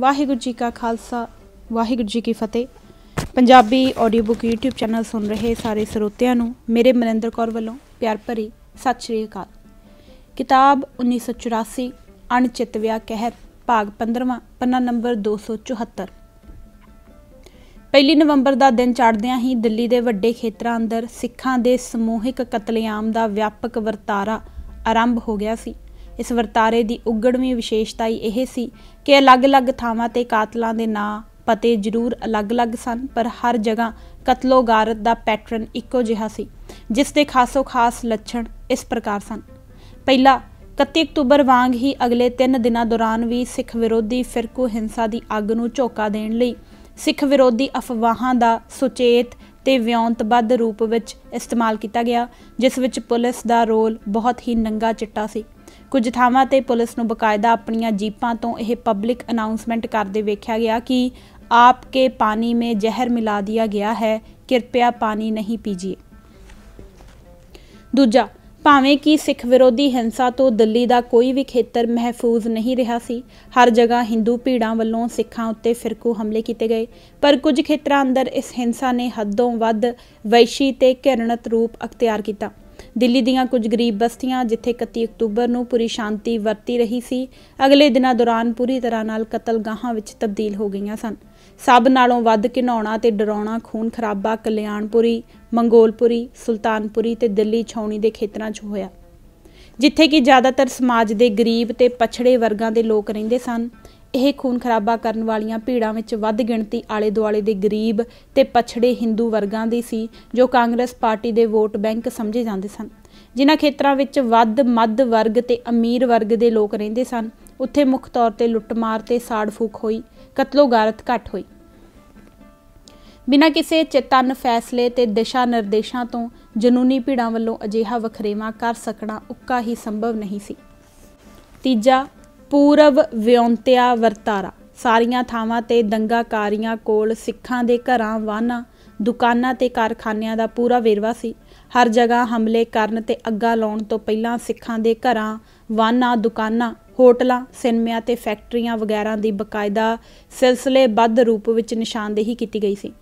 ਵਾਹਿਗੁਰੂ ਜੀ ਕਾ ਖਾਲਸਾ ਵਾਹਿਗੁਰੂ ਜੀ ਕੀ ਫਤਿਹ Punjabi audio book YouTube channel ਸੁਣ ਰਹੇ ਸਾਰੇ ਸਰੋਤਿਆਂ ਨੂੰ ਮੇਰੇ ਮਨਿੰਦਰ ਕੌਰ ਵੱਲੋਂ ਪਿਆਰ ਭਰੀ ਸਤਿ ਸ਼੍ਰੀ ਅਕਾਲ ਕਿਤਾਬ 1984 ਅਣਚਿਤਵਿਆ ਕਹਿਰ ਭਾਗ 15ਵਾਂ ਪੰਨਾ ਨੰਬਰ 274 ਪਹਿਲੀ ਨਵੰਬਰ ਦਾ ਦਿਨ ਚੜ੍ਹਦਿਆਂ ਹੀ ਦਿੱਲੀ ਦੇ ਵੱਡੇ ਖੇਤਰਾਂ ਅੰਦਰ ਸਿੱਖਾਂ ਦੇ ਸਮੂਹਿਕ ਕਤਲੇਆਮ ਦਾ ਵਿਆਪਕ ਵਰਤਾਰਾ ਆਰੰਭ ਹੋ ਗਿਆ ਸੀ ਇਸ ਵਰਤਾਰੇ ਦੀ ਉਗੜਵੀਂ ਵਿਸ਼ੇਸ਼ਤਾ ਇਹ ਸੀ ਕਿ ਅਲੱਗ-ਅਲੱਗ ਥਾਵਾਂ ਤੇ ਕਾਤਲਾਂ ਦੇ ਨਾਂ ਪਤੇ ਜ਼ਰੂਰ ਅਲੱਗ-ਅਲੱਗ ਸਨ ਪਰ ਹਰ ਜਗ੍ਹਾ ਕਤਲੋਗਾਰਤ ਦਾ ਪੈਟਰਨ ਇੱਕੋ ਜਿਹਾ ਸੀ ਜਿਸ ਦੇ ਖਾਸੋ ਖਾਸ ਲੱਛਣ ਇਸ ਪ੍ਰਕਾਰ ਸਨ ਪਹਿਲਾ 31 ਅਕਤੂਬਰ ਵਾਂਗ ਹੀ ਅਗਲੇ 3 ਦਿਨਾਂ ਦੌਰਾਨ ਵੀ ਸਿੱਖ ਵਿਰੋਧੀ ਫਿਰਕੂ ਹਿੰਸਾ ਦੀ ਅੱਗ ਨੂੰ ਝੋਕਾ ਦੇਣ ਲਈ ਸਿੱਖ ਵਿਰੋਧੀ ਅਫਵਾਹਾਂ ਦਾ ਸੁਚੇਤ ਤੇ ਵਿਉਂਤਬੱਧ ਰੂਪ ਵਿੱਚ ਇਸਤੇਮਾਲ ਕੀਤਾ ਗਿਆ ਜਿਸ ਵਿੱਚ ਪੁਲਿਸ ਦਾ ਰੋਲ ਬਹੁਤ ਹੀ ਨੰਗਾ ਚਿੱਟਾ ਸੀ ਕੁਝ ਥਾਵਾਂ ਤੇ ਪੁਲਿਸ ਨੂੰ ਬਕਾਇਦਾ ਆਪਣੀਆਂ ਜੀਪਾਂ ਤੋਂ ਇਹ ਪਬਲਿਕ ਅਨਾਉਂਸਮੈਂਟ ਕਰਦੇ ਵੇਖਿਆ ਗਿਆ ਕਿ ਆਪਕੇ ਪਾਣੀ ਮੇ ਜ਼ਹਿਰ ਮਿਲਾ ਦਿਆ ਗਿਆ ਹੈ ਕਿਰਪਿਆ ਪਾਣੀ ਨਹੀਂ ਪੀਜੀਏ ਦੂਜਾ ਭਾਵੇਂ ਕਿ ਸਿੱਖ ਵਿਰੋਧੀ ਹਿੰਸਾ ਤੋਂ ਦਿੱਲੀ ਦਾ ਕੋਈ ਵੀ ਖੇਤਰ ਮਹਿਫੂਜ਼ ਨਹੀਂ ਰਿਹਾ ਸੀ ਹਰ ਜਗ੍ਹਾ ਹਿੰਦੂ ਭੀੜਾਂ ਵੱਲੋਂ ਸਿੱਖਾਂ ਉੱਤੇ ਫਿਰਕੂ ਹਮਲੇ ਕੀਤੇ ਗਏ ਪਰ ਕੁਝ ਖੇਤਰਾਂ ਅੰਦਰ ਇਸ ਹਿੰਸਾ ਨੇ ਹੱਦੋਂ ਵੱਧ ਵੈਸ਼ੀ ਤੇ ਘਿਰਣਤ ਰੂਪ ਅਖਤਿਆਰ ਕੀਤਾ ਦਿੱਲੀ ਦੀਆਂ ਕੁਝ ਗਰੀਬ ਬਸਤੀਆਂ ਜਿੱਥੇ 31 ਅਕਤੂਬਰ ਨੂੰ ਪੂਰੀ ਸ਼ਾਂਤੀ ਵਰਤੀ ਰਹੀ ਸੀ ਅਗਲੇ ਦਿਨਾਂ ਦੌਰਾਨ ਪੂਰੀ ਤਰ੍ਹਾਂ ਨਾਲ ਕਤਲਗਾਹਾਂ ਵਿੱਚ ਤਬਦੀਲ ਹੋ ਗਈਆਂ ਸਨ ਸਭ ਨਾਲੋਂ ਵੱਧ ਘਿਨਾਉਣਾ ਤੇ ਡਰਾਉਣਾ ਖੂਨ ਖਰਾਬਾ ਕਲਿਆਣਪੁਰੀ ਮੰਗੋਲਪੁਰੀ ਸੁਲਤਾਨਪੁਰੀ ਤੇ ਦਿੱਲੀ ਛਾਉਣੀ ਦੇ ਖੇਤਰਾਂ 'ਚ ਹੋਇਆ ਜਿੱਥੇ ਕਿ ਜ਼ਿਆਦਾਤਰ ਸਮਾਜ ਦੇ ਗਰੀਬ ਤੇ ਪਛੜੇ ਵਰਗਾਂ ਦੇ ਲੋਕ ਰਹਿੰਦੇ ਸਨ ਇਹ ਖੂਨ ਖਰਾਬਾ ਕਰਨ ਵਾਲੀਆਂ ਭੀੜਾਂ ਵਿੱਚ ਵੱਧ ਗਿਣਤੀ ਆਲੇ ਦੁਆਲੇ ਦੇ ਗਰੀਬ ਤੇ ਪਛੜੇ ਹਿੰਦੂ ਵਰਗਾਂ ਦੀ ਸੀ ਜੋ ਕਾਂਗਰਸ ਪਾਰਟੀ ਦੇ ਵੋਟ ਬੈਂਕ ਸਮਝੇ ਜਾਂਦੇ ਸਨ ਜਿਨ੍ਹਾਂ ਖੇਤਰਾਂ ਵਿੱਚ ਵੱਧ ਮੱਧ ਵਰਗ ਤੇ ਅਮੀਰ ਵਰਗ ਦੇ ਲੋਕ ਰਹਿੰਦੇ ਸਨ ਉੱਥੇ ਮੁੱਖ ਤੌਰ ਤੇ ਲੁੱਟਮਾਰ ਤੇ ਸਾੜ-ਫੂਕ ਹੋਈ ਕਤਲੋਗਾਰਤ ਘਟ ਹੋਈ ਬਿਨਾਂ ਕਿਸੇ ਚੇਤਨ ਫੈਸਲੇ ਤੇ ਦਿਸ਼ਾ ਨਿਰਦੇਸ਼ਾਂ ਤੋਂ ਜਨੂਨੀ ਭੀੜਾਂ ਵੱਲੋਂ ਅਜਿਹਾ ਵਖਰੇਵਾ ਕਰ ਸਕਣਾ ਉੱਕਾ ਹੀ ਸੰਭਵ ਨਹੀਂ ਸੀ ਤੀਜਾ ਪੂਰਵ ਵਿਉਂਤਿਆ ਵਰਤਾਰਾ ਸਾਰੀਆਂ ਥਾਵਾਂ ਤੇ ਦੰਗਾਕਾਰੀਆਂ ਕੋਲ ਸਿੱਖਾਂ ਦੇ ਘਰਾਂ ਵਾਹਨਾਂ ਦੁਕਾਨਾਂ ਤੇ ਕਾਰਖਾਨਿਆਂ ਦਾ ਪੂਰਾ ਵੇਰਵਾ ਸੀ ਹਰ ਜਗ੍ਹਾ ਹਮਲੇ ਕਰਨ ਤੇ ਅੱਗਾ ਲਾਉਣ ਤੋਂ ਪਹਿਲਾਂ ਸਿੱਖਾਂ ਦੇ ਘਰਾਂ ਵਾਹਨਾਂ ਦੁਕਾਨਾਂ ਹੋਟਲਾਂ ਸਿਨੇਮਿਆਂ ਤੇ ਫੈਕਟਰੀਆਂ ਵਗੈਰਾ ਦੀ ਬਕਾਇਦਾ ਸਿਲਸਿਲੇਬੱਧ ਰੂਪ ਵਿੱਚ ਨਿਸ਼ਾਨਦੇਹੀ ਕੀਤੀ ਗਈ ਸੀ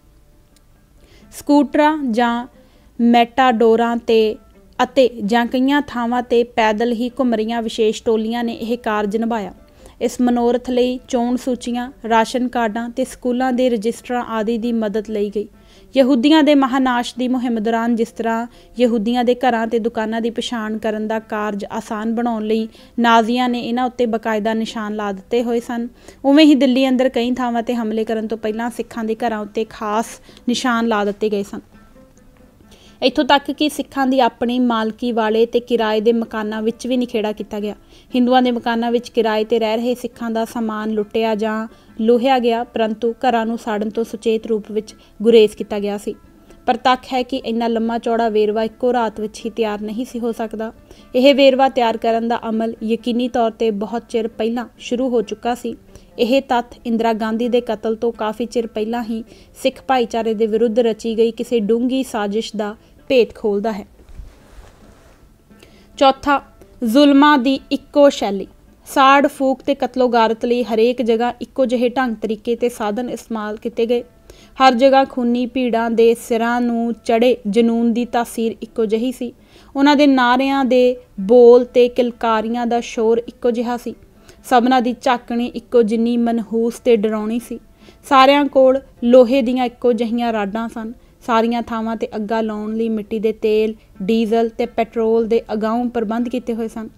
ਸਕੂਟਰਾਂ ਜਾਂ ਮੈਟਾਡੋਰਾਂ ਤੇ ਅਤੇ ਜਾਂ ਕਈਆਂ ਥਾਵਾਂ ਤੇ ਪੈਦਲ ਹੀ ਘੁੰਮ ਰਹੀਆਂ ਵਿਸ਼ੇਸ਼ ਟੋਲੀਆਂ ਨੇ ਇਹ ਕਾਰਜ ਨਿਭਾਇਆ ਇਸ ਮਨੋਰਥ ਲਈ ਚੋਣ ਸੂਚੀਆਂ ਰਾਸ਼ਨ ਕਾਰਡਾਂ ਤੇ ਸਕੂਲਾਂ ਦੇ ਰਜਿਸਟਰਾਂ ਆਦਿ ਦੀ ਮਦਦ ਲਈ ਗਈ ਯਹੂਦੀਆਂ ਦੇ ਮਹਾਨਾਸ਼ ਦੀ ਮੁਹਿੰਮ ਦੌਰਾਨ ਜਿਸ ਤਰ੍ਹਾਂ ਯਹੂਦੀਆਂ ਦੇ ਘਰਾਂ ਤੇ ਦੁਕਾਨਾਂ ਦੀ ਪਛਾਣ ਕਰਨ ਦਾ ਕਾਰਜ ਆਸਾਨ ਬਣਾਉਣ ਲਈ ਨਾਜ਼ੀਆਂ ਨੇ ਇਹਨਾਂ ਉੱਤੇ ਬਕਾਇਦਾ ਨਿਸ਼ਾਨ ਲਾ ਦਿੱਤੇ ਹੋਏ ਸਨ ਉਵੇਂ ਹੀ ਦਿੱਲੀ ਅੰਦਰ ਕਈ ਥਾਵਾਂ ਤੇ ਹਮਲੇ ਕਰਨ ਤੋਂ ਪਹਿਲਾਂ ਸਿੱਖਾਂ ਦੇ ਘਰਾਂ ਉੱਤੇ ਖਾਸ ਨਿਸ਼ਾਨ ਲਾ ਦਿੱਤੇ ਗਏ ਸਨ ਇੱਥੋਂ ਤੱਕ ਕਿ ਸਿੱਖਾਂ ਦੀ ਆਪਣੀ ਮਾਲਕੀ ਵਾਲੇ ਤੇ ਕਿਰਾਏ ਦੇ ਮਕਾਨਾਂ ਵਿੱਚ ਵੀ ਨਿਖੇੜਾ ਕੀਤਾ ਗਿਆ ਹਿੰਦੂਆਂ ਦੇ ਮਕਾਨਾਂ ਵਿੱਚ ਕਿਰਾਏ ਤੇ ਰਹਿ ਰਹੇ ਸਿੱਖਾਂ ਦਾ ਸਮਾਨ ਲੁੱਟਿਆ ਜਾਂ ਲੋਹਿਆ ਗਿਆ ਪਰੰਤੂ ਘਰਾਂ ਨੂੰ ਸਾੜਨ ਤੋਂ ਸੁਚੇਤ ਰੂਪ ਵਿੱਚ ਗੁਰੇਜ਼ ਕੀਤਾ ਗਿਆ ਸੀ ਪਰ ਤੱਕ ਹੈ ਕਿ ਇੰਨਾ ਲੰਮਾ ਚੌੜਾ ਵੇਰਵਾ ਇੱਕੋ ਰਾਤ ਵਿੱਚ ਹੀ ਤਿਆਰ ਨਹੀਂ ਸੀ ਹੋ ਸਕਦਾ ਇਹ ਵੇਰਵਾ ਤਿਆਰ ਕਰਨ ਦਾ ਅਮਲ ਯਕੀਨੀ ਤੌਰ ਤੇ ਬਹੁਤ ਚਿਰ ਪਹਿਲਾਂ ਸ਼ੁਰੂ ਹੋ ਚੁੱਕਾ ਸੀ ਇਹ ਤੱਥ ਇੰਦਰਾ ਗਾਂਧੀ ਦੇ ਕਤਲ ਤੋਂ ਕਾਫੀ ਚਿਰ ਪਹਿਲਾਂ ਹੀ ਸਿੱਖ ਭਾਈਚਾਰੇ ਦੇ ਵਿਰੁੱਧ ਰਚੀ ਗਈ ਕਿਸੇ ਡੂੰਗੀ ਸਾਜ਼ਿਸ਼ ਦਾ ਭੇਤ ਖੋਲਦਾ ਹੈ ਚੌਥਾ ਜ਼ੁਲਮਾਂ ਦੀ ਇੱਕੋ ਸ਼ੈਲੀ ਸਾੜ ਫੂਕ ਤੇ ਕਤਲੋਗਾਰਤ ਲਈ ਹਰੇਕ ਜਗ੍ਹਾ ਇੱਕੋ ਜਿਹੇ ਢੰਗ ਤਰੀਕੇ ਤੇ ਸਾਧਨ ਇਸਤੇਮਾਲ ਕੀਤੇ ਗਏ ਹਰ ਜਗ੍ਹਾ ਖੂਨੀ ਭੀੜਾਂ ਦੇ ਸਿਰਾਂ ਨੂੰ ਚੜੇ ਜਨੂਨ ਦੀ ਤਾਸੀਰ ਇੱਕੋ ਜਹੀ ਸੀ ਉਹਨਾਂ ਦੇ ਨਾਰਿਆਂ ਦੇ ਬੋਲ ਤੇ ਕਿਲਕਾਰੀਆਂ ਦਾ ਸ਼ੋਰ ਇੱਕੋ ਜਿਹਾ ਸੀ ਸਭਨਾ ਦੀ ਝਾਕਣੀ ਇੱਕੋ ਜਿੰਨੀ ਮਨਹੂਸ ਤੇ ਡਰਾਉਣੀ ਸੀ ਸਾਰਿਆਂ ਕੋਲ ਲੋਹੇ ਦੀਆਂ ਇੱਕੋ ਜਹੀਆਂ ਰਾਡਾਂ ਸਨ ਸਾਰੀਆਂ ਥਾਵਾਂ ਤੇ ਅੱਗਾ ਲਾਉਣ ਲਈ ਮਿੱਟੀ ਦੇ ਤੇਲ ਡੀਜ਼ਲ ਤੇ ਪੈਟਰੋਲ ਦੇ ਅਗਾਉਂ ਪ੍ਰਬੰਧ ਕੀਤੇ ਹੋਏ ਸਨ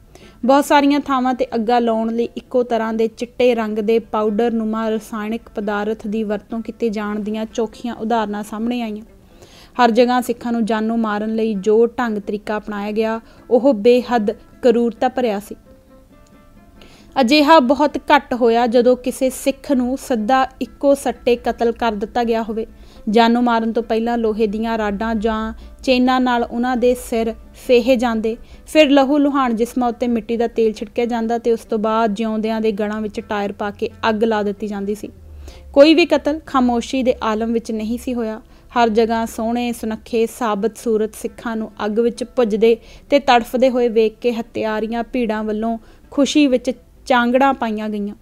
ਬਹੁਤ ਸਾਰੀਆਂ ਥਾਵਾਂ ਤੇ ਅੱਗਾ ਲਾਉਣ ਲਈ ਇੱਕੋ ਤਰ੍ਹਾਂ ਦੇ ਚਿੱਟੇ ਰੰਗ ਦੇ ਪਾਊਡਰ ਨੁਮਾ ਰਸਾਇਣਿਕ ਪਦਾਰਥ ਦੀ ਵਰਤੋਂ ਕੀਤੇ ਜਾਣ ਦੀਆਂ ਚੋਖੀਆਂ ਉਦਾਹਰਨਾਂ ਸਾਹਮਣੇ ਆਈਆਂ ਹਰ ਜਗ੍ਹਾ ਸਿੱਖਾਂ ਨੂੰ ਜਾਨੋਂ ਮਾਰਨ ਲਈ ਜੋ ਢੰਗ ਤਰੀਕਾ ਅਪਣਾਇਆ ਗਿਆ ਉਹ ਬੇਹੱਦ ਕਰੂਰਤਾ ਭਰਿਆ ਸੀ ਅਜਿਹਾ ਬਹੁਤ ਘੱਟ ਹੋਇਆ ਜਦੋਂ ਕਿਸੇ ਸਿੱਖ ਨੂੰ ਸੱਦਾ ਇੱਕੋ ਸੱਟੇ ਕਤਲ ਕਰ ਦਿੱਤਾ ਗਿਆ ਹੋਵੇ ਜਾਨੋਂ ਮਾਰਨ ਤੋਂ ਪਹਿਲਾਂ ਲੋਹੇ ਦੀਆਂ ਰਾਡਾਂ ਜਾਂ ਚੇਨਾਂ ਨਾਲ ਉਹਨਾਂ ਦੇ ਸਿਰ ਫੇਹੇ ਜਾਂਦੇ ਫਿਰ ਲਹੂ ਲੁਹਾਣ ਜਿਸਮਾਂ ਉੱਤੇ ਮਿੱਟੀ ਦਾ ਤੇਲ ਛਿੜਕਿਆ ਜਾਂਦਾ ਤੇ ਉਸ ਤੋਂ ਬਾਅਦ ਜਿਉਂਦਿਆਂ ਦੇ ਗਲਾਂ ਵਿੱਚ ਟਾਇਰ ਪਾ ਕੇ ਅੱਗ ਲਾ ਦਿੱਤੀ ਜਾਂਦੀ ਸੀ ਕੋਈ ਵੀ ਕਤਲ ਖਾਮੋਸ਼ੀ ਦੇ ਆਲਮ ਵਿੱਚ ਨਹੀਂ ਸੀ ਹੋਇਆ ਹਰ ਜਗ੍ਹਾ ਸੋਹਣੇ ਸੁਨੱਖੇ ਸਾਬਤ ਸੂਰਤ ਸਿੱਖਾਂ ਨੂੰ ਅੱਗ ਵਿੱਚ ਭੁੱਜਦੇ ਤੇ ਤੜਫਦੇ ਹੋਏ ਵੇਖ ਕੇ ਹਤਿਆਰੀਆਂ ਭੀੜਾਂ ਵੱਲੋਂ ਖੁਸ਼ੀ ਵਿੱਚ ਚਾਂਗੜਾ ਪਾਈਆਂ ਗਈਆਂ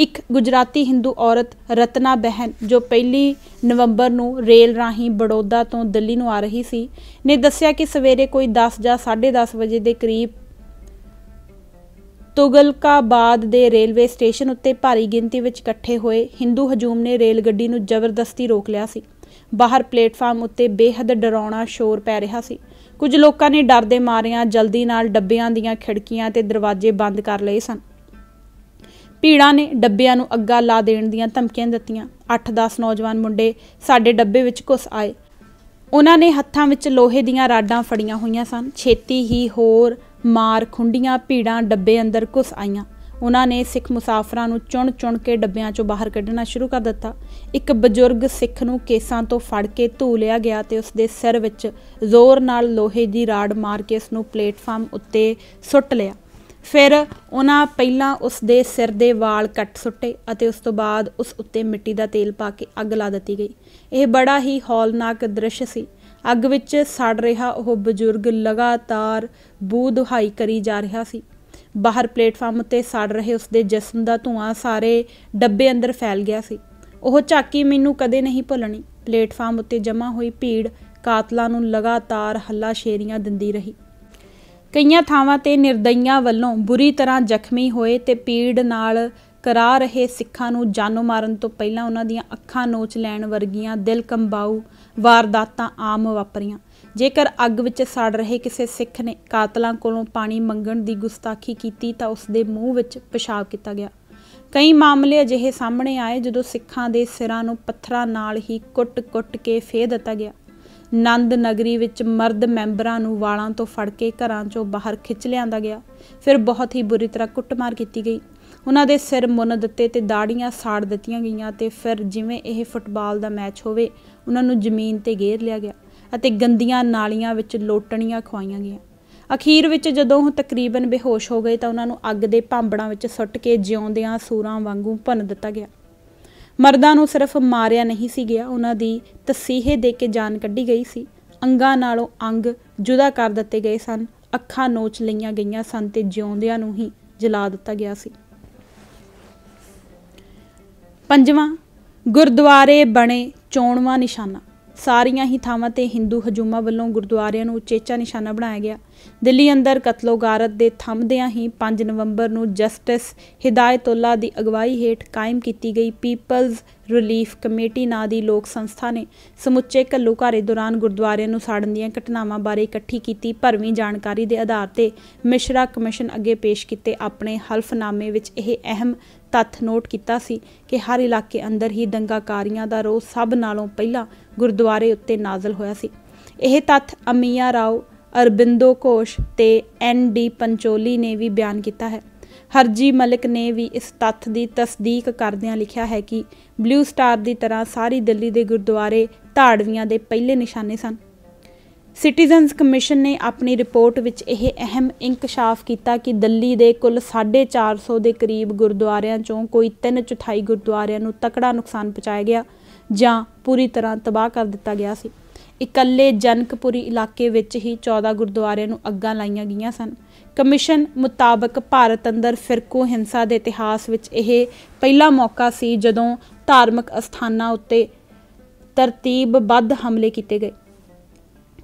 ਇੱਕ ਗੁਜਰਾਤੀ Hindu ਔਰਤ ਰਤਨਾ ਬਹਿਨ ਜੋ ਪਹਿਲੀ ਨਵੰਬਰ ਨੂੰ ਰੇਲ ਰਾਹੀਂ ਬੜੋਦਾ ਤੋਂ ਦਿੱਲੀ ਨੂੰ ਆ ਰਹੀ ਸੀ ਨੇ ਦੱਸਿਆ ਕਿ ਸਵੇਰੇ ਕੋਈ 10 ਜਾਂ 10:30 ਵਜੇ ਦੇ ਕਰੀਬ ਤੁਗਲਕਾਬਾਦ ਦੇ ਰੇਲਵੇ ਸਟੇਸ਼ਨ ਉੱਤੇ ਭਾਰੀ ਗਿਣਤੀ ਵਿੱਚ ਇਕੱਠੇ ਹੋਏ Hindu ਹਜੂਮ ਨੇ ਰੇਲ ਗੱਡੀ ਨੂੰ ਜ਼ਬਰਦਸਤੀ ਰੋਕ ਲਿਆ ਸੀ ਬਾਹਰ ਪਲੇਟਫਾਰਮ ਉੱਤੇ ਬੇਹੱਦ ਡਰਾਉਣਾ ਸ਼ੋਰ ਪੈ ਰਿਹਾ ਸੀ ਕੁਝ ਲੋਕਾਂ ਨੇ ਡਰ ਦੇ ਮਾਰਿਆਂ ਜਲਦੀ ਨਾਲ ਡੱਬਿਆਂ ਦੀਆਂ ਖਿੜਕੀਆਂ ਤੇ ਦਰਵਾਜ਼ੇ ਬੰਦ ਕਰ ਲਏ ਸਨ ਭੀੜਾਂ ਨੇ ਡੱਬਿਆਂ ਨੂੰ ਅੱਗਾ ਲਾ ਦੇਣ ਦੀਆਂ ਧਮਕੀਆਂ ਦਿੱਤੀਆਂ 8-10 ਨੌਜਵਾਨ ਮੁੰਡੇ ਸਾਡੇ ਡੱਬੇ ਵਿੱਚ ਘੁਸ ਆਏ ਉਹਨਾਂ ਨੇ ਹੱਥਾਂ ਵਿੱਚ ਲੋਹੇ ਦੀਆਂ ਰਾਡਾਂ ਫੜੀਆਂ ਹੋਈਆਂ ਸਨ ਛੇਤੀ ਹੀ ਹੋਰ ਮਾਰ ਖੁੰਡੀਆਂ ਭੀੜਾਂ ਡੱਬੇ ਅੰਦਰ ਘੁਸ ਆਈਆਂ ਉਹਨਾਂ ਨੇ ਸਿੱਖ ਮੁਸਾਫਰਾਂ ਨੂੰ ਚੁਣ ਚੁਣ ਕੇ ਡੱਬਿਆਂ 'ਚੋਂ ਬਾਹਰ ਕੱਢਣਾ ਸ਼ੁਰੂ ਕਰ ਦਿੱਤਾ ਇੱਕ ਬਜ਼ੁਰਗ ਸਿੱਖ ਨੂੰ ਕੇਸਾਂ ਤੋਂ ਫੜ ਕੇ ਧੂ ਲਿਆ ਗਿਆ ਤੇ ਉਸ ਦੇ ਸਿਰ ਵਿੱਚ ਜ਼ੋਰ ਨਾਲ ਲੋਹੇ ਦੀ ਰਾਡ ਮਾਰ ਕੇ ਉਸ ਨੂੰ ਪਲੇਟਫਾਰਮ ਉੱਤੇ ਸੁੱਟ ਲਿਆ ਫਿਰ ਉਹਨਾਂ ਪਹਿਲਾਂ ਉਸ ਦੇ ਸਿਰ ਦੇ ਵਾਲ ਕੱਟ ਸੁੱਟੇ ਅਤੇ ਉਸ ਤੋਂ ਬਾਅਦ ਉਸ ਉੱਤੇ ਮਿੱਟੀ ਦਾ ਤੇਲ ਪਾ ਕੇ ਅੱਗ ਲਾ ਦਿੱਤੀ ਗਈ ਇਹ ਬੜਾ ਹੀ ਹੌਲਨਾਕ ਦ੍ਰਿਸ਼ ਸੀ ਅੱਗ ਵਿੱਚ ਸੜ ਰਿਹਾ ਉਹ ਬਜ਼ੁਰਗ ਲਗਾਤਾਰ ਬੂ ਦੁਹਾਈ ਕਰੀ ਜਾ ਰਿਹਾ ਸੀ ਬਾਹਰ ਪਲੇਟਫਾਰਮ ਉੱਤੇ ਸੜ ਰਹੇ ਉਸ ਦੇ ਜਿਸਮ ਦਾ ਧੂਆਂ ਸਾਰੇ ਡੱਬੇ ਅੰਦਰ ਫੈਲ ਗਿਆ ਸੀ ਉਹ ਝਾਕੀ ਮੈਨੂੰ ਕਦੇ ਨਹੀਂ ਭੁੱਲਣੀ ਪਲੇਟਫਾਰਮ ਉੱਤੇ ਜਮ੍ਹਾਂ ਹੋਈ ਭੀੜ ਕਾਤਲਾਂ ਨੂੰ ਲਗਾਤਾਰ ਹੱਲਾ ਸ਼ੇਰੀਆਂ ਦਿੰਦੀ ਰਹੀ ਕਈਆਂ ਥਾਵਾਂ ਤੇ ਨਿਰਦਈਆਂ ਵੱਲੋਂ ਬੁਰੀ ਤਰ੍ਹਾਂ ਜ਼ਖਮੀ ਹੋਏ ਤੇ ਪੀੜ ਨਾਲ ਕਰਾ ਰਹੇ ਸਿੱਖਾਂ ਨੂੰ ਜਾਨੋਂ ਮਾਰਨ ਤੋਂ ਪਹਿਲਾਂ ਉਹਨਾਂ ਦੀਆਂ ਅੱਖਾਂ ਨੋਚ ਲੈਣ ਵਰਗੀਆਂ ਦਿਲ ਕੰਬਾਊ ਵਾਰਦਾਤਾਂ ਆਮ ਵਾਪਰੀਆਂ ਜੇਕਰ ਅੱਗ ਵਿੱਚ ਸੜ ਰਹੇ ਕਿਸੇ ਸਿੱਖ ਨੇ ਕਾਤਲਾਂ ਕੋਲੋਂ ਪਾਣੀ ਮੰਗਣ ਦੀ ਗੁਸਤਾਖੀ ਕੀਤੀ ਤਾਂ ਉਸ ਦੇ ਮੂੰਹ ਵਿੱਚ ਪਿਸ਼ਾਬ ਕੀਤਾ ਗਿਆ ਕਈ ਮਾਮਲੇ ਅਜਿਹੇ ਸਾਹਮਣੇ ਆਏ ਜਦੋਂ ਸਿੱਖਾਂ ਦੇ ਸਿਰਾਂ ਨੂੰ ਪੱਥਰਾਂ ਨਾਲ ਹੀ ਕੁੱਟ-ਕੁੱਟ ਕੇ ਫੇਰ ਦਿੱਤਾ ਗਿਆ ਨੰਦ ਨਗਰੀ ਵਿੱਚ ਮਰਦ ਮੈਂਬਰਾਂ ਨੂੰ ਵਾਲਾਂ ਤੋਂ ਫੜ ਕੇ ਘਰਾਂ 'ਚੋਂ ਬਾਹਰ ਖਿੱਚ ਲਿਆਂਦਾ ਗਿਆ ਫਿਰ ਬਹੁਤ ਹੀ ਬੁਰੀ ਤਰ੍ਹਾਂ ਕੁੱਟਮਾਰ ਕੀਤੀ ਗਈ ਉਹਨਾਂ ਦੇ ਸਿਰ ਮੁੰਨ ਦਿੱਤੇ ਤੇ ਦਾੜੀਆਂ ਸਾੜ ਦਿੱਤੀਆਂ ਗਈਆਂ ਤੇ ਫਿਰ ਜਿਵੇਂ ਇਹ ਫੁੱਟਬਾਲ ਦਾ ਮੈਚ ਹੋਵੇ ਉਹਨਾਂ ਨੂੰ ਜ਼ਮੀਨ ਤੇ ਗੇਰ ਲਿਆ ਗਿਆ ਅਤੇ ਗੰਦੀਆਂ ਨਾਲੀਆਂ ਵਿੱਚ ਲੋਟਣੀਆਂ ਖਵਾਈਆਂ ਗਈਆਂ ਅਖੀਰ ਵਿੱਚ ਜਦੋਂ ਉਹ ਤਕਰੀਬਨ ਬੇਹੋਸ਼ ਹੋ ਗਏ ਤਾਂ ਉਹਨਾਂ ਨੂੰ ਅੱਗ ਦੇ ਭਾਂਬੜਾਂ ਵਿੱਚ ਸੁੱਟ ਕੇ ਜਿਉਂਦਿਆਂ ਸੂਰਾਂ ਵਾਂਗੂ ਭੰਨ ਦਿੱਤਾ ਗਿਆ ਮਰਦਾਂ ਨੂੰ ਸਿਰਫ ਮਾਰਿਆ ਨਹੀਂ ਸੀ ਗਿਆ ਉਹਨਾਂ ਦੀ ਤਸੀਹੇ ਦੇ ਕੇ ਜਾਨ ਕੱਢੀ ਗਈ ਸੀ ਅੰਗਾਂ ਨਾਲੋਂ ਅੰਗ ਜੁਦਾ ਕਰ ਦਿੱਤੇ ਗਏ ਸਨ ਅੱਖਾਂ ਨੋਚ ਲਈਆਂ ਗਈਆਂ ਸਨ ਤੇ ਜਿਉਂਦਿਆਂ ਨੂੰ ਹੀ ਜਲਾ ਦਿੱਤਾ ਗਿਆ ਸੀ ਪੰਜਵਾਂ ਗੁਰਦੁਆਰੇ ਬਣੇ ਚੋਣਵਾ ਨਿਸ਼ਾਨਾ ਸਾਰੀਆਂ ਹੀ ਥਾਵਾਂ ਤੇ ਹਿੰਦੂ ਹਜੂਮਾ ਵੱਲੋਂ ਗੁਰਦੁਆਰਿਆਂ ਨੂੰ ਉਚੇਚਾ ਨਿਸ਼ਾਨਾ ਬਣਾਇਆ ਗਿਆ ਦਿੱਲੀ ਅੰਦਰ ਕਤਲੋਗਾਰਤ ਦੇ ਥੰਮਦਿਆਂ ਹੀ 5 ਨਵੰਬਰ ਨੂੰ ਜਸਟਿਸ ਹਿਦਾਇਤੁੱਲਾ ਦੀ ਅਗਵਾਈ ਹੇਠ ਕਾਇਮ ਕੀਤੀ ਗਈ ਪੀਪਲਜ਼ ਰਿਲੀਫ ਕਮੇਟੀ ਨਾਂ ਦੀ ਲੋਕ ਸੰਸਥਾ ਨੇ ਸਮੁੱਚੇ ਘੱਲੂਘਾਰੇ ਦੌਰਾਨ ਗੁਰਦੁਆਰਿਆਂ ਨੂੰ ਸਾੜਨ ਦੀਆਂ ਘਟਨਾਵਾਂ ਬਾਰੇ ਇਕੱਠੀ ਕੀਤੀ ਭਰਵੀਂ ਜਾਣਕਾਰੀ ਦੇ ਆਧਾਰ ਤੇ ਮਿਸ਼ਰਾ ਕਮਿਸ਼ਨ ਅੱਗੇ ਪੇਸ਼ ਕੀਤੇ ਆਪਣੇ ਹਲਫਨਾਮੇ ਵਿੱਚ ਇਹ ਅਹਿਮ ਤੱਥ ਨੋਟ ਕੀਤਾ ਸੀ ਕਿ ਹਰ ਇਲਾਕੇ ਅੰਦਰ ਹੀ ਦੰਗਾਕਾਰੀਆਂ ਦਾ ਰੋਸ ਸਭ ਨਾਲੋਂ ਪਹਿਲਾਂ ਗੁਰਦੁਆਰੇ ਉੱਤੇ ਨਾਜ਼ਲ ਹੋਇਆ ਸੀ ਇਹ ਤੱਥ ਅਮੀਆ ਰਾਓ ਅਰਬਿੰਦੋ ਕੋਸ਼ ਤੇ ਐਨ ਡੀ ਪੰਚੋਲੀ ਨੇ ਵੀ ਬਿਆਨ ਕੀਤਾ ਹੈ ਹਰਜੀ ਮਲਕ ਨੇ ਵੀ ਇਸ ਤੱਥ ਦੀ ਤਸਦੀਕ ਕਰਦਿਆਂ ਲਿਖਿਆ ਹੈ ਕਿ ਬਲੂ ਸਟਾਰ ਦੀ ਤਰ੍ਹਾਂ ਸਾਰੀ ਦਿੱਲੀ ਦੇ ਗੁਰਦੁਆਰੇ ਧਾੜਵੀਆਂ ਦੇ ਪਹਿਲੇ ਨਿਸ਼ਾਨੇ ਸਨ ਸਿਟੀਜ਼ਨਸ ਕਮਿਸ਼ਨ ਨੇ ਆਪਣੀ ਰਿਪੋਰਟ ਵਿੱਚ ਇਹ ਅਹਿਮ ਇਨਕਸ਼ਾਫ ਕੀਤਾ ਕਿ ਦਿੱਲੀ ਦੇ ਕੁੱਲ 450 ਦੇ ਕਰੀਬ ਗੁਰਦੁਆਰਿਆਂ ਚੋਂ ਕੋਈ 3 4 ਗੁਰਦੁਆਰਿਆਂ ਨੂੰ ਤਕੜਾ ਨੁਕਸਾਨ ਪਹੁੰਚਾਇਆ ਗਿਆ ਜਾਂ ਪੂਰੀ ਤਰ੍ਹਾਂ ਤਬਾਹ ਕਰ ਦਿੱਤਾ ਗਿਆ ਸੀ ਇਕੱਲੇ ਜਨਕਪੁਰੀ ਇਲਾਕੇ ਵਿੱਚ ਹੀ 14 ਗੁਰਦੁਆਰਿਆਂ ਨੂੰ ਅੱਗਾਂ ਲਾਈਆਂ ਗਈਆਂ ਸਨ ਕਮਿਸ਼ਨ ਮੁਤਾਬਕ ਭਾਰਤ ਅੰਦਰ ਫਿਰਕੂ ਹਿੰਸਾ ਦੇ ਇਤਿਹਾਸ ਵਿੱਚ ਇਹ ਪਹਿਲਾ ਮੌਕਾ ਸੀ ਜਦੋਂ ਧਾਰਮਿਕ ਅਸਥਾਨਾਂ ਉੱਤੇ ਤਰਤੀਬਬੱਧ ਹਮਲੇ ਕੀਤੇ ਗਏ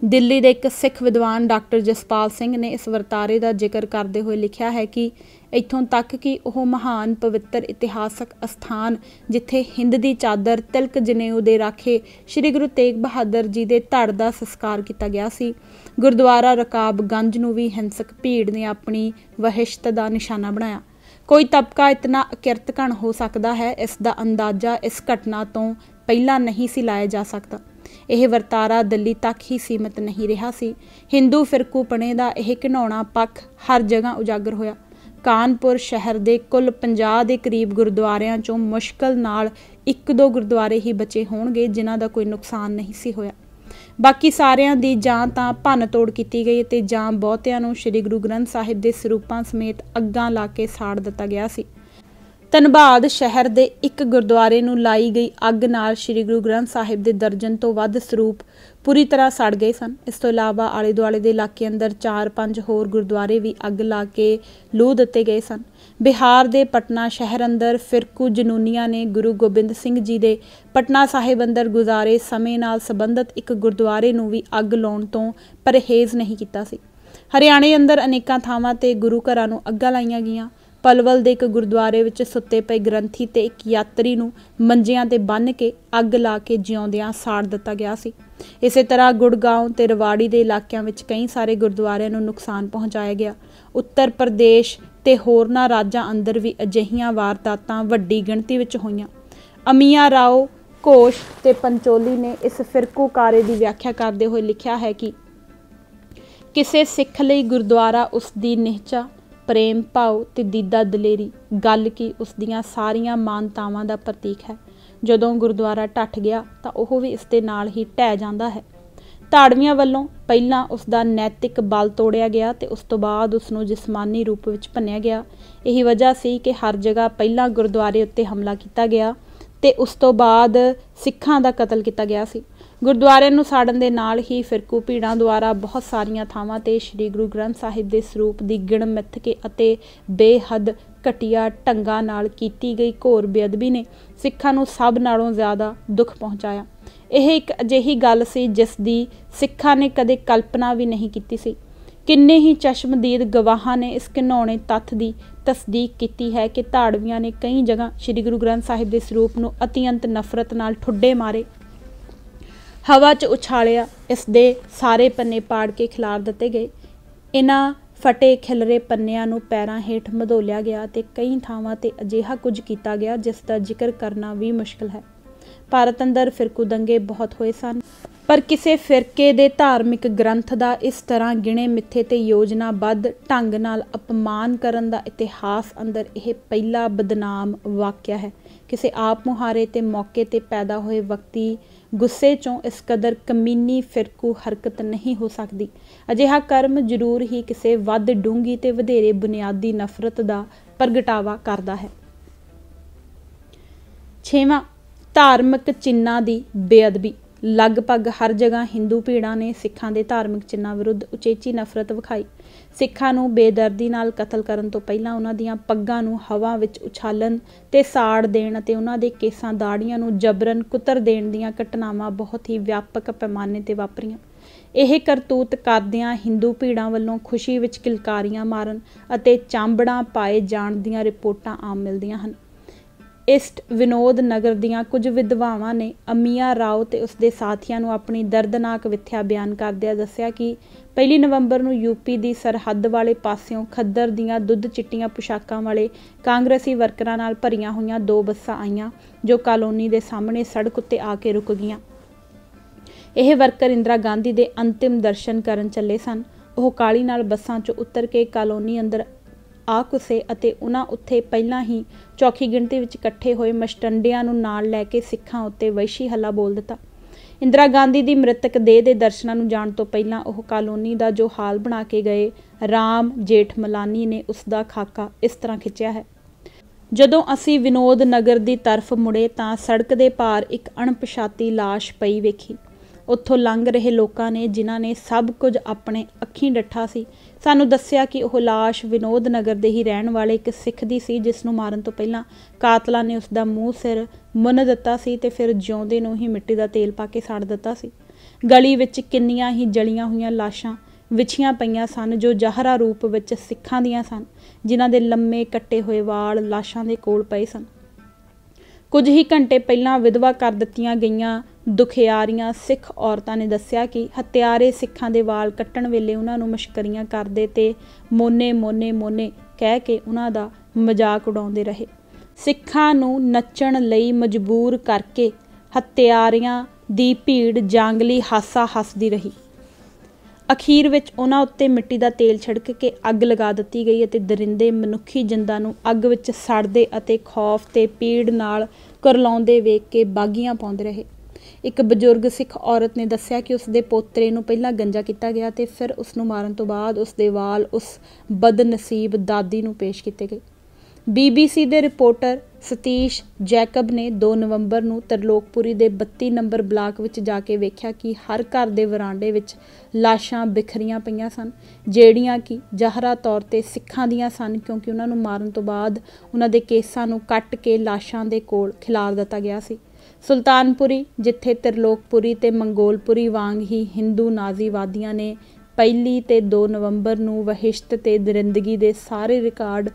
ਦਿੱਲੀ ਦੇ ਇੱਕ ਸਿੱਖ ਵਿਦਵਾਨ ਡਾਕਟਰ ਜਸਪਾਲ ਸਿੰਘ ਨੇ ਇਸ ਵਰਤਾਰੇ ਦਾ ਜ਼ਿਕਰ ਕਰਦੇ ਹੋਏ ਲਿਖਿਆ ਹੈ ਕਿ ਇੱਥੋਂ ਤੱਕ ਕਿ ਉਹ ਮਹਾਨ ਪਵਿੱਤਰ ਇਤਿਹਾਸਕ ਅਸਥਾਨ ਜਿੱਥੇ ਹਿੰਦ ਦੀ ਚਾਦਰ ਤਿਲਕ ਜਨੇਊ ਦੇ ਰਾਖੇ ਸ੍ਰੀ ਗੁਰੂ ਤੇਗ ਬਹਾਦਰ ਜੀ ਦੇ ਧੜ ਦਾ ਸੰਸਕਾਰ ਕੀਤਾ ਗਿਆ ਸੀ ਗੁਰਦੁਆਰਾ ਰਕਾਬ ਗੰਜ ਨੂੰ ਵੀ ਹਿੰਸਕ ਭੀੜ ਨੇ ਆਪਣੀ ਵਹਿਸ਼ਤ ਦਾ ਨਿਸ਼ਾਨਾ ਬਣਾਇਆ ਕੋਈ ਤਬਕਾ ਇਤਨਾ ਅਕਿਰਤ ਕਣ ਹੋ ਸਕਦਾ ਹੈ ਇਸ ਦਾ ਅੰਦਾਜ਼ਾ ਇਸ ਘਟਨਾ ਤੋਂ ਪਹਿਲਾਂ ਨਹੀਂ ਸੀ ਲਾਇਆ ਜਾ ਸਕਦਾ ਇਹ ਵਰਤਾਰਾ ਦਿੱਲੀ ਤੱਕ ਹੀ ਸੀਮਤ ਨਹੀਂ ਰਿਹਾ ਸੀ ਹਿੰਦੂ ਫਿਰਕੂ ਪਣੇ ਦਾ ਇਹ ਘਣਾਉਣਾ ਪੱਖ ਹਰ ਜਗ੍ਹਾ ਉਜਾਗਰ ਹੋਇਆ ਕਾਨਪੁਰ ਸ਼ਹਿਰ ਦੇ ਕੁੱਲ 50 ਦੇ ਕਰੀਬ ਗੁਰਦੁਆਰਿਆਂ ਚੋਂ ਮੁਸ਼ਕਲ ਨਾਲ ਇੱਕ ਦੋ ਗੁਰਦੁਆਰੇ ਹੀ ਬਚੇ ਹੋਣਗੇ ਜਿਨ੍ਹਾਂ ਦਾ ਕੋਈ ਨੁਕਸਾਨ ਨਹੀਂ ਸੀ ਹੋਇਆ ਬਾਕੀ ਸਾਰਿਆਂ ਦੀ ਜਾਂ ਤਾਂ ਭੰਨ ਤੋੜ ਕੀਤੀ ਗਈ ਤੇ ਜਾਂ ਬਹੁਤਿਆਂ ਨੂੰ ਸ੍ਰੀ ਗੁਰੂ ਗ੍ਰੰਥ ਸਾਹਿਬ ਦੇ ਸਰੂਪਾਂ ਸਮੇਤ ਅੱਗਾਂ ਲਾ ਕੇ ਸਾੜ ਦਿੱਤਾ ਗਿਆ ਸੀ ਧਨਬਾਦ ਸ਼ਹਿਰ ਦੇ ਇੱਕ ਗੁਰਦੁਆਰੇ ਨੂੰ ਲਾਈ ਗਈ ਅੱਗ ਨਾਲ ਸ੍ਰੀ ਗੁਰੂ ਗ੍ਰੰਥ ਸਾਹਿਬ ਦੇ ਦਰਜਨ ਤੋਂ ਵੱਧ ਸਰੂਪ ਪੂਰੀ ਤਰ੍ਹਾਂ ਸੜ ਗਏ ਸਨ ਇਸ ਤੋਂ ਇਲਾਵਾ ਆਲੇ ਦੁਆਲੇ ਦੇ ਇਲਾਕੇ ਅੰਦਰ 4-5 ਹੋਰ ਗੁਰਦੁਆਰੇ ਵੀ ਅੱਗ ਲਾ ਕੇ ਲੂ ਦਿੱਤੇ ਗਏ ਸਨ ਬਿਹਾਰ ਦੇ ਪਟਨਾ ਸ਼ਹਿਰ ਅੰਦਰ ਫਿਰਕੂ ਜਨੂਨੀਆਂ ਨੇ ਗੁਰੂ ਗੋਬਿੰਦ ਸਿੰਘ ਜੀ ਦੇ ਪਟਨਾ ਸਾਹਿਬ ਅੰਦਰ ਗੁਜ਼ਾਰੇ ਸਮੇਂ ਨਾਲ ਸੰਬੰਧਿਤ ਇੱਕ ਗੁਰਦੁਆਰੇ ਨੂੰ ਵੀ ਅੱਗ ਲਾਉਣ ਤੋਂ ਪਰਹੇਜ਼ ਨਹੀਂ ਕੀਤਾ ਸੀ ਹਰਿਆਣੇ ਅੰਦਰ ਅਨੇਕਾਂ ਥਾਵਾਂ ਤੇ ਗੁਰੂ ਘਰਾਂ ਨੂੰ ਅੱਗਾਂ ਲਾਈਆਂ ਗਈਆਂ ਪਲਵਲ ਦੇ ਇੱਕ ਗੁਰਦੁਆਰੇ ਵਿੱਚ ਸੁੱਤੇ ਪਏ ਗ੍ਰੰਥੀ ਤੇ ਇੱਕ ਯਾਤਰੀ ਨੂੰ ਮੰਜਿਆਂ ਤੇ ਬੰਨ੍ਹ ਕੇ ਅੱਗ ਲਾ ਕੇ ਜਿਉਂਦਿਆਂ ਸਾੜ ਦਿੱਤਾ ਗਿਆ ਸੀ ਇਸੇ ਤਰ੍ਹਾਂ ਗੁੜਗਾਉਂ ਤੇ ਰਵਾੜੀ ਦੇ ਇਲਾਕਿਆਂ ਵਿੱਚ ਕਈ ਸਾਰੇ ਗੁਰਦੁਆਰਿਆਂ ਨੂੰ ਨੁਕਸਾਨ ਪਹੁੰਚਾਇਆ ਗਿਆ ਉੱਤਰ ਪ੍ਰਦੇਸ਼ ਤੇ ਹੋਰਨਾਂ ਰਾਜਾਂ ਅੰਦਰ ਵੀ ਅਜਿਹੀਆਂ ਵਾਰਦਾਤਾਂ ਵੱਡੀ ਗਿਣਤੀ ਵਿੱਚ ਹੋਈਆਂ ਅਮੀਆਂ ਰਾਓ ਕੋਸ਼ ਤੇ ਪੰਚੋਲੀ ਨੇ ਇਸ ਫਿਰਕੂਕਾਰੇ ਦੀ ਵਿਆਖਿਆ ਕਰਦੇ ਹੋਏ ਲਿਖਿਆ ਹੈ ਕਿ ਕਿਸੇ ਸਿੱਖ ਲਈ ਗੁਰਦੁਆਰਾ ਉਸ ਦੀ ਨਿਹਚਾ ਪ੍ਰੇਮ ਭਾਉ ਤੇ ਦੀਦਾ ਦਲੇਰੀ ਗੱਲ ਕੀ ਉਸ ਦੀਆਂ ਸਾਰੀਆਂ ਮਾਨਤਾਵਾਂ ਦਾ ਪ੍ਰਤੀਕ ਹੈ ਜਦੋਂ ਗੁਰਦੁਆਰਾ ਟੱਟ ਗਿਆ ਤਾਂ ਉਹ ਵੀ ਇਸ ਦੇ ਨਾਲ ਹੀ ਟਹਿ ਜਾਂਦਾ ਹੈ ਤਾੜਵੀਆਂ ਵੱਲੋਂ ਪਹਿਲਾਂ ਉਸ ਦਾ ਨੈਤਿਕ ਬਲ ਤੋੜਿਆ ਗਿਆ ਤੇ ਉਸ ਤੋਂ ਬਾਅਦ ਉਸ ਨੂੰ ਜਿਸਮਾਨੀ ਰੂਪ ਵਿੱਚ ਭੰਨਿਆ ਗਿਆ ਇਹੀ ਵਜ੍ਹਾ ਸੀ ਕਿ ਹਰ ਜਗ੍ਹਾ ਪਹਿਲਾਂ ਗੁਰਦੁਆਰੇ ਉੱਤੇ ਹਮਲਾ ਕੀਤਾ ਗਿਆ ਤੇ ਉਸ ਤੋਂ ਬਾਅਦ ਸਿੱਖਾਂ ਦਾ ਕਤਲ ਕੀਤਾ ਗਿਆ ਸੀ ਗੁਰਦੁਆਰੇ ਨੂੰ ਸਾੜਨ ਦੇ ਨਾਲ ਹੀ ਫਿਰਕੂ ਭੀੜਾਂ ਦੁਆਰਾ ਬਹੁਤ ਸਾਰੀਆਂ ਥਾਵਾਂ ਤੇ ਸ੍ਰੀ ਗੁਰੂ ਗ੍ਰੰਥ ਸਾਹਿਬ ਦੇ ਸਰੂਪ ਦੀ ਗਿਣਮਿੱਥ ਕੇ ਅਤੇ ਬੇਹੱਦ ਘਟਿਆ ਟੰਗਾ ਨਾਲ ਕੀਤੀ ਗਈ ਘੋਰ ਬੇਅਦਬੀ ਨੇ ਸਿੱਖਾਂ ਨੂੰ ਸਭ ਨਾਲੋਂ ਜ਼ਿਆਦਾ ਦੁੱਖ ਪਹੁੰਚਾਇਆ ਇਹ ਇੱਕ ਅਜਿਹੀ ਗੱਲ ਸੀ ਜਿਸ ਦੀ ਸਿੱਖਾਂ ਨੇ ਕਦੇ ਕਲਪਨਾ ਵੀ ਨਹੀਂ ਕੀਤੀ ਸੀ ਕਿੰਨੇ ਹੀ ਚਸ਼ਮਦੀਦ ਗਵਾਹਾਂ ਨੇ ਇਸ ਘਿਨੌਣੇ ਤੱਥ ਦੀ ਤਸਦੀਕ ਕੀਤੀ ਹੈ ਕਿ ਧਾੜਵੀਆਂ ਨੇ ਕਈ ਜਗ੍ਹਾ ਸ੍ਰੀ ਗੁਰੂ ਗ੍ਰੰਥ ਸਾਹਿਬ ਦੇ ਸਰੂਪ ਨੂੰ ਅਤਿਅੰਤ ਨਫ਼ਰਤ ਨਾਲ ਠੁੱਡੇ ਮਾਰੇ ਹਵਾ 'ਚ ਉਛਾਲਿਆ ਇਸ ਦੇ ਸਾਰੇ ਪੰਨੇ ਪਾੜ ਕੇ ਖਿਲਾਰ ਦਿੱਤੇ ਗਏ ਇਹਨਾਂ ਫਟੇ ਖਿਲਰੇ ਪੰਨਿਆਂ ਨੂੰ ਪੈਰਾਂ ਹੇਠ ਮਧੋਲਿਆ ਗਿਆ ਤੇ ਕਈ ਥਾਵਾਂ ਤੇ ਅਜਿਹਾ ਕੁਝ ਕੀਤਾ ਗਿਆ ਜਿਸ ਦਾ ਜ਼ਿਕਰ ਕਰਨਾ ਵੀ ਮੁਸ਼ਕਲ ਹੈ ਭਾਰਤ ਅੰਦਰ ਫਿਰਕੂ ਦੰਗੇ ਬਹੁਤ ਹੋਏ ਸਨ ਪਰ ਕਿਸੇ ਫਿਰਕੇ ਦੇ ਧਾਰਮਿਕ ਗ੍ਰੰਥ ਦਾ ਇਸ ਤਰ੍ਹਾਂ ਗਿਣੇ ਮਿੱਥੇ ਤੇ ਯੋਜਨਾਬੱਧ ਢੰਗ ਨਾਲ ਅਪਮਾਨ ਕਰਨ ਦਾ ਇਤਿਹਾਸ ਅੰਦਰ ਇਹ ਪਹਿਲਾ ਬਦਨਾਮ ਵਾਕਿਆ ਹੈ ਕਿਸੇ ਆਪ ਮੁਹਾਰੇ ਤੇ ਮੌਕੇ ਤੇ ਪੈਦਾ ਹੋਏ ਵਕਤੀ ਗੁੱਸੇ 'ਚੋਂ ਇਸ ਕਦਰ ਕਮੀਨੀ ਫਿਰਕੂ ਹਰਕਤ ਨਹੀਂ ਹੋ ਸਕਦੀ ਅਜਿਹਾ ਕਰਮ ਜ਼ਰੂਰ ਹੀ ਕਿਸੇ ਵੱਧ ਡੂੰਗੀ ਤੇ ਵਧੇਰੇ ਬੁਨਿਆਦੀ ਨਫ਼ਰਤ ਦਾ ਪ੍ਰਗਟਾਵਾ ਕਰਦਾ ਹੈ ਛੇਵਾਂ ਧਾਰਮਿਕ ਚਿੰਨਾਂ ਦੀ ਬੇਅਦਬੀ ਲਗਭਗ ਹਰ ਜਗ੍ਹਾ ਹਿੰਦੂ ਭੀੜਾਂ ਨੇ ਸਿੱਖਾਂ ਦੇ ਧਾਰਮਿਕ ਚਿੰਨਾਂ ਵਿਰੁੱਧ ਉਚੇਚੀ ਨਫ਼ਰਤ ਵਿਖਾਈ ਸਿੱਖਾਂ ਨੂੰ ਬੇਦਰਦੀ ਨਾਲ ਕਤਲ ਕਰਨ ਤੋਂ ਪਹਿਲਾਂ ਉਹਨਾਂ ਦੀਆਂ ਪੱਗਾਂ ਨੂੰ ਹਵਾ ਵਿੱਚ ਉਛਾਲਣ ਤੇ ਸਾੜ ਦੇਣ ਅਤੇ ਉਹਨਾਂ ਦੇ ਕੇਸਾਂ ਦਾੜੀਆਂ ਨੂੰ ਜਬਰਨ ਕੁੱਤਰ ਦੇਣ ਦੀਆਂ ਘਟਨਾਵਾਂ ਬਹੁਤ ਹੀ ਵਿਆਪਕ ਪੈਮਾਨੇ ਤੇ ਵਾਪਰੀਆਂ ਇਹ ਕਰਤੂਤ ਕਰਦਿਆਂ Hindu ਭੀੜਾਂ ਵੱਲੋਂ ਖੁਸ਼ੀ ਵਿੱਚ ਕਿਲਕਾਰੀਆਂ ਮਾਰਨ ਅਤੇ ਚਾਂਬੜਾਂ ਪਾਏ ਜਾਣ ਦੀਆਂ ਰਿਪੋਰਟਾਂ ਆਮ ਮਿਲਦੀਆਂ ਹਨ ਇਸਟ ਵਿਨੋਦ-ਨਗਰ ਦੀਆਂ ਕੁਝ ਵਿਧਵਾਵਾਂ ਨੇ ਅਮੀਆ ਰਾਓ ਤੇ ਉਸਦੇ ਸਾਥੀਆਂ ਨੂੰ ਆਪਣੀ ਦਰਦਨਾਕ ਵਿਥਿਆ ਬਿਆਨ ਕਰਦਿਆਂ ਦੱਸਿਆ ਕਿ 1 ਨਵੰਬਰ ਨੂੰ ਯੂਪੀ ਦੀ ਸਰਹੱਦ ਵਾਲੇ ਪਾਸਿਓਂ ਖੱਦਰ ਦੀਆਂ ਦੁੱਧ ਚਿੱਟੀਆਂ ਪੁਸ਼ਾਕਾਂ ਵਾਲੇ ਕਾਂਗਰਸੀ ਵਰਕਰਾਂ ਨਾਲ ਭਰੀਆਂ ਹੋਈਆਂ ਦੋ ਬੱਸਾਂ ਆਈਆਂ ਜੋ ਕਾਲੋਨੀ ਦੇ ਸਾਹਮਣੇ ਸੜਕ ਉੱਤੇ ਆ ਕੇ ਰੁਕ ਗਈਆਂ ਇਹ ਵਰਕਰ ਇੰਦਰਾ ਗਾਂਧੀ ਦੇ ਅੰਤਿਮ ਦਰਸ਼ਨ ਕਰਨ ਚੱਲੇ ਸਨ ਉਹ ਕਾਲੀ ਨਾਲ ਬੱਸਾਂ 'ਚ ਉਤਰ ਕੇ ਕਾਲੋਨੀ ਅੰਦਰ ਆ ਕੁਸੇ ਅਤੇ ਉਹਨਾਂ ਉੱਥੇ ਪਹਿਲਾਂ ਹੀ ਚੌਕੀ ਗਿਣਤੀ ਵਿੱਚ ਇਕੱਠੇ ਹੋਏ ਮਸ਼ਟੰਡਿਆਂ ਨੂੰ ਨਾਲ ਲੈ ਕੇ ਸਿੱਖਾਂ ਉੱਤੇ ਵੈਸ਼ੀ ਹੱਲਾ ਬੋਲ ਦਿੱਤਾ ਇੰਦਰਾ ਗਾਂਧੀ ਦੀ ਮ੍ਰਿਤਕ ਦੇਹ ਦੇ ਦਰਸ਼ਨਾਂ ਨੂੰ ਜਾਣ ਤੋਂ ਪਹਿਲਾਂ ਉਹ ਕਾਲੋਨੀ ਦਾ ਜੋ ਹਾਲ ਬਣਾ ਕੇ ਗਏ ਰਾਮ ਜੇਠ ਮਲਾਨੀ ਨੇ ਉਸ ਦਾ ਖਾਕਾ ਇਸ ਤਰ੍ਹਾਂ ਖਿੱਚਿਆ ਹੈ ਜਦੋਂ ਅਸੀਂ ਵਿਨੋਦ ਨਗਰ ਦੀ ਤਰਫ ਮੁੜੇ ਤਾਂ ਸੜਕ ਦੇ ਪਾਰ ਇੱਕ ਅਣਪਛਾਤੀ লাশ ਪਈ ਵੇਖੀ ਉੱਥੋਂ ਲੰਘ ਰਹੇ ਲੋਕਾਂ ਨੇ ਜਿਨ੍ਹਾਂ ਨੇ ਸਭ ਕੁਝ ਆਪਣੇ ਅੱਖੀਂ ਡੱਠਾ ਸੀ ਸਾਨੂੰ ਦੱਸਿਆ ਕਿ ਉਹ লাশ ਵਿਨੋਦ ਨਗਰ ਦੇ ਹੀ ਰਹਿਣ ਵਾਲੇ ਇੱਕ ਸਿੱਖ ਦੀ ਸੀ ਜਿਸ ਨੂੰ ਮਾਰਨ ਤੋਂ ਪਹਿਲਾਂ ਕਾਤਲਾਂ ਨੇ ਉਸ ਦਾ ਮੂੰਹ ਸਿਰ ਮੁੰਨ ਦਿੱਤਾ ਸੀ ਤੇ ਫਿਰ ਜਿਉਂਦੇ ਨੂੰ ਹੀ ਮਿੱਟੀ ਦਾ ਤੇਲ ਪਾ ਕੇ ਸਾੜ ਦਿੱਤਾ ਸੀ ਗਲੀ ਵਿੱਚ ਕਿੰਨੀਆਂ ਹੀ ਜਲੀਆਂ ਹੋਈਆਂ ਲਾਸ਼ਾਂ ਵਿਛੀਆਂ ਪਈਆਂ ਸਨ ਜੋ ਜ਼ਹਰਾ ਰੂਪ ਵਿੱਚ ਸਿੱਖਾਂ ਦੀਆਂ ਸਨ ਜਿਨ੍ਹਾਂ ਦੇ ਲੰਮੇ ਕੱਟੇ ਹੋਏ ਵਾਲ ਲਾਸ਼ਾਂ ਦੇ ਕੋਲ ਪਏ ਸਨ ਕੁਝ ਹੀ ਘੰਟੇ ਪਹਿਲਾਂ ਵਿਧਵਾ ਕਰ ਦਿੱਤੀਆਂ ਗਈਆਂ ਦੁਖਿਆਰੀਆਂ ਸਿੱਖ ਔਰਤਾਂ ਨੇ ਦੱਸਿਆ ਕਿ ਹਤਿਆਰੇ ਸਿੱਖਾਂ ਦੇ ਵਾਲ ਕੱਟਣ ਵੇਲੇ ਉਹਨਾਂ ਨੂੰ ਮਸ਼ਕਰੀਆਂ ਕਰਦੇ ਤੇ ਮੋਨੇ ਮੋਨੇ ਮੋਨੇ ਕਹਿ ਕੇ ਉਹਨਾਂ ਦਾ ਮਜ਼ਾਕ ਉਡਾਉਂਦੇ ਰਹੇ ਸਿੱਖਾਂ ਨੂੰ ਨੱਚਣ ਲਈ ਮਜਬੂਰ ਕਰਕੇ ਹਤਿਆਰੀਆਂ ਦੀ ਭੀੜ ਜਾਂਗਲੀ ਹਾਸਾ ਹੱਸਦੀ ਰਹੀ ਅਖੀਰ ਵਿੱਚ ਉਹਨਾਂ ਉੱਤੇ ਮਿੱਟੀ ਦਾ ਤੇਲ ਛਿੜਕ ਕੇ ਅੱਗ ਲਗਾ ਦਿੱਤੀ ਗਈ ਅਤੇ ਦਰਿੰਦੇ ਮਨੁੱਖੀ ਜਿੰਦਾਂ ਨੂੰ ਅੱਗ ਵਿੱਚ ਸੜਦੇ ਅਤੇ ਖੌਫ ਤੇ ਪੀੜ ਨਾਲ ਕਰਲਾਉਂਦੇ ਵੇਖ ਕੇ ਬਾਗੀਆਂ ਪਾਉਂਦੇ ਰਹੇ ਇੱਕ ਬਜ਼ੁਰਗ ਸਿੱਖ ਔਰਤ ਨੇ ਦੱਸਿਆ ਕਿ ਉਸ ਦੇ ਪੋਤਰੇ ਨੂੰ ਪਹਿਲਾਂ ਗੰਜਾ ਕੀਤਾ ਗਿਆ ਤੇ ਫਿਰ ਉਸ ਨੂੰ ਮਾਰਨ ਤੋਂ ਬਾਅਦ ਉਸ ਦੇ ਵਾਲ ਉਸ ਬਦਨਸੀਬ ਦਾਦੀ ਨੂੰ ਪੇਸ਼ ਕੀਤੇ ਗਏ ਬੀਬੀਸੀ ਦੇ ਰਿਪੋਰਟਰ ਸਤੀਸ਼ ਜੈਕਬ ਨੇ 2 ਨਵੰਬਰ ਨੂੰ ਤਰਲੋਕਪੁਰੀ ਦੇ 32 ਨੰਬਰ ਬਲਾਕ ਵਿੱਚ ਜਾ ਕੇ ਵੇਖਿਆ ਕਿ ਹਰ ਘਰ ਦੇ ਵਰਾਂਡੇ ਵਿੱਚ ਲਾਸ਼ਾਂ ਬਿਖਰੀਆਂ ਪਈਆਂ ਸਨ ਜਿਹੜੀਆਂ ਕਿ ਜ਼ਹਰਾ ਤੌਰ ਤੇ ਸਿੱਖਾਂ ਦੀਆਂ ਸਨ ਕਿਉਂਕਿ ਉਹਨਾਂ ਨੂੰ ਮਾਰਨ ਤੋਂ ਬਾਅਦ ਉਹਨਾਂ ਦੇ ਕੇਸਾਂ ਨੂੰ ਕੱਟ ਕੇ ਲਾਸ਼ਾਂ ਦੇ ਕੋਲ ਖਿਲਾਰ ਦਿੱਤਾ ਗਿਆ ਸੀ ਸੁਲਤਾਨਪੁਰੀ ਜਿੱਥੇ ਤਿਰਲੋਕਪੁਰੀ ਤੇ ਮੰਗੋਲਪੁਰੀ ਵਾਂਗ ਹੀ ਹਿੰਦੂ ਨਾਜ਼ੀਵਾਦੀਆਂ ਨੇ ਪਹਿਲੀ ਤੇ 2 ਨਵੰਬਰ ਨੂੰ ਵਹਿਸ਼ਤ ਤੇ ਦਰਿੰਦਗੀ ਦੇ ਸਾਰੇ ਰਿਕਾਰਡ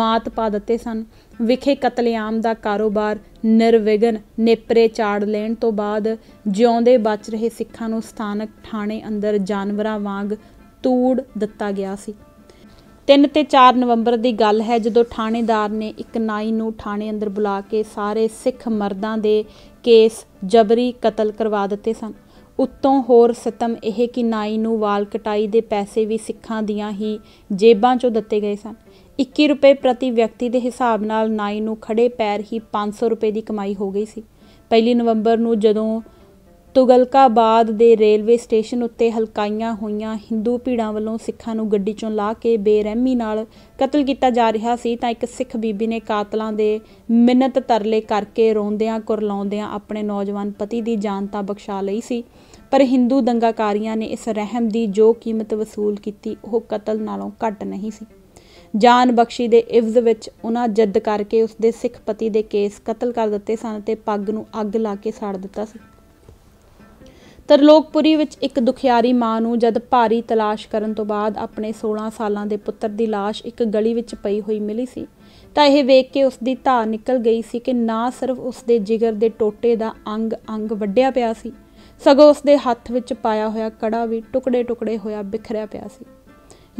ਮਾਤ ਪਾ ਦਿੱਤੇ ਸਨ ਵਿਖੇ ਕਤਲੇਆਮ ਦਾ ਕਾਰੋਬਾਰ ਨਿਰਵਿਘਨ ਨੇਪਰੇ ਚਾੜ ਲੈਣ ਤੋਂ ਬਾਅਦ ਜਿਉਂਦੇ ਬਚ ਰਹੇ ਸਿੱਖਾਂ ਨੂੰ ਸਥਾਨਕ ਥਾਣੇ ਅੰਦਰ ਜਾਨਵਰਾਂ ਵਾਂਗ ਤੂੜ ਦਿੱਤਾ ਗਿਆ ਸੀ 3 ਤੇ 4 ਨਵੰਬਰ ਦੀ ਗੱਲ ਹੈ ਜਦੋਂ ਥਾਣੇਦਾਰ ਨੇ ਇੱਕ ਨਾਈ ਨੂੰ ਥਾਣੇ ਅੰਦਰ ਬੁਲਾ ਕੇ ਸਾਰੇ ਸਿੱਖ ਮਰਦਾਂ ਦੇ ਕੇਸ ਜਬਰੀ ਕਤਲ ਕਰਵਾ ਦਿੱਤੇ ਸਨ ਉੱਤੋਂ ਹੋਰ ਸਤਮ ਇਹ ਕਿ ਨਾਈ ਨੂੰ ਵਾਲ ਕਟਾਈ ਦੇ ਪੈਸੇ ਵੀ ਸਿੱਖਾਂ ਦੀਆਂ ਹੀ ਜੇਬਾਂ 'ਚੋਂ ਦਿੱਤੇ ਗਏ ਸਨ 21 ਰੁਪਏ ਪ੍ਰਤੀ ਵਿਅਕਤੀ ਦੇ ਹਿਸਾਬ ਨਾਲ ਨਾਈ ਨੂੰ ਖੜੇ ਪੈਰ ਹੀ 500 ਰੁਪਏ ਦੀ ਕਮਾਈ ਹੋ ਗਈ ਸੀ 1 ਨਵੰਬਰ ਨੂੰ ਜਦੋਂ ਤੁਗਲਕਾਬਾਦ ਦੇ ਰੇਲਵੇ ਸਟੇਸ਼ਨ ਉੱਤੇ ਹਲਕਾਈਆਂ ਹੋਈਆਂ ਹਿੰਦੂ ਭੀੜਾਂ ਵੱਲੋਂ ਸਿੱਖਾਂ ਨੂੰ ਗੱਡੀ 'ਚੋਂ ਲਾ ਕੇ ਬੇਰਹਿਮੀ ਨਾਲ ਕਤਲ ਕੀਤਾ ਜਾ ਰਿਹਾ ਸੀ ਤਾਂ ਇੱਕ ਸਿੱਖ ਬੀਬੀ ਨੇ ਕਾਤਲਾਂ ਦੇ ਮਿੰਨਤ ਤਰਲੇ ਕਰਕੇ ਰੋਂਦਿਆਂ ਕੁਰਲਾਉਂਦਿਆਂ ਆਪਣੇ ਨੌਜਵਾਨ ਪਤੀ ਦੀ ਜਾਨ ਤਾਂ ਬਖਸ਼ਾ ਲਈ ਸੀ ਪਰ ਹਿੰਦੂ ਦੰਗਾਕਾਰੀਆਂ ਨੇ ਇਸ ਰਹਿਮ ਦੀ ਜੋ ਕੀਮਤ ਵਸੂਲ ਕੀਤੀ ਉਹ ਕਤਲ ਨਾਲੋਂ ਘੱਟ ਨਹੀਂ ਸੀ ਜਾਨ ਬਖਸ਼ੀ ਦੇ ਇਵਜ਼ ਵਿੱਚ ਉਹਨਾਂ ਜਦ ਕਰਕੇ ਉਸ ਦੇ ਸਿੱਖ ਪਤੀ ਦੇ ਕੇਸ ਕਤਲ ਕਰ ਦਿੱਤੇ ਸਨ ਤੇ ਪੱਗ ਨੂੰ ਅੱਗ ਲਾ ਕੇ ਸਾੜ ਦਿੱਤਾ ਸੀ ਤਰਲੋਕਪੁਰੀ ਵਿੱਚ ਇੱਕ ਦੁਖਿਆਰੀ ਮਾਂ ਨੂੰ ਜਦ ਭਾਰੀ ਤਲਾਸ਼ ਕਰਨ ਤੋਂ ਬਾਅਦ ਆਪਣੇ 16 ਸਾਲਾਂ ਦੇ ਪੁੱਤਰ ਦੀ লাশ ਇੱਕ ਗਲੀ ਵਿੱਚ ਪਈ ਹੋਈ ਮਿਲੀ ਸੀ ਤਾਂ ਇਹ ਵੇਖ ਕੇ ਉਸ ਦੀ ਧਾਰ ਨਿਕਲ ਗਈ ਸੀ ਕਿ ਨਾ ਸਿਰਫ ਉਸ ਦੇ ਜਿਗਰ ਦੇ ਟੋਟੇ ਦਾ ਅੰਗ ਅੰਗ ਵੱਡਿਆ ਪਿਆ ਸੀ ਸਗੋਂ ਉਸ ਦੇ ਹੱਥ ਵਿੱਚ ਪਾਇਆ ਹੋਇਆ ਕੜਾ ਵੀ ਟੁਕੜੇ-ਟੁਕੜੇ ਹੋਇਆ ਬਿਖਰਿਆ ਪਿਆ ਸੀ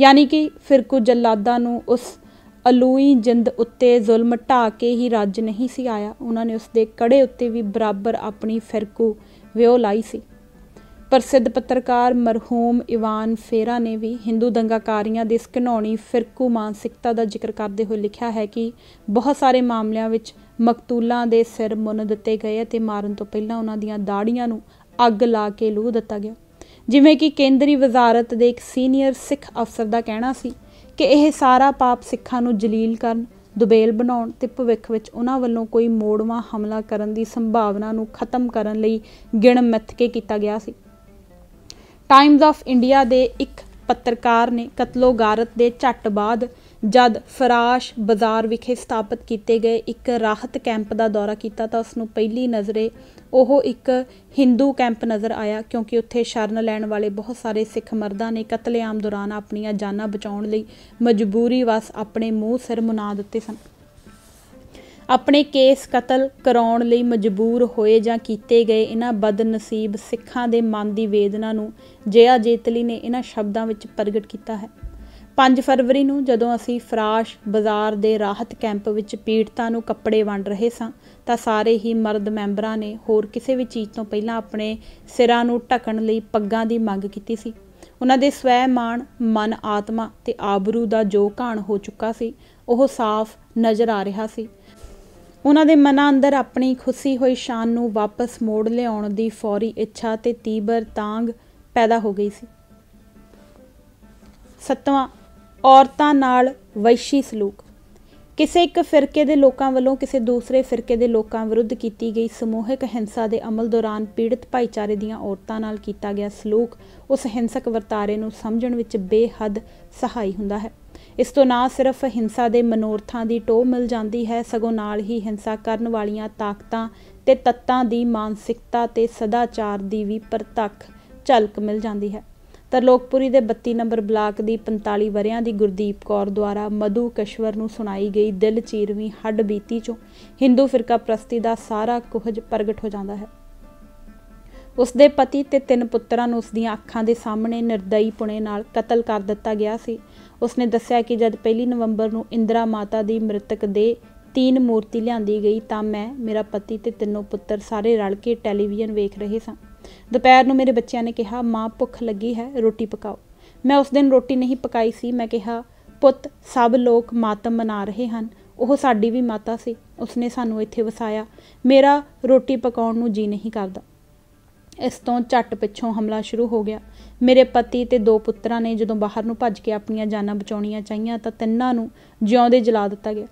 ਯਾਨੀ ਕਿ ਫਿਰਕੂ ਜਲਾਦਾ ਨੂੰ ਉਸ ਅਲੂਈ ਜਿੰਦ ਉੱਤੇ ਜ਼ੁਲਮ ਢਾ ਕੇ ਹੀ ਰੱਜ ਨਹੀਂ ਸੀ ਆਇਆ ਉਹਨਾਂ ਨੇ ਉਸ ਦੇ ਕੜੇ ਉੱਤੇ ਵੀ ਬਰਾਬਰ ਆਪਣੀ ਫਿਰਕੂ ਵਿਓ ਲਾਈ ਸੀ ਪ੍ਰਸਿੱਧ ਪੱਤਰਕਾਰ ਮਰਹੂਮ ਇਵਾਨ ਫੇਰਾ ਨੇ ਵੀ ਹਿੰਦੂ ਦੰਗਾਕਾਰੀਆਂ ਦੇ ਇਸ ਫਿਰਕੂ ਮਾਨਸਿਕਤਾ ਦਾ ਜ਼ਿਕਰ ਕਰਦੇ ਹੋਏ ਲਿਖਿਆ ਹੈ ਕਿ ਬਹੁਤ ਸਾਰੇ ਮਾਮਲਿਆਂ ਵਿੱਚ ਮਕਤੂਲਾਂ ਦੇ ਸਿਰ ਮੁੰਨ ਦਿੱਤੇ ਗਏ ਅਤੇ ਮਾਰਨ ਤੋਂ ਪਹਿਲਾਂ ਉਹਨਾਂ ਦੀਆਂ ਦਾੜੀਆਂ ਨੂੰ ਅੱਗ ਲਾ ਕੇ ਲੂ ਦਿੱਤਾ ਗਿਆ ਜਿਵੇਂ ਕਿ ਕੇਂਦਰੀ ਵਜ਼ਾਰਤ ਦੇ ਇੱਕ ਸੀਨੀਅਰ ਸਿੱਖ ਅਫਸਰ ਦਾ ਕਹਿਣਾ ਸੀ ਕਿ ਇਹ ਸਾਰਾ ਪਾਪ ਸਿੱਖਾਂ ਨੂੰ ਜਲੀਲ ਕਰਨ ਦੁਬੇਲ ਬਣਾਉਣ ਤੇ ਭਵਿੱਖ ਵਿੱਚ ਉਹਨਾਂ ਵੱਲੋਂ ਕੋਈ ਮੋੜਵਾ ਹਮਲਾ ਕਰਨ ਦੀ ਸੰਭਾਵਨਾ ਨੂੰ ਖਤਮ ਕਰਨ ਲਈ ਗਿਣ ਮਿੱਥ ਕੇ ਕੀਤਾ ਗਿਆ ਸੀ ਟਾਈਮਜ਼ ਆਫ ਇੰਡੀਆ ਦੇ ਇੱਕ ਪੱਤਰਕਾਰ ਨੇ ਕਤਲੋਗਾਰਤ ਦੇ ਝੱਟ ਬਾਅਦ ਜਦ ਫਰਾਸ਼ ਬਾਜ਼ਾਰ ਵਿਖੇ ਸਥਾਪਿਤ ਕੀਤੇ ਗਏ ਇੱਕ ਰਾਹਤ ਕੈਂਪ ਦਾ ਦੌਰਾ ਕੀਤਾ ਤਾਂ ਉਸ ਨੂੰ ਪਹਿਲੀ ਨਜ਼ਰੇ ਉਹ ਇੱਕ ਹਿੰਦੂ ਕੈਂਪ ਨਜ਼ਰ ਆਇਆ ਕਿਉਂਕਿ ਉੱਥੇ ਸ਼ਰਨ ਲੈਣ ਵਾਲੇ ਬਹੁਤ ਸਾਰੇ ਸਿੱਖ ਮਰਦਾਂ ਨੇ ਕਤਲੇਆਮ ਦੌਰਾਨ ਆਪਣੀਆਂ ਜਾਨਾਂ ਬਚਾਉਣ ਲਈ ਮਜਬੂਰੀ ਵਸ ਆਪਣੇ ਮੂੰਹ ਸਿਰ ਮੁਨਾ ਦਿੱਤੇ ਸਨ ਆਪਣੇ ਕੇਸ ਕਤਲ ਕਰਾਉਣ ਲਈ ਮਜਬੂਰ ਹੋਏ ਜਾਂ ਕੀਤੇ ਗਏ ਇਹਨਾਂ ਬਦਨਸੀਬ ਸਿੱਖਾਂ ਦੇ ਮਨ ਦੀ ਵੇਦਨਾ ਨੂੰ ਜਿਆ ਜੇਤਲੀ ਨੇ ਇਹਨਾਂ ਸ਼ਬਦਾਂ ਵਿੱਚ ਪ੍ਰਗਟ ਕੀਤਾ ਹੈ 5 ਫਰਵਰੀ ਨੂੰ ਜਦੋਂ ਅਸੀਂ ਫਰਾਸ਼ ਬਾਜ਼ਾਰ ਦੇ ਰਾਹਤ ਕੈਂਪ ਵਿੱਚ ਪੀੜਤਾਂ ਨੂੰ ਕੱਪੜੇ ਵੰਡ ਰਹੇ ਸਾਂ ਤਾਂ ਸਾਰੇ ਹੀ ਮਰਦ ਮੈਂਬਰਾਂ ਨੇ ਹੋਰ ਕਿਸੇ ਵੀ ਚੀਜ਼ ਤੋਂ ਪਹਿਲਾਂ ਆਪਣੇ ਸਿਰਾਂ ਨੂੰ ਢੱਕਣ ਲਈ ਪੱਗਾਂ ਦੀ ਮੰਗ ਕੀਤੀ ਸੀ ਉਹਨਾਂ ਦੇ ਸਵੈ ਮਾਣ ਮਨ ਆਤਮਾ ਤੇ ਆਬਰੂ ਦਾ ਜੋ ਘਾਣ ਹੋ ਚੁੱਕਾ ਸੀ ਉਹ ਸਾਫ਼ ਨਜ਼ਰ ਆ ਰਿਹਾ ਸੀ ਉਹਨਾਂ ਦੇ ਮਨਾਂ ਅੰਦਰ ਆਪਣੀ ਖੁਸ਼ੀ ਹੋਈ ਸ਼ਾਨ ਨੂੰ ਵਾਪਸ ਮੋੜ ਲਿਆਉਣ ਦੀ ਫੌਰੀ ਇੱਛਾ ਤੇ ਤੀਬਰ ਤਾਂਗ ਪੈਦਾ ਹੋ ਗਈ ਸੀ ਸੱਤਵਾਂ ਔਰਤਾਂ ਨਾਲ ਵੈਸ਼ੀ ਸਲੂਕ ਕਿਸੇ ਇੱਕ ਫਿਰਕੇ ਦੇ ਲੋਕਾਂ ਵੱਲੋਂ ਕਿਸੇ ਦੂਸਰੇ ਫਿਰਕੇ ਦੇ ਲੋਕਾਂ ਵਿਰੁੱਧ ਕੀਤੀ ਗਈ ਸਮੂਹਿਕ ਹਿੰਸਾ ਦੇ ਅਮਲ ਦੌਰਾਨ ਪੀੜਤ ਭਾਈਚਾਰੇ ਦੀਆਂ ਔਰਤਾਂ ਨਾਲ ਕੀਤਾ ਗਿਆ ਸਲੂਕ ਉਸ ਹਿੰਸਕ ਵਰਤਾਰੇ ਨੂੰ ਸਮਝਣ ਵਿੱਚ ਬੇਹੱਦ ਸਹਾਈ ਹੁੰਦਾ ਹੈ ਇਸ ਤੋਂ ਨਾ ਸਿਰਫ ਹਿੰਸਾ ਦੇ ਮਨੋਰਥਾਂ ਦੀ ਟੋਹ ਮਿਲ ਜਾਂਦੀ ਹੈ ਸਗੋਂ ਨਾਲ ਹੀ ਹਿੰਸਾ ਕਰਨ ਵਾਲੀਆਂ ਤਾਕਤਾਂ ਤੇ ਤੱਤਾਂ ਦੀ ਮਾਨਸਿਕਤਾ ਤੇ ਸਦਾਚਾਰ ਦੀ ਵੀ ਪ੍ਰਤੱਖ ਝਲਕ ਮਿਲ ਜਾਂਦੀ ਹੈ ਤਰਲੋਕਪੁਰੀ ਦੇ 32 ਨੰਬਰ ਬਲਾਕ ਦੀ 45 ਵਰਿਆਂ ਦੀ ਗੁਰਦੀਪ ਕੌਰ ਦੁਆਰਾ ਮਧੂ ਕਸ਼ਵਰ ਨੂੰ ਸੁਣਾਈ ਗਈ ਦਿਲ ਚੀਰਵੀਂ ਹੱਡ ਬੀਤੀ ਚੋਂ ਹਿੰਦੂ ਫਿਰਕਾ ਪ੍ਰਸਤੀ ਦਾ ਸਾਰਾ ਕੁਝ ਪ੍ਰਗਟ ਹੋ ਜਾਂਦਾ ਹੈ ਉਸ ਦੇ ਪਤੀ ਤੇ ਤਿੰਨ ਪੁੱਤਰਾਂ ਨੂੰ ਉਸ ਦੀਆਂ ਅੱਖਾਂ ਦੇ ਸਾਹਮਣੇ ਨਿਰਦਈ ਪੁਣੇ ਨਾਲ ਕਤਲ ਕਰ ਦਿੱਤਾ ਗਿਆ ਸੀ ਉਸਨੇ ਦੱਸਿਆ ਕਿ ਜਦ 1 ਨਵੰਬਰ ਨੂੰ ਇੰਦਰਾ ਮਾਤਾ ਦੀ ਮ੍ਰਿਤਕ ਦੇ ਤੀਨ ਮੂਰਤੀ ਲਿਆਂਦੀ ਗਈ ਤਾਂ ਮੈਂ ਮੇਰਾ ਪਤੀ ਤੇ ਤਿੰਨੋਂ ਪੁੱਤਰ ਸਾਰੇ ਰਲ ਕੇ ਟੈਲੀਵਿਜ਼ਨ ਵੇਖ ਰਹੇ ਸਾਂ ਦੁਪਹਿਰ ਨੂੰ ਮੇਰੇ ਬੱਚਿਆਂ ਨੇ ਕਿਹਾ ਮਾਂ ਭੁੱਖ ਲੱਗੀ ਹੈ ਰੋਟੀ ਪਕਾਓ ਮੈਂ ਉਸ ਦਿਨ ਰੋਟੀ ਨਹੀਂ ਪਕਾਈ ਸੀ ਮੈਂ ਕਿਹਾ ਪੁੱਤ ਸਭ ਲੋਕ ਮਾਤਮ ਮਨਾ ਰਹੇ ਹਨ ਉਹ ਸਾਡੀ ਵੀ ਮਾਤਾ ਸੀ ਉਸਨੇ ਸਾਨੂੰ ਇੱਥੇ ਵਸਾਇਆ ਮੇਰਾ ਰੋਟੀ ਪਕਾਉਣ ਨੂੰ ਜੀ ਨਹੀਂ ਕਰਦਾ ਇਸ ਤੋਂ ਛੱਟ ਪਿੱਛੋਂ ਹਮਲਾ ਸ਼ੁਰੂ ਹੋ ਗਿਆ ਮੇਰੇ ਪਤੀ ਤੇ ਦੋ ਪੁੱਤਰਾਂ ਨੇ ਜਦੋਂ ਬਾਹਰ ਨੂੰ ਭੱਜ ਕੇ ਆਪਣੀਆਂ ਜਾਨਾਂ ਬਚਾਉਣੀਆਂ ਚਾਹੀਆਂ ਤਾਂ ਤਿੰਨਾਂ ਨੂੰ ਜਿਉਂਦੇ ਜਲਾ ਦਿੱਤਾ ਗਿਆ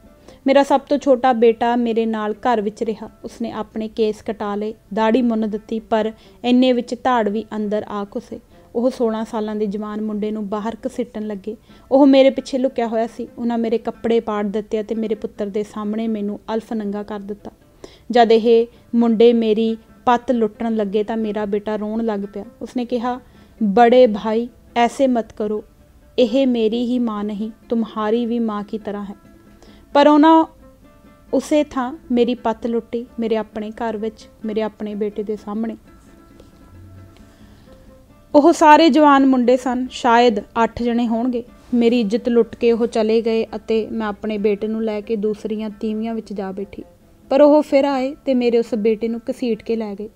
ਮੇਰਾ ਸਭ ਤੋਂ ਛੋਟਾ ਬੇਟਾ ਮੇਰੇ ਨਾਲ ਘਰ ਵਿੱਚ ਰਿਹਾ ਉਸਨੇ ਆਪਣੇ ਕੇਸ ਕਟਾ ਲਏ ਦਾੜੀ ਮੁੰਨ ਦਿੱਤੀ ਪਰ ਇੰਨੇ ਵਿੱਚ ਧਾੜ ਵੀ ਅੰਦਰ ਆ ਕੁਸੇ ਉਹ 16 ਸਾਲਾਂ ਦੇ ਜਵਾਨ ਮੁੰਡੇ ਨੂੰ ਬਾਹਰ ਕਸਿੱਟਣ ਲੱਗੇ ਉਹ ਮੇਰੇ ਪਿੱਛੇ ਲੁਕਿਆ ਹੋਇਆ ਸੀ ਉਹਨਾਂ ਮੇਰੇ ਕੱਪੜੇ ਪਾੜ ਦਿੱਤੇ ਅਤੇ ਮੇਰੇ ਪੁੱਤਰ ਦੇ ਸਾਹਮਣੇ ਮੈਨੂੰ ਅਲਫ ਨੰਗਾ ਕਰ ਦਿੱਤਾ ਜਦ ਇਹ ਮੁੰਡੇ ਮੇਰੀ ਪੱਤ ਲੁੱਟਣ ਲੱਗੇ ਤਾਂ ਮੇਰਾ ਬੇਟਾ ਰੋਣ ਲੱਗ ਪਿਆ ਉਸਨੇ ਕਿਹਾ ਬੜੇ ਭਾਈ ਐਸੇ ਮਤ ਕਰੋ ਇਹ ਮੇਰੀ ਹੀ ਮਾਂ ਨਹੀਂ तुम्हारी ਵੀ ਮਾਂ ਕੀ ਤਰ੍ਹਾਂ ਹੈ ਪਰ ਉਹਨਾ ਉਸੇ ਥਾਂ ਮੇਰੀ ਪੱਤ ਲੁੱਟੀ ਮੇਰੇ ਆਪਣੇ ਘਰ ਵਿੱਚ ਮੇਰੇ ਆਪਣੇ ਬੇਟੇ ਦੇ ਸਾਹਮਣੇ ਉਹ ਸਾਰੇ ਜਵਾਨ ਮੁੰਡੇ ਸਨ ਸ਼ਾਇਦ 8 ਜਣੇ ਹੋਣਗੇ ਮੇਰੀ ਇੱਜ਼ਤ ਲੁੱਟ ਕੇ ਉਹ ਚਲੇ ਗਏ ਅਤੇ ਮੈਂ ਆਪਣੇ ਬੇਟੇ ਨੂੰ ਲੈ ਕੇ ਦੂਸਰੀਆਂ ਤੀਵੀਆਂ ਵਿੱਚ ਜਾ ਬੈਠੀ ਪਰ ਉਹ ਫਿਰ ਆਏ ਤੇ ਮੇਰੇ ਉਸ ਬੇਟੇ ਨੂੰ ਕਸੀਟ ਕੇ ਲੈ ਗਏ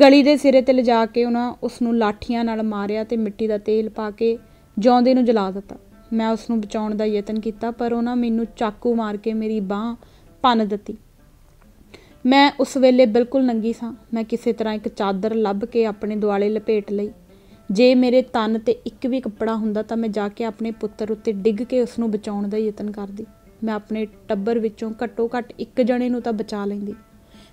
ਗਲੀ ਦੇ ਸਿਰੇ ਤੇ ਲਿਜਾ ਕੇ ਉਹਨਾਂ ਉਸ ਨੂੰ ਲਾਠੀਆਂ ਨਾਲ ਮਾਰਿਆ ਤੇ ਮਿੱਟੀ ਦਾ ਤੇਲ ਪਾ ਕੇ ਜੌਂਦੇ ਨੂੰ ਜਲਾ ਦਿੱਤਾ ਮੈਂ ਉਸ ਨੂੰ ਬਚਾਉਣ ਦਾ ਯਤਨ ਕੀਤਾ ਪਰ ਉਹਨਾਂ ਮੈਨੂੰ ਚਾਕੂ ਮਾਰ ਕੇ ਮੇਰੀ ਬਾਹ ਪੰਨ ਦਿੱਤੀ ਮੈਂ ਉਸ ਵੇਲੇ ਬਿਲਕੁਲ ਨੰਗੀ ਸਾਂ ਮੈਂ ਕਿਸੇ ਤਰ੍ਹਾਂ ਇੱਕ ਚਾਦਰ ਲੱਭ ਕੇ ਆਪਣੇ ਦੁਆਲੇ ਲਪੇਟ ਲਈ ਜੇ ਮੇਰੇ ਤਨ ਤੇ ਇੱਕ ਵੀ ਕੱਪੜਾ ਹੁੰਦਾ ਤਾਂ ਮੈਂ ਜਾ ਕੇ ਆਪਣੇ ਪੁੱਤਰ ਉੱਤੇ ਡਿੱਗ ਕੇ ਉਸ ਨੂੰ ਬਚਾਉਣ ਦਾ ਯਤਨ ਕਰਦੀ ਮੈਂ ਆਪਣੇ ਟੱਬਰ ਵਿੱਚੋਂ ਘੱਟੋ ਘੱਟ ਇੱਕ ਜਣੇ ਨੂੰ ਤਾਂ ਬਚਾ ਲੈਂਦੀ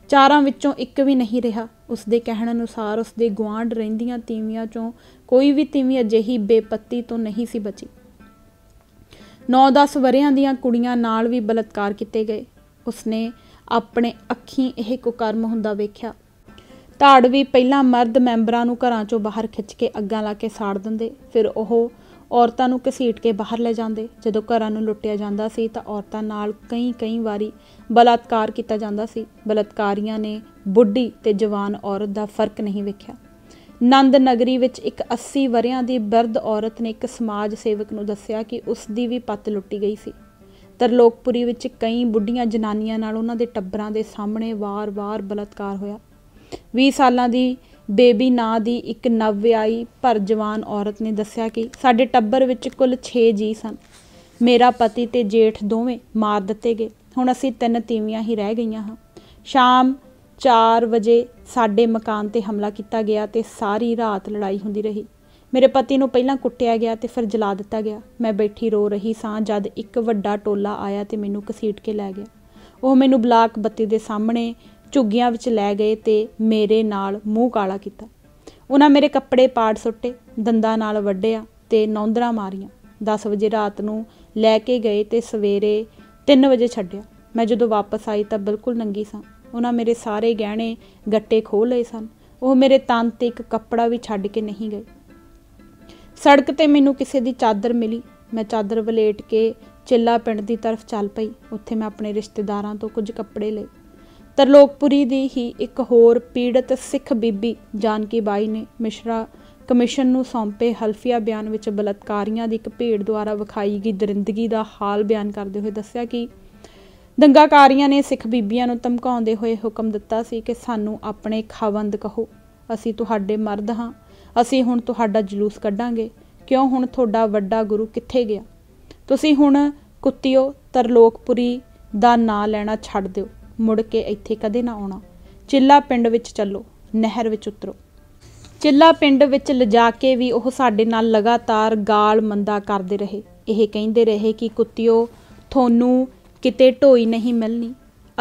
ਚਾਰਾਂ ਵਿੱਚੋਂ ਇੱਕ ਵੀ ਨਹੀਂ ਰਿਹਾ ਉਸ ਦੇ ਕਹਿਣ ਅਨੁਸਾਰ ਉਸ ਦੇ ਗਵਾਂਢ ਰਹਿੰਦੀਆਂ ਤੀਵੀਆਂ ਚੋਂ ਕੋਈ ਵੀ ਤੀਵੀ ਅਜਿਹੀ ਬੇਪੱਤੀ ਤੋਂ ਨਹੀਂ ਸੀ ਬਚੀ 9-10 ਵਰਿਆਂ ਦੀਆਂ ਕੁੜੀਆਂ ਨਾਲ ਵੀ ਬਲਤਕਾਰ ਕੀਤੇ ਗਏ ਉਸਨੇ ਆਪਣੇ ਅੱਖੀਂ ਇਹ ਕੁਕਰਮ ਹੁੰਦਾ ਵੇਖਿਆ ਵੀ ਪਹਿਲਾਂ ਮਰਦ ਮੈਂਬਰਾਂ ਨੂੰ ਘਰਾਂ ਚੋਂ ਬਾਹਰ ਖਿੱਚ ਕੇ ਅੱਗਾਂ ਲਾ ਕੇ ਸਾੜ ਦਿੰਦੇ ਫਿਰ ਉਹ ਔਰਤਾਂ ਨੂੰ ਕਸੀਟ ਕੇ ਬਾਹਰ ਲੈ ਜਾਂਦੇ ਜਦੋਂ ਘਰਾਂ ਨੂੰ ਲੁੱਟਿਆ ਜਾਂਦਾ ਸੀ ਤਾਂ ਔਰਤਾਂ ਨਾਲ ਕਈ ਕਈ ਵਾਰੀ ਬਲਾਤਕਾਰ ਕੀਤਾ ਜਾਂਦਾ ਸੀ ਬਲਾਤਕਾਰੀਆਂ ਨੇ ਬੁੱਢੀ ਤੇ ਜਵਾਨ ਔਰਤ ਦਾ ਫਰਕ ਨਹੀਂ ਵੇਖਿਆ ਨੰਦ ਨਗਰੀ ਵਿੱਚ ਇੱਕ 80 ਵਰਿਆਂ ਦੀ ਬਰਦ ਔਰਤ ਨੇ ਇੱਕ ਸਮਾਜ ਸੇਵਕ ਨੂੰ ਦੱਸਿਆ ਕਿ ਉਸ ਦੀ ਵੀ ਪੱਤ ਲੁੱਟੀ ਗਈ ਸੀ ਤਰਲੋਕਪੁਰੀ ਵਿੱਚ ਕਈ ਬੁੱਢੀਆਂ ਜਨਾਨੀਆਂ ਨਾਲ ਉਹਨਾਂ ਦੇ ਟੱਬਰਾਂ ਦੇ ਸਾਹਮਣੇ ਵਾਰ-ਵਾਰ ਬਲਤਕਾਰ ਹੋਇਆ 20 ਸਾਲਾਂ ਦੀ ਬੇਬੀ ਨਾਂ ਦੀ ਇੱਕ ਨਵ ਵਿਆਹੀ ਪਰ ਜਵਾਨ ਔਰਤ ਨੇ ਦੱਸਿਆ ਕਿ ਸਾਡੇ ਟੱਬਰ ਵਿੱਚ ਕੁੱਲ 6 ਜੀ ਸਨ ਮੇਰਾ ਪਤੀ ਤੇ ਜੇਠ ਦੋਵੇਂ ਮਾਰ ਦਿੱਤੇ ਗਏ ਹੁਣ ਅਸੀਂ ਤਿੰਨ ਤੀਵੀਆਂ ਹੀ ਰਹਿ ਗਈਆਂ ਹਾਂ ਸ਼ਾਮ 4 ਵਜੇ ਸਾਡੇ ਮਕਾਨ ਤੇ ਹਮਲਾ ਕੀਤਾ ਗਿਆ ਤੇ ਸਾਰੀ ਰਾਤ ਲੜਾਈ ਹੁੰਦੀ ਰਹੀ ਮੇਰੇ ਪਤੀ ਨੂੰ ਪਹਿਲਾਂ ਕੁੱਟਿਆ ਗਿਆ ਤੇ ਫਿਰ ਜਲਾ ਦਿੱਤਾ ਗਿਆ ਮੈਂ ਬੈਠੀ ਰੋ ਰਹੀ ਸਾਂ ਜਦ ਇੱਕ ਵੱਡਾ ਟੋਲਾ ਆਇਆ ਤੇ ਮੈਨੂੰ ਕਸੀਟ ਕੇ ਲੈ ਗਿਆ ਉਹ ਮੈਨੂੰ ਬਲਾਕ ਬੱਤੀ ਦੇ ਸਾਹਮਣੇ ਝੁੱਗੀਆਂ ਵਿੱਚ ਲੈ ਗਏ ਤੇ ਮੇਰੇ ਨਾਲ ਮੂੰਹ ਕਾਲਾ ਕੀਤਾ ਉਹਨਾਂ ਮੇਰੇ ਕੱਪੜੇ ਪਾੜ ਸੁੱਟੇ ਦੰਦਾਂ ਨਾਲ ਵੱਢਿਆ ਤੇ ਨੌਂਦਰਾ ਮਾਰੀਆਂ 10 ਵਜੇ ਰਾਤ ਨੂੰ ਲੈ ਕੇ ਗਏ ਤੇ ਸਵੇਰੇ 3 ਵਜੇ ਛੱਡਿਆ ਮੈਂ ਜਦੋਂ ਵਾਪਸ ਆਈ ਤਾਂ ਬਿਲਕੁਲ ਨੰਗੀ ਸਾਂ ਉਹਨਾਂ ਮੇਰੇ ਸਾਰੇ ਗਹਿਣੇ ਗੱਟੇ ਖੋਹ ਲਏ ਸਨ ਉਹ ਮੇਰੇ ਤਨ ਤੇ ਇੱਕ ਕੱਪੜਾ ਵੀ ਛੱਡ ਕੇ ਨਹੀਂ ਗਏ ਸੜਕ ਤੇ ਮੈਨੂੰ ਕਿਸੇ ਦੀ ਚਾਦਰ ਮਿਲੀ ਮੈਂ ਚਾਦਰ ਵਲੇਟ ਕੇ ਚਿੱਲਾ ਪਿੰਡ ਦੀ ਤਰਫ ਚੱਲ ਪਈ ਉੱਥੇ ਮੈਂ ਆਪਣੇ ਰਿਸ਼ਤੇਦਾਰਾਂ ਤੋਂ ਕੁਝ ਕੱਪੜੇ ਲਏ ਤਰਲੋਕਪੁਰੀ ਦੀ ਹੀ ਇੱਕ ਹੋਰ ਪੀੜਤ ਸਿੱਖ ਬੀਬੀ ਜਾਨਕੀ ਬਾਈ ਨੇ ਮਿਸ਼ਰਾ ਕਮਿਸ਼ਨ ਨੂੰ ਸੌਂਪੇ ਹਲਫੀਆ ਬਿਆਨ ਵਿੱਚ ਬਲਤਕਾਰੀਆਂ ਦੀ ਇੱਕ ਭੇਡ ਦੁਆਰਾ ਵਿਖਾਈ ਗਈ ਦਰਿੰਦਗੀ ਦਾ ਹਾਲ ਬਿਆਨ ਕਰਦੇ ਹੋਏ ਦੱਸਿਆ ਕਿ ਦੰਗਾਕਾਰੀਆਂ ਨੇ ਸਿੱਖ ਬੀਬੀਆਂ ਨੂੰ ਧਮਕਾਉਂਦੇ ਹੋਏ ਹੁਕਮ ਦਿੱਤਾ ਸੀ ਕਿ ਸਾਨੂੰ ਆਪਣੇ ਖਵੰਦ ਕਹੋ ਅਸੀਂ ਤੁਹਾਡੇ ਮਰਦ ਹਾਂ ਅਸੀਂ ਹੁਣ ਤੁਹਾਡਾ ਜਲੂਸ ਕੱਢਾਂਗੇ ਕਿਉਂ ਹੁਣ ਤੁਹਾਡਾ ਵੱਡਾ ਗੁਰੂ ਕਿੱਥੇ ਗਿਆ ਤੁਸੀਂ ਹੁਣ ਕੁੱਤਿਓ ਤਰਲੋਕਪੁਰੀ ਦਾ ਨਾਂ ਲੈਣਾ ਛੱਡ ਦਿਓ ਮੁੜ ਕੇ ਇੱਥੇ ਕਦੇ ਨਾ ਆਉਣਾ ਚਿੱਲਾ ਪਿੰਡ ਵਿੱਚ ਚੱਲੋ ਨਹਿਰ ਵਿੱਚ ਉਤਰੋ ਚਿੱਲਾ ਪਿੰਡ ਵਿੱਚ ਲਿਜਾ ਕੇ ਵੀ ਉਹ ਸਾਡੇ ਨਾਲ ਲਗਾਤਾਰ ਗਾਲ ਮੰਦਾ ਕਰਦੇ ਰਹੇ ਇਹ ਕਹਿੰਦੇ ਰਹੇ ਕਿ ਕੁੱਤਿਓ ਤੁਹਾਨੂੰ ਕਿਤੇ ਢੋਈ ਨਹੀਂ ਮਿਲਣੀ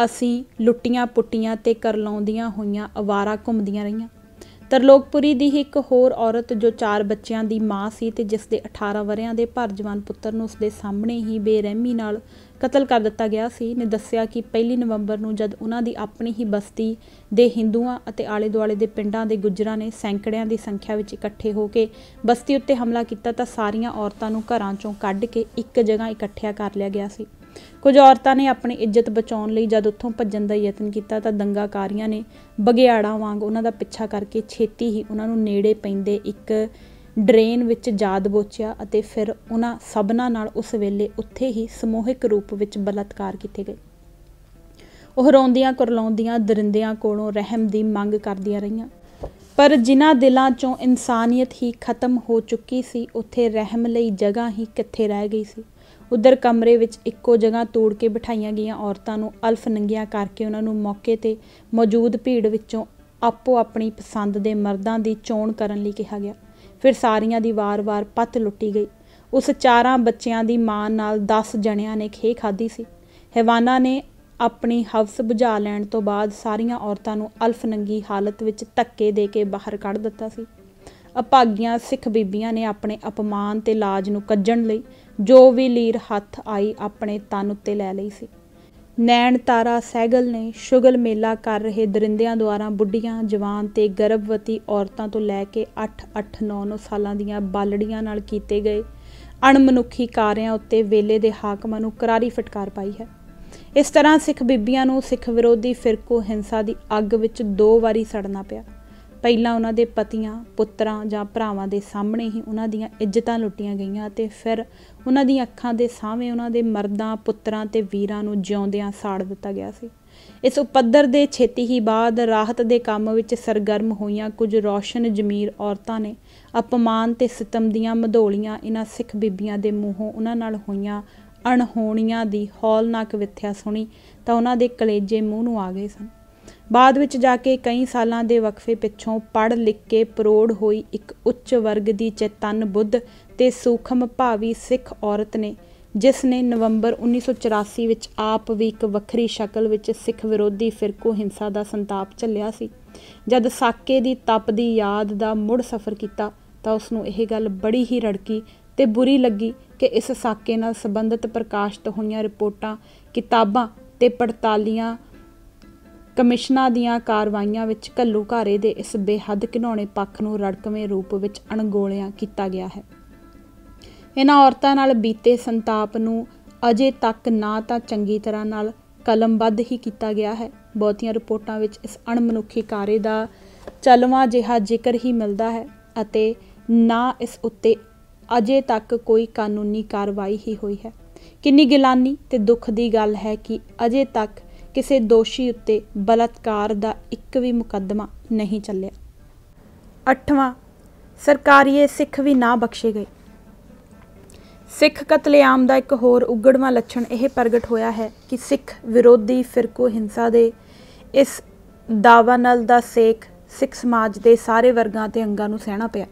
ਅਸੀਂ ਲੁੱਟੀਆਂ ਪੁੱਟੀਆਂ ਤੇ ਕਰ ਲਾਉਂਦੀਆਂ ਹੋਈਆਂ ਅਵਾਰਾ ਘੁੰਮਦੀਆਂ ਰਹੀਆਂ ਤਰਲੋਕਪੁਰੀ ਦੀ ਇੱਕ ਹੋਰ ਔਰਤ ਜੋ ਚਾਰ ਬੱਚਿਆਂ ਦੀ ਮਾਂ ਸੀ ਤੇ ਜਿਸ ਦੇ 18 ਵਰਿਆਂ ਦੇ ਭਰ ਜਵਾਨ ਪੁੱਤਰ ਨੂੰ ਉਸ ਦੇ ਸਾਹਮਣੇ ਹੀ ਬੇਰਹਿਮੀ ਨਾਲ ਕਤਲ ਕਰ ਦਿੱਤਾ ਗਿਆ ਸੀ ਨੇ ਦੱਸਿਆ ਕਿ 1 ਨਵੰਬਰ ਨੂੰ ਜਦ ਉਹਨਾਂ ਦੀ ਆਪਣੀ ਹੀ ਬਸਤੀ ਦੇ ਹਿੰਦੂਆਂ ਅਤੇ ਆਲੇ ਦੁਆਲੇ ਦੇ ਪਿੰਡਾਂ ਦੇ ਗੁੱਜਰਾਂ ਨੇ ਸੈਂਕੜਿਆਂ ਦੀ ਸੰਖਿਆ ਵਿੱਚ ਇਕੱਠੇ ਹੋ ਕੇ ਬਸਤੀ ਉੱਤੇ ਹਮਲਾ ਕੀਤਾ ਤਾਂ ਸਾਰੀਆਂ ਔਰਤਾਂ ਨੂੰ ਘਰਾਂ ਚੋਂ ਕੱਢ ਕੇ ਇੱਕ ਜਗ੍ਹਾ ਇਕੱਠਿਆ ਕਰ ਲਿਆ ਗਿਆ ਸੀ ਕੁਝ ਔਰਤਾਂ ਨੇ ਆਪਣੀ ਇੱਜ਼ਤ ਬਚਾਉਣ ਲਈ ਜਦ ਉੱਥੋਂ ਭੱਜਣ ਦਾ ਯਤਨ ਕੀਤਾ ਤਾਂ ਦੰਗਾਕਾਰੀਆਂ ਨੇ ਬਗਿਆੜਾਂ ਵਾਂਗ ਉਹਨਾਂ ਦਾ ਪਿੱਛਾ ਕਰਕੇ ਛੇਤੀ ਹੀ ਉਹਨਾਂ ਨੂੰ ਨੇੜੇ ਪੈਂਦੇ ਇੱਕ ਡਰੇਨ ਵਿੱਚ ਜਾਦ ਬੋਚਿਆ ਅਤੇ ਫਿਰ ਉਹਨਾਂ ਸਭਨਾਂ ਨਾਲ ਉਸ ਵੇਲੇ ਉੱਥੇ ਹੀ ਸਮੂਹਿਕ ਰੂਪ ਵਿੱਚ ਬਲਤਕਾਰ ਕੀਤੇ ਗਏ ਉਹ ਰੋਂਦੀਆਂ ਕੁਰਲਾਉਂਦੀਆਂ ਦਰਿੰਦਿਆਂ ਕੋਲੋਂ ਰਹਿਮ ਦੀ ਮੰਗ ਕਰਦੀਆਂ ਰਹੀਆਂ ਪਰ ਜਿਨ੍ਹਾਂ ਦਿਲਾਂ 'ਚੋਂ ਇਨਸਾਨੀਅਤ ਹੀ ਖਤਮ ਹੋ ਚੁੱਕੀ ਸੀ ਉੱਥੇ ਰਹਿਮ ਲਈ ਜਗ੍ਹਾ ਹੀ ਕਿੱਥੇ ਰਹਿ ਗਈ ਸੀ ਉਧਰ ਕਮਰੇ ਵਿੱਚ ਇੱਕੋ ਜਗ੍ਹਾ ਤੋੜ ਕੇ ਬਿਠਾਈਆਂ ਗਈਆਂ ਔਰਤਾਂ ਨੂੰ ਅਲਫ ਨੰਗੀਆਂ ਕਰਕੇ ਉਹਨਾਂ ਨੂੰ ਮੌਕੇ ਤੇ ਮੌਜੂਦ ਭੀੜ ਵਿੱਚੋਂ ਆਪੋ ਆਪਣੀ ਪਸੰਦ ਦੇ ਮਰਦਾਂ ਦੀ ਚੋਣ ਕਰਨ ਲਈ ਕਿਹਾ ਗਿਆ ਫਿਰ ਸਾਰੀਆਂ ਦੀ ਵਾਰ-ਵਾਰ ਪੱਤ ਲੁੱਟੀ ਗਈ ਉਸ ਚਾਰਾਂ ਬੱਚਿਆਂ ਦੀ ਮਾਂ ਨਾਲ 10 ਜਣਿਆਂ ਨੇ ਖੇ ਖਾਦੀ ਸੀ ਹੈਵਾਨਾ ਨੇ ਆਪਣੀ ਹਵਸ ਬੁਝਾ ਲੈਣ ਤੋਂ ਬਾਅਦ ਸਾਰੀਆਂ ਔਰਤਾਂ ਨੂੰ ਅਲਫ ਨੰਗੀ ਹਾਲਤ ਵਿੱਚ ਧੱਕੇ ਦੇ ਕੇ ਬਾਹਰ ਕੱਢ ਦਿੱਤਾ ਸੀ ਅਪਾਗੀਆਂ ਸਿੱਖ ਬੀਬੀਆਂ ਨੇ ਆਪਣੇ ਅਪਮਾਨ ਤੇ ਲਾਜ ਨੂੰ ਕੱਜਣ ਲਈ ਜੋ ਵੀ ਲੀਰ ਹੱਥ ਆਈ ਆਪਣੇ ਤਨ ਉੱਤੇ ਲੈ ਲਈ ਸੀ ਨੈਣ ਤਾਰਾ ਸਹਿਗਲ ਨੇ ਸ਼ੁਗਲ ਮੇਲਾ ਕਰ ਰਹੇ ਦਰਿੰਦਿਆਂ ਦੁਆਰਾ ਬੁੱਢੀਆਂ, ਜਵਾਨ ਤੇ ਗਰਭਵਤੀ ਔਰਤਾਂ ਤੋਂ ਲੈ ਕੇ 8 8 9 9 ਸਾਲਾਂ ਦੀਆਂ ਬਾਲੜੀਆਂ ਨਾਲ ਕੀਤੇ ਗਏ ਅਣਮਨੁੱਖੀ ਕਾਰਿਆਂ ਉੱਤੇ ਵੇਲੇ ਦੇ ਹਾਕਮਾਂ ਨੂੰ ਕਰਾਰੀ ਫਟਕਾਰ ਪਾਈ ਹੈ। ਇਸ ਤਰ੍ਹਾਂ ਸਿੱਖ ਬੀਬੀਆਂ ਨੂੰ ਸਿੱਖ ਵਿਰੋਧੀ ਫਿਰਕੂ ਹਿੰਸਾ ਦੀ ਅੱਗ ਵਿੱਚ ਦੋ ਵਾਰੀ ਸੜਨਾ ਪਿਆ। ਪਹਿਲਾਂ ਉਹਨਾਂ ਦੇ ਪਤੀਆਂ, ਪੁੱਤਰਾਂ ਜਾਂ ਭਰਾਵਾਂ ਦੇ ਸਾਹਮਣੇ ਹੀ ਉਹਨਾਂ ਦੀਆਂ ਇੱਜ਼ਤਾਂ ਲੁੱਟੀਆਂ ਗਈਆਂ ਅਤੇ ਫਿਰ ਉਹਨਾਂ ਦੀਆਂ ਅੱਖਾਂ ਦੇ ਸਾਹਮਣੇ ਉਹਨਾਂ ਦੇ ਮਰਦਾਂ ਪੁੱਤਰਾਂ ਤੇ ਵੀਰਾਂ ਨੂੰ ਜਿਉਂਦਿਆਂ ਸਾੜ ਦਿੱਤਾ ਗਿਆ ਸੀ ਇਸ ਉਪੱਦਰ ਦੇ ਛੇਤੀ ਹੀ ਬਾਅਦ ਰਾਹਤ ਦੇ ਕੰਮ ਵਿੱਚ ਸਰਗਰਮ ਹੋਈਆਂ ਕੁਝ ਰੋਸ਼ਨ ਜ਼ਮੀਰ ਔਰਤਾਂ ਨੇ અપਮਾਨ ਤੇ ਸਤਮ ਦੀਆਂ ਮਧੋਲੀਆਂ ਇਹਨਾਂ ਸਿੱਖ ਬੀਬੀਆਂ ਦੇ ਮੂੰਹੋਂ ਉਹਨਾਂ ਨਾਲ ਹੋਈਆਂ ਅਣਹੋਣੀਆਂ ਦੀ ਹੌਲਨਾਕ ਵਿਥਿਆ ਸੁਣੀ ਤਾਂ ਉਹਨਾਂ ਦੇ ਕਲੇਜੇ ਮੂੰਹ ਨੂੰ ਆ ਗਏ ਸਨ ਬਾਅਦ ਵਿੱਚ ਜਾ ਕੇ ਕਈ ਸਾਲਾਂ ਦੇ ਵਕਫੇ ਪਿੱਛੋਂ ਪੜ ਲਿਖ ਕੇ ਪਰੋੜ ਹੋਈ ਇੱਕ ਉੱਚ ਵਰਗ ਦੀ ਚੇਤਨ ਬੁੱਧ ਤੇ ਸੂਖਮ ਭਾਵੀ ਸਿੱਖ ਔਰਤ ਨੇ ਜਿਸ ਨੇ ਨਵੰਬਰ 1984 ਵਿੱਚ ਆਪ ਵੀ ਇੱਕ ਵੱਖਰੀ ਸ਼ਕਲ ਵਿੱਚ ਸਿੱਖ ਵਿਰੋਧੀ ਫਿਰਕੂ ਹਿੰਸਾ ਦਾ ਸੰਤਾਪ ਝੱਲਿਆ ਸੀ ਜਦ ਸਾਕੇ ਦੀ ਤਪ ਦੀ ਯਾਦ ਦਾ ਮੁੜ ਸਫ਼ਰ ਕੀਤਾ ਤਾਂ ਉਸ ਨੂੰ ਇਹ ਗੱਲ ਬੜੀ ਹੀ ਰੜਕੀ ਤੇ ਬੁਰੀ ਲੱਗੀ ਕਿ ਇਸ ਸਾਕੇ ਨਾਲ ਸੰਬੰਧਿਤ ਪ੍ਰਕਾਸ਼ਿਤ ਹੋਈਆਂ ਰਿਪੋਰਟਾਂ ਕਿਤਾਬਾਂ ਤੇ ਪੜਤਾਲੀਆਂ ਕਮਿਸ਼ਨਾਂ ਦੀਆਂ ਕਾਰਵਾਈਆਂ ਵਿੱਚ ਘਾਰੇ ਦੇ ਇਸ ਬੇਹੱਦ ਘਿਣਾਉਣੇ ਪੱਖ ਨੂੰ ਰੜਕਵੇਂ ਰੂਪ ਵਿੱਚ ਅਣਗੋਲਿਆ ਕੀਤਾ ਗਿਆ ਹੈ ਇਹਨਾਂ ਔਰਤਾਂ ਨਾਲ ਬੀਤੇ ਸੰਤਾਪ ਨੂੰ ਅਜੇ ਤੱਕ ਨਾ ਤਾਂ ਚੰਗੀ ਤਰ੍ਹਾਂ ਨਾਲ ਕਲਮਬੱਧ ਹੀ ਕੀਤਾ ਗਿਆ ਹੈ ਬਹੁਤੀਆਂ ਰਿਪੋਰਟਾਂ ਵਿੱਚ ਇਸ ਅਣਮਨੁੱਖੀ ਕਾਰੇ ਦਾ ਚਲਵਾ ਜਿਹਾ ਜ਼ਿਕਰ ਹੀ ਮਿਲਦਾ ਹੈ ਅਤੇ ਨਾ ਇਸ ਉੱਤੇ ਅਜੇ ਤੱਕ ਕੋਈ ਕਾਨੂੰਨੀ ਕਾਰਵਾਈ ਹੀ ਹੋਈ ਹੈ ਕਿੰਨੀ ਗਿਲਾਨੀ ਤੇ ਦੁੱਖ ਦੀ ਗੱਲ ਹੈ ਕਿ ਅਜੇ ਤੱਕ ਕਿਸੇ ਦੋਸ਼ੀ ਉੱਤੇ ਬਲਤਕਾਰ ਦਾ ਇੱਕ ਵੀ ਮੁਕੱਦਮਾ ਨਹੀਂ ਚੱਲਿਆ 8ਵਾਂ ਸਰਕਾਰੀਏ ਸਿੱਖ ਵੀ ਨਾ ਬਖਸ਼ੇ ਗਏ ਸਿੱਖ ਕਤਲੇਆਮ ਦਾ ਇੱਕ ਹੋਰ ਉਗੜਵਾ ਲੱਛਣ ਇਹ ਪ੍ਰਗਟ ਹੋਇਆ ਹੈ ਕਿ ਸਿੱਖ ਵਿਰੋਧੀ ਫਿਰਕੂ ਹਿੰਸਾ ਦੇ ਇਸ ਦਾਵਾ ਨਾਲ ਦਾ ਸੇਖ ਸਿੱਖ ਸਮਾਜ ਦੇ ਸਾਰੇ ਵਰਗਾਂ ਤੇ ਅੰਗਾਂ ਨੂੰ ਸਹਿਣਾ ਪਿਆ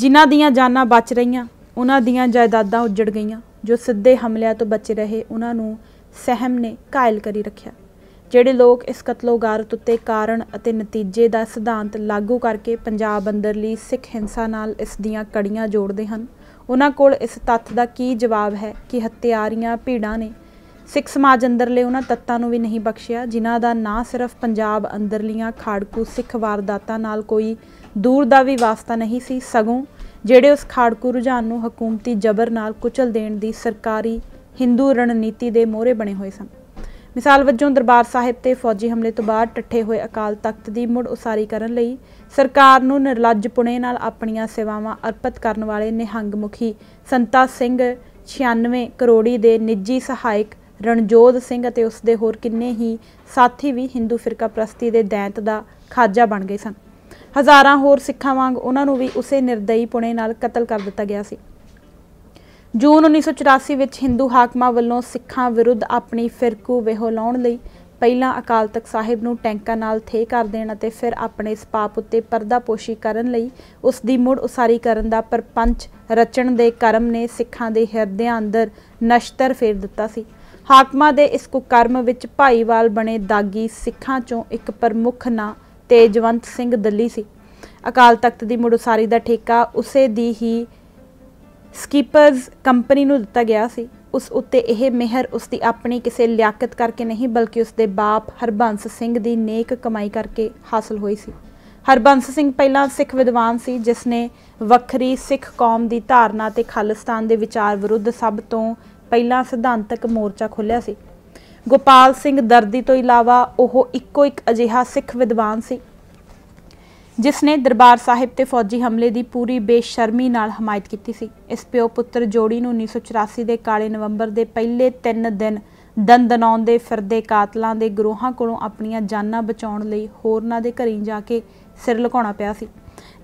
ਜਿਨ੍ਹਾਂ ਦੀਆਂ ਜਾਨਾਂ ਬਚ ਰਹੀਆਂ ਉਹਨਾਂ ਦੀਆਂ ਜਾਇਦਾਦਾਂ ਉੱਜੜ ਗਈਆਂ ਜੋ ਸਿੱਧੇ ਹਮਲਿਆਂ ਤੋਂ ਬਚੇ ਰਹੇ ਉਹਨਾਂ ਨੂੰ ਸਹਿਮ ਨੇ ਕਾਇਲ ਕਰੀ ਰੱਖਿਆ ਜਿਹੜੇ ਲੋਕ ਇਸ ਕਤਲੋਗਾਰਤ ਉੱਤੇ ਕਾਰਨ ਅਤੇ ਨਤੀਜੇ ਦਾ ਸਿਧਾਂਤ ਲਾਗੂ ਕਰਕੇ ਪੰਜਾਬ ਅੰਦਰਲੀ ਸਿੱਖ ਹਿੰਸਾ ਨਾਲ ਇਸ ਦੀਆਂ ਕੜੀਆਂ ਜੋੜਦੇ ਹਨ ਉਹਨਾਂ ਕੋਲ ਇਸ ਤੱਥ ਦਾ ਕੀ ਜਵਾਬ ਹੈ ਕਿ ਹੱਤਿਆਰੀਆਂ ਭੀੜਾਂ ਨੇ ਸਿੱਖ ਸਮਾਜ ਅੰਦਰਲੇ ਉਹਨਾਂ ਤੱਤਾਂ ਨੂੰ ਵੀ ਨਹੀਂ ਬਖਸ਼ਿਆ ਜਿਨ੍ਹਾਂ ਦਾ ਨਾ ਸਿਰਫ ਪੰਜਾਬ ਅੰਦਰਲੀਆਂ ਖਾੜਕੂ ਸਿੱਖ ਵਾਰਦਾਤਾਂ ਨਾਲ ਕੋਈ ਦੂਰ ਦਾ ਵੀ ਵਾਸਤਾ ਨਹੀਂ ਸੀ ਸਗੋਂ ਜਿਹੜੇ ਉਸ ਖਾੜਕੂ ਰੁਝਾਨ ਨੂੰ ਹਕੂਮਤੀ ਜ਼ਬਰ ਨਾਲ ਕੁਚਲ ਦੇਣ ਦੀ ਸਰਕਾਰੀ ਹਿੰਦੂ ਰਣਨੀਤੀ ਦੇ ਮੋਹਰੇ ਬਣੇ ਹੋਏ ਸਨ ਮਿਸਾਲ ਵਜੋਂ ਦਰਬਾਰ ਸਾਹਿਬ ਤੇ ਫੌਜੀ ਹਮਲੇ ਤੋਂ ਬਾਅਦ ਟੱਠੇ ਹੋਏ ਅਕਾਲ ਤਖਤ ਦੀ ਮੁੜ ਉਸਾਰੀ ਕਰਨ ਲਈ ਸਰਕਾਰ ਨੂੰ ਪੁਣੇ ਨਾਲ ਆਪਣੀਆਂ ਸੇਵਾਵਾਂ ਅਰਪਿਤ ਕਰਨ ਵਾਲੇ ਨਿਹੰਗ ਮੁਖੀ ਸੰਤਾ ਸਿੰਘ 96 ਕਰੋੜੀ ਦੇ ਨਿੱਜੀ ਸਹਾਇਕ ਰਣਜੋਧ ਸਿੰਘ ਅਤੇ ਉਸ ਦੇ ਹੋਰ ਕਿੰਨੇ ਹੀ ਸਾਥੀ ਵੀ ਹਿੰਦੂ ਫਿਰਕਾ ਪ੍ਰਸਤੀ ਦੇ ਦੈਂਤ ਦਾ ਖਾਜਾ ਬਣ ਗਏ ਸਨ ਹਜ਼ਾਰਾਂ ਹੋਰ ਸਿੱਖਾਂ ਵਾਂਗ ਉਹਨਾਂ ਨੂੰ ਵੀ ਉਸੇ ਨਿਰਦਈ ਪੁਣੇ ਨਾਲ ਕਤਲ ਕਰ ਦਿੱਤਾ ਗਿਆ ਸੀ ਜੂਨ 1984 ਵਿੱਚ ਹਿੰਦੂ ਹਾਕਮਾਂ ਵੱਲੋਂ ਸਿੱਖਾਂ ਵਿਰੁੱਧ ਆਪਣੀ ਫਿਰਕੂ ਵਿਹੋਲਾਉਣ ਲਈ ਪਹਿਲਾਂ ਅਕਾਲ ਤਖਤ ਸਾਹਿਬ ਨੂੰ ਟੈਂਕਾਂ ਨਾਲ ਥੇ ਕਰ ਦੇਣ ਅਤੇ ਫਿਰ ਆਪਣੇ ਇਸ ਪਾਪ ਉੱਤੇ ਪਰਦਾਪੋਸ਼ੀ ਕਰਨ ਲਈ ਉਸ ਦੀ ਮੁੜ ਉਸਾਰੀ ਕਰਨ ਦਾ ਪਰਪੰਚ ਰਚਣ ਦੇ ਕਰਮ ਨੇ ਸਿੱਖਾਂ ਦੇ ਹਿਰਦਿਆਂ ਅੰਦਰ ਨਸ਼ਤਰ ਫੇਰ ਦਿੱਤਾ ਸੀ ਹਾਕਮਾਂ ਦੇ ਇਸ ਕੁਕਰਮ ਵਿੱਚ ਭਾਈਵਾਲ ਬਣੇ ਦਾਗੀ ਸਿੱਖਾਂ ਚੋਂ ਇੱਕ ਪ੍ਰਮੁੱਖ ਨਾਂ ਤੇਜਵੰਤ ਸਿੰਘ ਦਿੱਲੀ ਸੀ ਅਕਾਲ ਤਖਤ ਦੀ ਮੁੜ ਉਸਾਰੀ ਦਾ ਠੇਕਾ ਉਸੇ ਦੀ ਹੀ ਸਕੀਪਰਸ ਕੰਪਨੀ ਨੂੰ ਦਿੱਤਾ ਗਿਆ ਸੀ ਉਸ ਉੱਤੇ ਇਹ ਮਿਹਰ ਉਸ ਦੀ ਆਪਣੀ ਕਿਸੇ ਲਿਆਕਤ ਕਰਕੇ ਨਹੀਂ ਬਲਕਿ ਉਸ ਦੇ ਬਾਪ ਹਰਬੰਸ ਸਿੰਘ ਦੀ ਨੇਕ ਕਮਾਈ ਕਰਕੇ ਹਾਸਲ ਹੋਈ ਸੀ ਹਰਬੰਸ ਸਿੰਘ ਪਹਿਲਾਂ ਸਿੱਖ ਵਿਦਵਾਨ ਸੀ ਜਿਸ ਨੇ ਵੱਖਰੀ ਸਿੱਖ ਕੌਮ ਦੀ ਧਾਰਨਾ ਤੇ ਖਾਲਿਸਤਾਨ ਦੇ ਵਿਚਾਰ ਵਿਰੁੱਧ ਸਭ ਤੋਂ ਪਹਿਲਾਂ ਸਿਧਾਂਤਕ ਮੋਰਚਾ ਖੋਲ੍ਹਿਆ ਸੀ ਗੋਪਾਲ ਸਿੰਘ ਦਰਦੀ ਤੋਂ ਇਲਾਵਾ ਉਹ ਇੱਕੋ ਇੱਕ ਅਜਿਹਾ ਸਿੱਖ ਵਿਦਵਾਨ ਸੀ ਜਿਸ ਨੇ ਦਰਬਾਰ ਸਾਹਿਬ ਤੇ ਫੌਜੀ ਹਮਲੇ ਦੀ ਪੂਰੀ ਬੇਸ਼ਰਮੀ ਨਾਲ ਹਮਾਇਤ ਕੀਤੀ ਸੀ ਇਸ ਪਿਓ ਪੁੱਤਰ ਜੋੜੀ ਨੂੰ 1984 ਦੇ ਕਾਲੇ ਨਵੰਬਰ ਦੇ ਪਹਿਲੇ 3 ਦਿਨ ਦੇ ਫਿਰਦੇ ਕਾਤਲਾਂ ਦੇ ਗਰੋਹਾਂ ਕੋਲੋਂ ਆਪਣੀਆਂ ਜਾਨਾਂ ਬਚਾਉਣ ਲਈ ਹੋਰਨਾਂ ਦੇ ਘਰੀਂ ਜਾ ਕੇ ਸਿਰ ਲੁਕਾਉਣਾ ਪਿਆ ਸੀ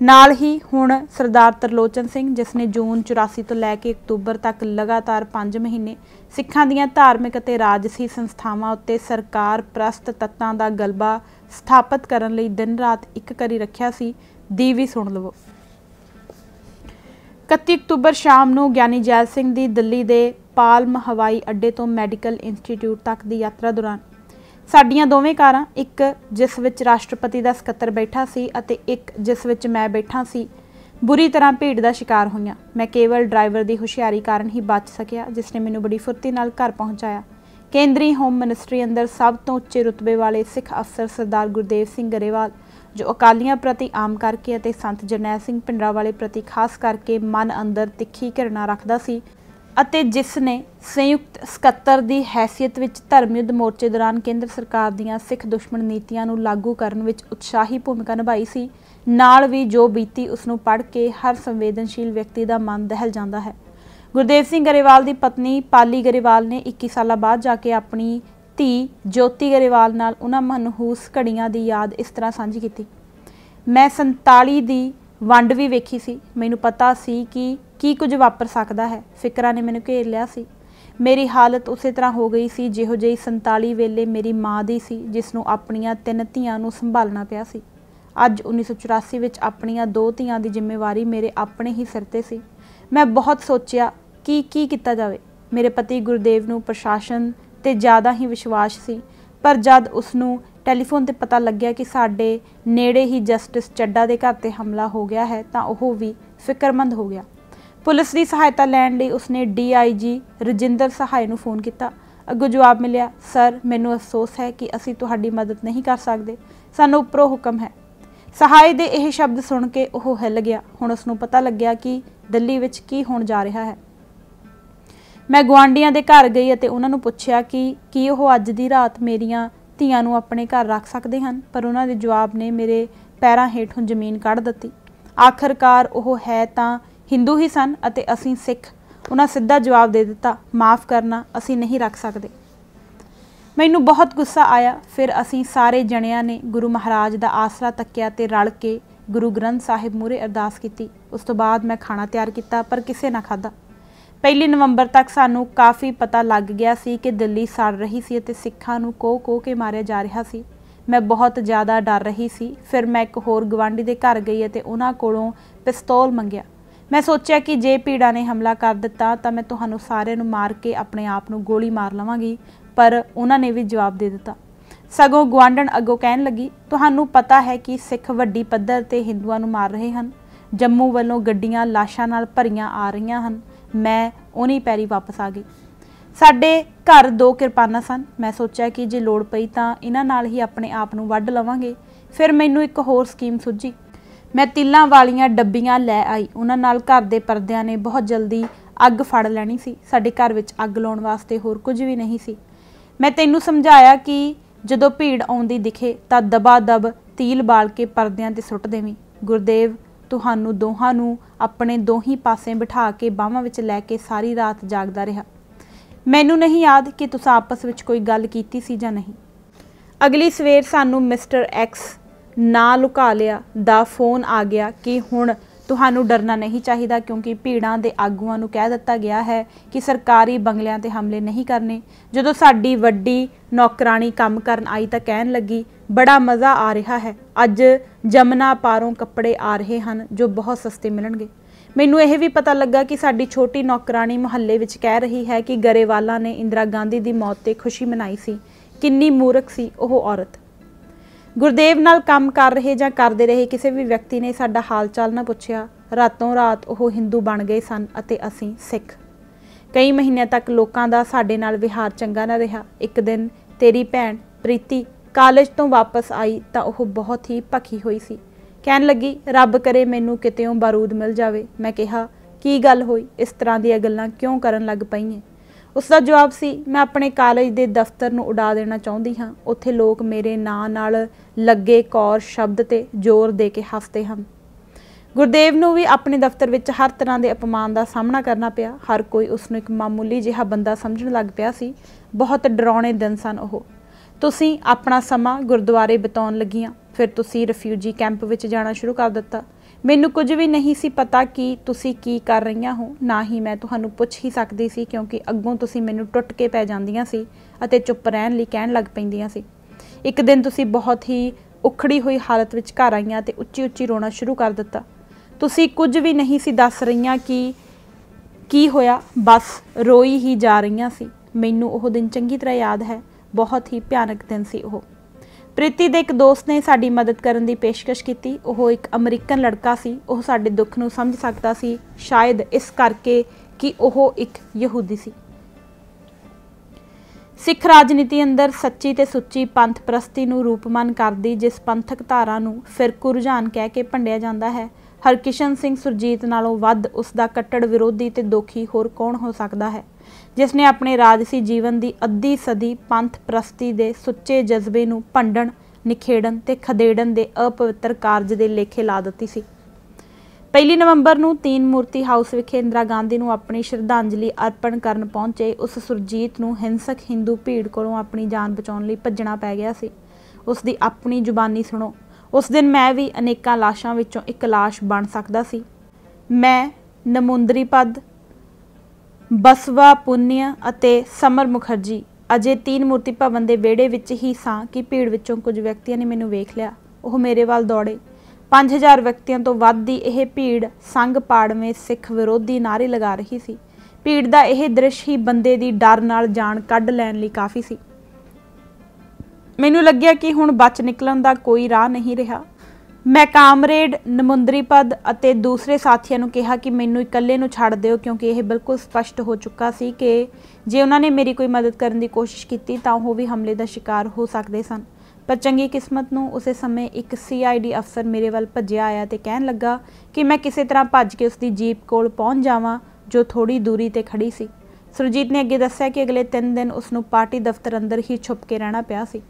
ਨਾਲ ਹੀ ਹੁਣ ਸਰਦਾਰ ਤਰਲੋਚਨ ਸਿੰਘ ਜਿਸ ਨੇ ਜੂਨ 84 ਤੋਂ ਲੈ ਕੇ ਅਕਤੂਬਰ ਤੱਕ ਲਗਾਤਾਰ 5 ਮਹੀਨੇ ਸਿੱਖਾਂ ਦੀਆਂ ਧਾਰਮਿਕ ਅਤੇ ਰਾਜਸੀ ਸੰਸਥਾਵਾਂ ਉੱਤੇ ਸਰਕਾਰ ਪ੍ਰਸਤ ਤੱਤਾਂ ਦਾ ਗਲਬਾ ਸਥਾਪਿਤ ਕਰਨ ਲਈ ਦਿਨ ਰਾਤ ਇੱਕ ਕਰੀ ਰੱਖਿਆ ਸੀ ਦੀ ਵੀ ਸੁਣ ਲਵੋ 31 ਅਕਤੂਬਰ ਸ਼ਾਮ ਨੂੰ ਗਿਆਨੀ ਜੈਲ ਸਿੰਘ ਦੀ ਦਿੱਲੀ ਦੇ ਪਾਲਮ ਹਵਾਈ ਅੱਡੇ ਤੋਂ ਮੈਡੀਕਲ ਇੰਸਟੀਚਿਊਟ ਤੱਕ ਦੀ ਯਾਤਰਾ ਦੌਰਾਨ ਸਾਡੀਆਂ ਦੋਵੇਂ ਕਾਰਾਂ ਇੱਕ ਜਿਸ ਵਿੱਚ ਰਾਸ਼ਟਰਪਤੀ ਦਾ ਸਕੱਤਰ ਬੈਠਾ ਸੀ ਅਤੇ ਇੱਕ ਜਿਸ ਵਿੱਚ ਮੈਂ ਬੈਠਾ ਸੀ ਬੁਰੀ ਤਰ੍ਹਾਂ ਭੀੜ ਦਾ ਸ਼ਿਕਾਰ ਹੋਈਆਂ ਮੈਂ ਕੇਵਲ ਡਰਾਈਵਰ ਦੀ ਹੁਸ਼ਿਆਰੀ ਕਾਰਨ ਹੀ ਬਚ ਸਕਿਆ ਜਿਸ ਨੇ ਮੈਨੂੰ ਬੜੀ ਫੁਰਤੀ ਨਾਲ ਘਰ ਪਹੁੰਚਾਇਆ ਕੇਂਦਰੀ ਹੋਮ ਮਿਨਿਸਟਰੀ ਅੰਦਰ ਸਭ ਤੋਂ ਉੱਚੇ ਰੁਤਬੇ ਵਾਲੇ ਸਿੱਖ ਅਫਸਰ ਸਰਦਾਰ ਗੁਰਦੇਵ ਸਿੰਘ ਗਰੇਵਾਲ ਜੋ ਅਕਾਲੀਆਂ ਪ੍ਰਤੀ ਆਮ ਕਰਕੇ ਅਤੇ ਸੰਤ ਜਰਨੈਲ ਸਿੰਘ ਪਿੰਡਰਾ ਵਾਲੇ ਪ੍ਰਤੀ ਖਾਸ ਕਰਕੇ ਮਨ ਅੰਦਰ ਤਿੱਖੀ ਘਿਰਣਾ ਰੱਖਦਾ ਸੀ ਅਤੇ ਜਿਸ ਨੇ ਸੰਯੁਕਤ ਸਕੱਤਰ ਦੀ ਹیثیت ਵਿੱਚ ਧਰਮ ਯੁੱਧ ਮੋਰਚੇ ਦੌਰਾਨ ਕੇਂਦਰ ਸਰਕਾਰ ਦੀਆਂ ਸਿੱਖ ਦੁਸ਼ਮਣ ਨੀਤੀਆਂ ਨੂੰ ਲਾਗੂ ਕਰਨ ਵਿੱਚ ਉਤਸ਼ਾਹੀ ਭੂਮਿਕਾ ਨਿਭਾਈ ਸੀ ਨਾਲ ਵੀ ਜੋ ਬੀਤੀ ਉਸ ਨੂੰ ਪੜ੍ਹ ਕੇ ਹਰ ਸੰਵੇਦਨਸ਼ੀਲ ਵਿਅਕਤੀ ਦਾ ਮਨ ਦਹਿਲ ਜਾਂਦਾ ਹੈ ਗੁਰਦੇਵ ਸਿੰਘ ਗਰੇਵਾਲ ਦੀ ਪਤਨੀ ਪਾਲੀ ਗਰੇਵਾਲ ਨੇ 21 ਸਾਲਾਂ ਬਾਅਦ ਜਾ ਕੇ ਆਪਣੀ ਧੀ ਜੋਤੀ ਗਰੇਵਾਲ ਨਾਲ ਉਹਨਾਂ ਮਨਹੂਸ ਘੜੀਆਂ ਦੀ ਯਾਦ ਇਸ ਤਰ੍ਹਾਂ ਸਾਂਝੀ ਕੀਤੀ ਮੈਂ 47 ਦੀ ਵੰਡ ਵੀ ਵੇਖੀ ਸੀ ਮੈਨੂੰ ਪਤਾ ਸੀ ਕਿ ਕੀ ਕੁਝ ਵਾਪਰ ਸਕਦਾ ਹੈ ਫਿਕਰਾਂ ਨੇ ਮੈਨੂੰ ਘੇਰ ਲਿਆ ਸੀ ਮੇਰੀ ਹਾਲਤ ਉਸੇ ਤਰ੍ਹਾਂ ਹੋ ਗਈ ਸੀ ਜਿਹੋ ਜਿਹੀ 47 ਵੇਲੇ ਮੇਰੀ ਮਾਂ ਦੀ ਸੀ ਜਿਸ ਨੂੰ ਆਪਣੀਆਂ ਤਿੰਨ ਧੀਆਂ ਨੂੰ ਸੰਭਾਲਣਾ ਪਿਆ ਸੀ ਅੱਜ 1984 ਵਿੱਚ ਆਪਣੀਆਂ ਦੋ ਧੀਆਂ ਦੀ ਜ਼ਿੰਮੇਵਾਰੀ ਮੇਰੇ ਆਪਣੇ ਹੀ ਸਿਰ ਤੇ ਸੀ ਮੈਂ ਬਹੁਤ ਸੋਚਿਆ ਕੀ ਕੀ ਕੀਤਾ ਜਾਵੇ ਮੇਰੇ ਪਤੀ ਗੁਰਦੇਵ ਨੂੰ ਪ੍ਰਸ਼ਾਸਨ ਤੇ ਜ਼ਿਆਦਾ ਹੀ ਵਿਸ਼ਵਾਸ ਸੀ ਪਰ ਜਦ ਉਸ ਨੂੰ ਟੈਲੀਫੋਨ ਤੇ ਪਤਾ ਲੱਗਿਆ ਕਿ ਸਾਡੇ ਨੇੜੇ ਹੀ ਜਸਟਿਸ ਚੱਡਾ ਦੇ ਘਰ ਤੇ ਹਮਲਾ ਹੋ ਗਿਆ ਹੈ ਤਾਂ ਉਹ ਵੀ ਫਿਕਰਮੰਦ ਹੋ ਗਿਆ ਪੁਲਿਸ ਦੀ ਸਹਾਇਤਾ ਲੈਣ ਲਈ ਉਸਨੇ ਡੀਆਈਜੀ ਰਜਿੰਦਰ ਸਹਾਇ ਨੂੰ ਫੋਨ ਕੀਤਾ ਅੱਗੋਂ ਜਵਾਬ ਮਿਲਿਆ ਸਰ ਮੈਨੂੰ ਅਫਸੋਸ ਹੈ ਕਿ ਅਸੀਂ ਤੁਹਾਡੀ ਮਦਦ ਨਹੀਂ ਕਰ ਸਕਦੇ ਸਾਨੂੰ ਉਪਰੋ ਹੁਕਮ ਹੈ ਸਹਾਇ ਦੇ ਇਹ ਸ਼ਬਦ ਸੁਣ ਕੇ ਉਹ ਹਿੱਲ ਗਿਆ ਹੁਣ ਉਸ ਨੂੰ ਪਤਾ ਲੱਗਿਆ ਕਿ ਦਿੱਲੀ ਵਿੱਚ ਕੀ ਹੋਣ ਜਾ ਰਿਹਾ ਹੈ ਮੈਂ ਗਵਾਂਡੀਆਂ ਦੇ ਘਰ ਗਈ ਅਤੇ ਉਹਨਾਂ ਨੂੰ ਪੁੱਛਿਆ ਕਿ ਕੀ ਉਹ ਅੱਜ ਦੀ ਰਾਤ ਮੇਰੀਆਂ ਧੀਆਂ ਨੂੰ ਆਪਣੇ ਘਰ ਰੱਖ ਸਕਦੇ ਹਨ ਪਰ ਉਹਨਾਂ ਦੇ ਜਵਾਬ ਨੇ ਮੇਰੇ ਪੈਰਾਂ ਹੇਠੋਂ ਜ਼ਮੀਨ ਕੱਢ ਦਿੱਤੀ ਆਖਰਕਾਰ ਉਹ ਹੈ ਤਾਂ ਹਿੰਦੂ ਹੀ ਸਨ ਅਤੇ ਅਸੀਂ ਸਿੱਖ ਉਹਨਾਂ ਸਿੱਧਾ ਜਵਾਬ ਦੇ ਦਿੱਤਾ ਮਾਫ ਕਰਨਾ ਅਸੀਂ ਨਹੀਂ ਰੱਖ ਸਕਦੇ ਮੈਨੂੰ ਬਹੁਤ ਗੁੱਸਾ ਆਇਆ ਫਿਰ ਅਸੀਂ ਸਾਰੇ ਜਣਿਆਂ ਨੇ ਗੁਰੂ ਮਹਾਰਾਜ ਦਾ ਆਸਰਾ ਤੱਕਿਆ ਤੇ ਰਲ ਕੇ ਗੁਰੂ ਗ੍ਰੰਥ ਸਾਹਿਬ ਮੂਰੇ ਅਰਦਾਸ ਕੀਤੀ ਉਸ ਤੋਂ ਬਾਅਦ ਮੈਂ ਖਾਣਾ ਤਿਆਰ ਕੀਤਾ ਪਰ ਕਿਸੇ ਨਾ ਖਾਦਾ ਪਹਿਲੀ ਨਵੰਬਰ ਤੱਕ ਸਾਨੂੰ ਕਾਫੀ ਪਤਾ ਲੱਗ ਗਿਆ ਸੀ ਕਿ ਦਿੱਲੀ ਸੜ ਰਹੀ ਸੀ ਅਤੇ ਸਿੱਖਾਂ ਨੂੰ ਕੋਹ-ਕੋਹ ਕੇ ਮਾਰਿਆ ਜਾ ਰਿਹਾ ਸੀ ਮੈਂ ਬਹੁਤ ਜ਼ਿਆਦਾ ਡਰ ਰਹੀ ਸੀ ਫਿਰ ਮੈਂ ਇੱਕ ਹੋਰ ਗਵਾਂਢੀ ਦੇ ਘਰ ਗਈ ਅਤੇ ਉਹਨਾਂ ਕੋਲੋਂ ਪਿਸਤੌਲ ਮੰਗਿਆ ਮੈਂ ਸੋਚਿਆ ਕਿ ਜੇ ਪੀੜਾ ਨੇ ਹਮਲਾ ਕਰ ਦਿੱਤਾ ਤਾਂ ਮੈਂ ਤੁਹਾਨੂੰ ਸਾਰਿਆਂ ਨੂੰ ਮਾਰ ਕੇ ਆਪਣੇ ਆਪ ਨੂੰ ਗੋਲੀ ਮਾਰ ਲਵਾਂਗੀ ਪਰ ਉਹਨਾਂ ਨੇ ਵੀ ਜਵਾਬ ਦੇ ਦਿੱਤਾ ਸਗੋਂ ਗਵਾਂਡਣ ਅੱਗੋਂ ਕਹਿਣ ਲੱਗੀ ਤੁਹਾਨੂੰ ਪਤਾ ਹੈ ਕਿ ਸਿੱਖ ਵੱਡੀ ਪੱਧਰ ਤੇ ਹਿੰਦੂਆਂ ਨੂੰ ਮਾਰ ਰਹੇ ਹਨ ਜੰਮੂ ਵੱਲੋਂ ਗੱਡੀਆਂ ਲਾਸ਼ਾਂ ਨਾਲ ਭਰੀਆਂ ਆ ਰਹੀਆਂ ਹਨ ਮੈਂ ਉਹਨੇ ਪੈਰੀ ਵਾਪਸ ਆ ਗਈ ਸਾਡੇ ਘਰ ਦੋ ਕਿਰਪਾਨਾਂ ਸਨ ਮੈਂ ਸੋਚਿਆ ਕਿ ਜੇ ਲੋੜ ਪਈ ਤਾਂ ਇਹਨਾਂ ਨਾਲ ਹੀ ਆਪਣੇ ਆਪ ਨੂੰ ਵੱਢ ਲਵਾਂਗੇ ਫਿਰ ਮੈਨੂੰ ਇੱਕ ਹੋਰ ਸਕੀਮ ਸੁਝੀ ਮੈਂ ਤਿੱਲਾਂ ਵਾਲੀਆਂ ਡੱਬੀਆਂ ਲੈ ਆਈ ਉਹਨਾਂ ਨਾਲ ਘਰ ਦੇ ਪਰਦਿਆਂ ਨੇ ਬਹੁਤ ਜਲਦੀ ਅੱਗ ਫੜ ਲੈਣੀ ਸੀ ਸਾਡੇ ਘਰ ਵਿੱਚ ਅੱਗ ਲਾਉਣ ਵਾਸਤੇ ਹੋਰ ਕੁਝ ਵੀ ਨਹੀਂ ਸੀ ਮੈਂ ਤੈਨੂੰ ਸਮਝਾਇਆ ਕਿ ਜਦੋਂ ਭੀੜ ਆਉਂਦੀ ਦਿਖੇ ਤਾਂ ਦਬਾ ਦਬ ਤੀਲ ਬਾਲ ਕੇ ਪਰਦਿਆਂ ਤੇ ਸੁੱਟ ਦੇਵੀਂ ਗੁਰਦੇਵ ਤੁਹਾਨੂੰ ਦੋਹਾਂ ਨੂੰ ਆਪਣੇ ਦੋਹੀ ਪਾਸੇ ਬਿਠਾ ਕੇ ਬਾਹਾਂ ਵਿੱਚ ਲੈ ਕੇ ਸਾਰੀ ਰਾਤ ਜਾਗਦਾ ਰਿਹਾ ਮੈਨੂੰ ਨਹੀਂ ਯਾਦ ਕਿ ਤੁਸੀਂ ਆਪਸ ਵਿੱਚ ਕੋਈ ਗੱਲ ਕੀਤੀ ਸੀ ਜਾਂ ਨਹੀਂ ਅਗਲੀ ਸਵੇਰ ਸਾਨੂੰ ਮਿਸਟਰ ਐਕਸ ਨਾ ਲੁਕਾ ਲਿਆ ਦਾ ਫੋਨ ਆ ਗਿਆ ਕਿ ਹੁਣ ਤੁਹਾਨੂੰ ਡਰਨਾ ਨਹੀਂ ਚਾਹੀਦਾ ਕਿਉਂਕਿ ਭੀੜਾਂ ਦੇ ਆਗੂਆਂ ਨੂੰ ਕਹਿ ਦਿੱਤਾ ਗਿਆ ਹੈ ਕਿ ਸਰਕਾਰੀ ਬੰਗਲਿਆਂ ਤੇ ਹਮਲੇ ਨਹੀਂ ਕਰਨੇ ਜਦੋਂ ਸਾਡੀ ਵੱਡੀ ਨੌਕਰਾਨੀ ਕੰਮ ਕਰਨ ਆਈ ਤਾਂ ਕਹਿਣ ਲੱਗੀ ਬੜਾ ਮਜ਼ਾ ਆ ਰਿਹਾ ਹੈ ਅੱਜ ਜਮਨਾ ਪਾਰੋਂ ਕੱਪੜੇ ਆ ਰਹੇ ਹਨ ਜੋ ਬਹੁਤ ਸਸਤੇ ਮਿਲਣਗੇ ਮੈਨੂੰ ਇਹ ਵੀ ਪਤਾ ਲੱਗਾ ਕਿ ਸਾਡੀ ਛੋਟੀ ਨੌਕਰਾਨੀ ਮੁਹੱਲੇ ਵਿੱਚ ਕਹਿ ਰਹੀ ਹੈ ਕਿ ਗਰੇਵਾਲਾ ਨੇ ਇੰਦਰਾ ਗਾਂਧੀ ਦੀ ਮੌਤ ਤੇ ਖੁਸ਼ੀ ਮਨਾਈ ਸੀ ਕਿੰਨੀ ਮੂਰਖ ਸੀ ਉਹ ਔਰਤ ਗੁਰਦੇਵ ਨਾਲ ਕੰਮ ਕਰ ਰਹੇ ਜਾਂ ਕਰਦੇ ਰਹੇ ਕਿਸੇ ਵੀ ਵਿਅਕਤੀ ਨੇ ਸਾਡਾ ਹਾਲ ਚਾਲ ਨਾ ਪੁੱਛਿਆ ਰਾਤੋਂ ਰਾਤ ਉਹ ਹਿੰਦੂ ਬਣ ਗਏ ਸਨ ਅਤੇ ਅਸੀਂ ਸਿੱਖ ਕਈ ਮਹੀਨਿਆਂ ਤੱਕ ਲੋਕਾਂ ਦਾ ਸਾਡੇ ਨਾਲ ਵਿਹਾਰ ਚੰਗਾ ਨਾ ਰਿਹਾ ਇੱਕ ਦਿਨ ਤੇਰੀ ਭੈਣ ਪ੍ਰੀਤੀ ਕਾਲਜ ਤੋਂ ਵਾਪਸ ਆਈ ਤਾਂ ਉਹ ਬਹੁਤ ਹੀ ਭਖੀ ਹੋਈ ਸੀ ਕਹਿਣ ਲੱਗੀ ਰੱਬ ਕਰੇ ਮੈਨੂੰ ਕਿਤੇੋਂ ਬਾਰੂਦ ਮਿਲ ਜਾਵੇ ਮੈਂ ਕਿਹਾ ਕੀ ਗੱਲ ਹੋਈ ਇਸ ਤਰ੍ਹਾਂ ਦੀਆਂ ਗੱਲਾਂ ਕਿਉਂ ਕਰਨ ਲੱਗ ਪਈ ਹੈ ਉਸ ਦਾ ਜਵਾਬ ਸੀ ਮੈਂ ਆਪਣੇ ਕਾਲਜ ਦੇ ਦਫ਼ਤਰ ਨੂੰ ਉਡਾ ਦੇਣਾ ਚਾਹੁੰਦੀ ਹਾਂ ਉੱਥੇ ਲੋਕ ਮੇਰੇ ਨਾਂ ਨਾਲ ਲੱਗੇ ਕੌਰ ਸ਼ਬਦ ਤੇ ਜ਼ੋਰ ਦੇ ਕੇ ਹੱਸਦੇ ਹਨ ਗੁਰਦੇਵ ਨੂੰ ਵੀ ਆਪਣੇ ਦਫ਼ਤਰ ਵਿੱਚ ਹਰ ਤਰ੍ਹਾਂ ਦੇ ਅਪਮਾਨ ਦਾ ਸਾਹਮਣਾ ਕਰਨਾ ਪਿਆ ਹਰ ਕੋਈ ਉਸ ਨੂੰ ਇੱਕ ਮਾਮੂਲੀ ਜਿਹਾ ਬੰਦਾ ਸਮਝਣ ਲੱਗ ਪਿਆ ਸੀ ਬਹੁਤ ਡਰਾਉਣੇ ਦਿਨ ਸਨ ਉਹ ਤੁਸੀਂ ਆਪਣਾ ਸਮਾਂ ਗੁਰਦੁਆਰੇ ਬਿਤਾਉਣ ਲੱਗੀਆਂ ਫਿਰ ਤੁਸੀਂ ਰਿਫਿਊਜੀ ਕੈਂਪ ਵਿੱਚ ਜਾਣਾ ਸ਼ੁਰੂ ਕਰ ਦਿੱਤਾ ਮੈਨੂੰ ਕੁਝ ਵੀ ਨਹੀਂ ਸੀ ਪਤਾ ਕਿ ਤੁਸੀਂ ਕੀ ਕਰ ਰਹੀਆਂ ਹੋ ਨਾ ਹੀ ਮੈਂ ਤੁਹਾਨੂੰ ਪੁੱਛ ਹੀ ਸਕਦੀ ਸੀ ਕਿਉਂਕਿ ਅੱਗੋਂ ਤੁਸੀਂ ਮੈਨੂੰ ਟੁੱਟ ਕੇ ਪੈ ਜਾਂਦੀਆਂ ਸੀ ਅਤੇ ਚੁੱਪ ਰਹਿਣ ਲਈ ਕਹਿਣ ਲੱਗ ਪੈਂਦੀਆਂ ਸੀ ਇੱਕ ਦਿਨ ਤੁਸੀਂ ਬਹੁਤ ਹੀ ਉਖੜੀ ਹੋਈ ਹਾਲਤ ਵਿੱਚ ਘਰ ਆਈਆਂ ਤੇ ਉੱਚੀ-ਉੱਚੀ ਰੋਣਾ ਸ਼ੁਰੂ ਕਰ ਦਿੱਤਾ ਤੁਸੀਂ ਕੁਝ ਵੀ ਨਹੀਂ ਸੀ ਦੱਸ ਰਹੀਆਂ ਕਿ ਕੀ ਹੋਇਆ ਬਸ ਰੋਈ ਹੀ ਜਾ ਰਹੀਆਂ ਸੀ ਮੈਨੂੰ ਉਹ ਦਿਨ ਚੰਗੀ ਤਰ੍ਹਾਂ ਯਾਦ ਹੈ ਬਹੁਤ ਹੀ ਭਿਆਨਕ ਦਿਨ ਸੀ ਉਹ ਪ੍ਰੀਤੀ ਦੇ ਇੱਕ ਦੋਸਤ ਨੇ ਸਾਡੀ ਮਦਦ ਕਰਨ ਦੀ ਪੇਸ਼ਕਸ਼ ਕੀਤੀ ਉਹ ਇੱਕ ਅਮਰੀਕਨ ਲੜਕਾ ਸੀ ਉਹ ਸਾਡੇ ਦੁੱਖ ਨੂੰ ਸਮਝ ਸਕਦਾ ਸੀ ਸ਼ਾਇਦ ਇਸ ਕਰਕੇ ਕਿ ਉਹ ਇੱਕ ਯਹੂਦੀ ਸੀ ਸਿੱਖ ਰਾਜਨੀਤੀ ਅੰਦਰ ਸੱਚੀ ਤੇ ਸੁੱਚੀ ਪੰਥ ਪ੍ਰਸਤੀ ਨੂੰ ਰੂਪਮਾਨ ਕਰਦੀ ਜਿਸ ਪੰਥਕ ਧਾਰਾ ਨੂੰ ਫਿਰਕੂ ਰੁਝਾਨ ਕਹਿ ਕੇ ਭੰਡਿਆ ਜਾਂਦਾ ਹੈ ਹਰਕਿਸ਼ਨ ਸਿੰਘ ਸੁਰਜੀਤ ਨਾਲੋਂ ਵੱਧ ਉਸ ਦਾ ਕੱਟੜ ਵਿਰੋਧੀ ਤੇ ਦੋਖੀ ਹੋਰ ਕੌਣ ਹੋ ਸਕਦਾ ਹੈ ਜਿਸ ਨੇ ਆਪਣੇ ਰਾਜਸੀ ਜੀਵਨ ਦੀ ਅੱਧੀ ਸਦੀ ਪੰਥ ਪ੍ਰਸਤੀ ਦੇ ਸੁੱਚੇ ਜਜ਼ਬੇ ਨੂੰ ਭੰਡਣ ਨਿਖੇੜਨ ਤੇ ਖਦੇੜਨ ਦੇ ਅਪਵਿੱਤਰ ਕਾਰਜ ਦੇ ਲੇਖੇ ਲਾ ਦਿੱਤੀ ਸੀ 1 ਨਵੰਬਰ ਨੂੰ ਤੀਨ ਮੂਰਤੀ ਹਾਊਸ ਵਿਖੇ ਇੰਦਰਾ ਗਾਂਧੀ ਨੂੰ ਆਪਣੀ ਸ਼ਰਧਾਂਜਲੀ ਅਰਪਣ ਕਰਨ ਪਹੁੰਚੇ ਉਸ ਸੁਰਜੀਤ ਨੂੰ ਹਿੰਸਕ Hindu ਭੀੜ ਕੋਲੋਂ ਆਪਣੀ ਜਾਨ ਬਚਾਉਣ ਲਈ ਭੱਜਣਾ ਪੈ ਗਿਆ ਸੀ ਉਸ ਦੀ ਆਪਣੀ ਜ਼ੁਬਾਨੀ ਸੁਣੋ ਉਸ ਦਿਨ ਮੈਂ ਵੀ ਅਨੇਕਾਂ ਲਾਸ਼ਾਂ ਵਿੱਚੋਂ ਇੱਕ ਲਾਸ਼ ਬਣ ਸਕਦਾ ਸੀ ਮੈਂ ਨਮੁੰਦਰੀ ਪਦ ਬਸਵਾ ਪੁੰਨਿਆ ਅਤੇ ਸਮਰ ਮੁਖਰਜੀ ਅਜੇ ਤੀਨ ਮੂਰਤੀ ਭਵਨ ਦੇ ਵਿਹੜੇ ਵਿੱਚ ਹੀ ਸਾਂ ਕਿ ਭੀੜ ਵਿੱਚੋਂ ਕੁਝ ਵਿਅਕਤੀਆਂ ਨੇ ਮੈਨੂੰ ਵੇਖ ਲਿਆ ਉਹ ਮੇਰੇ ਵੱਲ ਦੌੜੇ 5000 ਵਿਅਕਤੀਆਂ ਤੋਂ ਵੱਧ ਦੀ ਇਹ ਭੀੜ ਸੰਗ ਪਾੜਵੇਂ ਸਿੱਖ ਵਿਰੋਧੀ ਨਾਰੇ ਲਗਾ ਰਹੀ ਸੀ ਭੀੜ ਦਾ ਇਹ ਦ੍ਰਿਸ਼ ਹੀ ਬੰਦੇ ਦੀ ਡਰ ਨਾਲ ਜਾਨ ਕੱਢ ਲੈਣ ਲਈ ਕਾਫੀ ਸੀ ਮੈਨੂੰ ਲੱਗਿਆ ਕਿ ਹੁਣ ਬਚ ਨਿਕਲਣ ਦਾ ਕੋਈ ਰਾਹ ਨਹੀਂ ਰਿਹਾ ਮੈਂ ਕਾਮਰੇਡ ਨਮੁੰਦਰੀ ਪਦ ਅਤੇ ਦੂਸਰੇ ਸਾਥੀਆਂ ਨੂੰ ਕਿਹਾ ਕਿ ਮੈਨੂੰ ਇਕੱਲੇ ਨੂੰ ਛੱਡ ਦਿਓ ਕਿਉਂਕਿ ਇਹ ਬਿਲਕੁਲ ਸਪਸ਼ਟ ਹੋ ਚੁੱਕਾ ਸੀ ਕਿ ਜੇ ਉਹਨਾਂ ਨੇ ਮੇਰੀ ਕੋਈ ਮਦਦ ਕਰਨ ਦੀ ਕੋਸ਼ਿਸ਼ ਕੀਤੀ ਤਾਂ ਉਹ ਵੀ ਹਮਲੇ ਦਾ ਸ਼ਿਕਾਰ ਹੋ ਸਕਦੇ ਸਨ ਪਰ ਚੰਗੀ ਕਿਸਮਤ ਨੂੰ ਉਸੇ ਸਮੇਂ ਇੱਕ ਸੀਆਈਡੀ ਅਫਸਰ ਮੇਰੇ ਵੱਲ ਭੱਜਿਆ ਆਇਆ ਤੇ ਕਹਿਣ ਲੱਗਾ ਕਿ ਮੈਂ ਕਿਸੇ ਤਰ੍ਹਾਂ ਭੱਜ ਕੇ ਉਸ ਦੀ ਜੀਪ ਕੋਲ ਪਹੁੰਚ ਜਾਵਾਂ ਜੋ ਥੋੜੀ ਦੂਰੀ ਤੇ ਖੜੀ ਸੀ ਸਰਜੀਤ ਨੇ ਅੱਗੇ ਦੱਸਿਆ ਕਿ ਅਗਲੇ 3 ਦਿਨ ਉਸ ਨੂੰ ਪਾਰਟੀ ਦਫ਼ਤਰ ਅੰਦਰ ਹੀ ਛੁਪ ਕੇ ਰਹਿਣਾ ਪਿਆ ਸੀ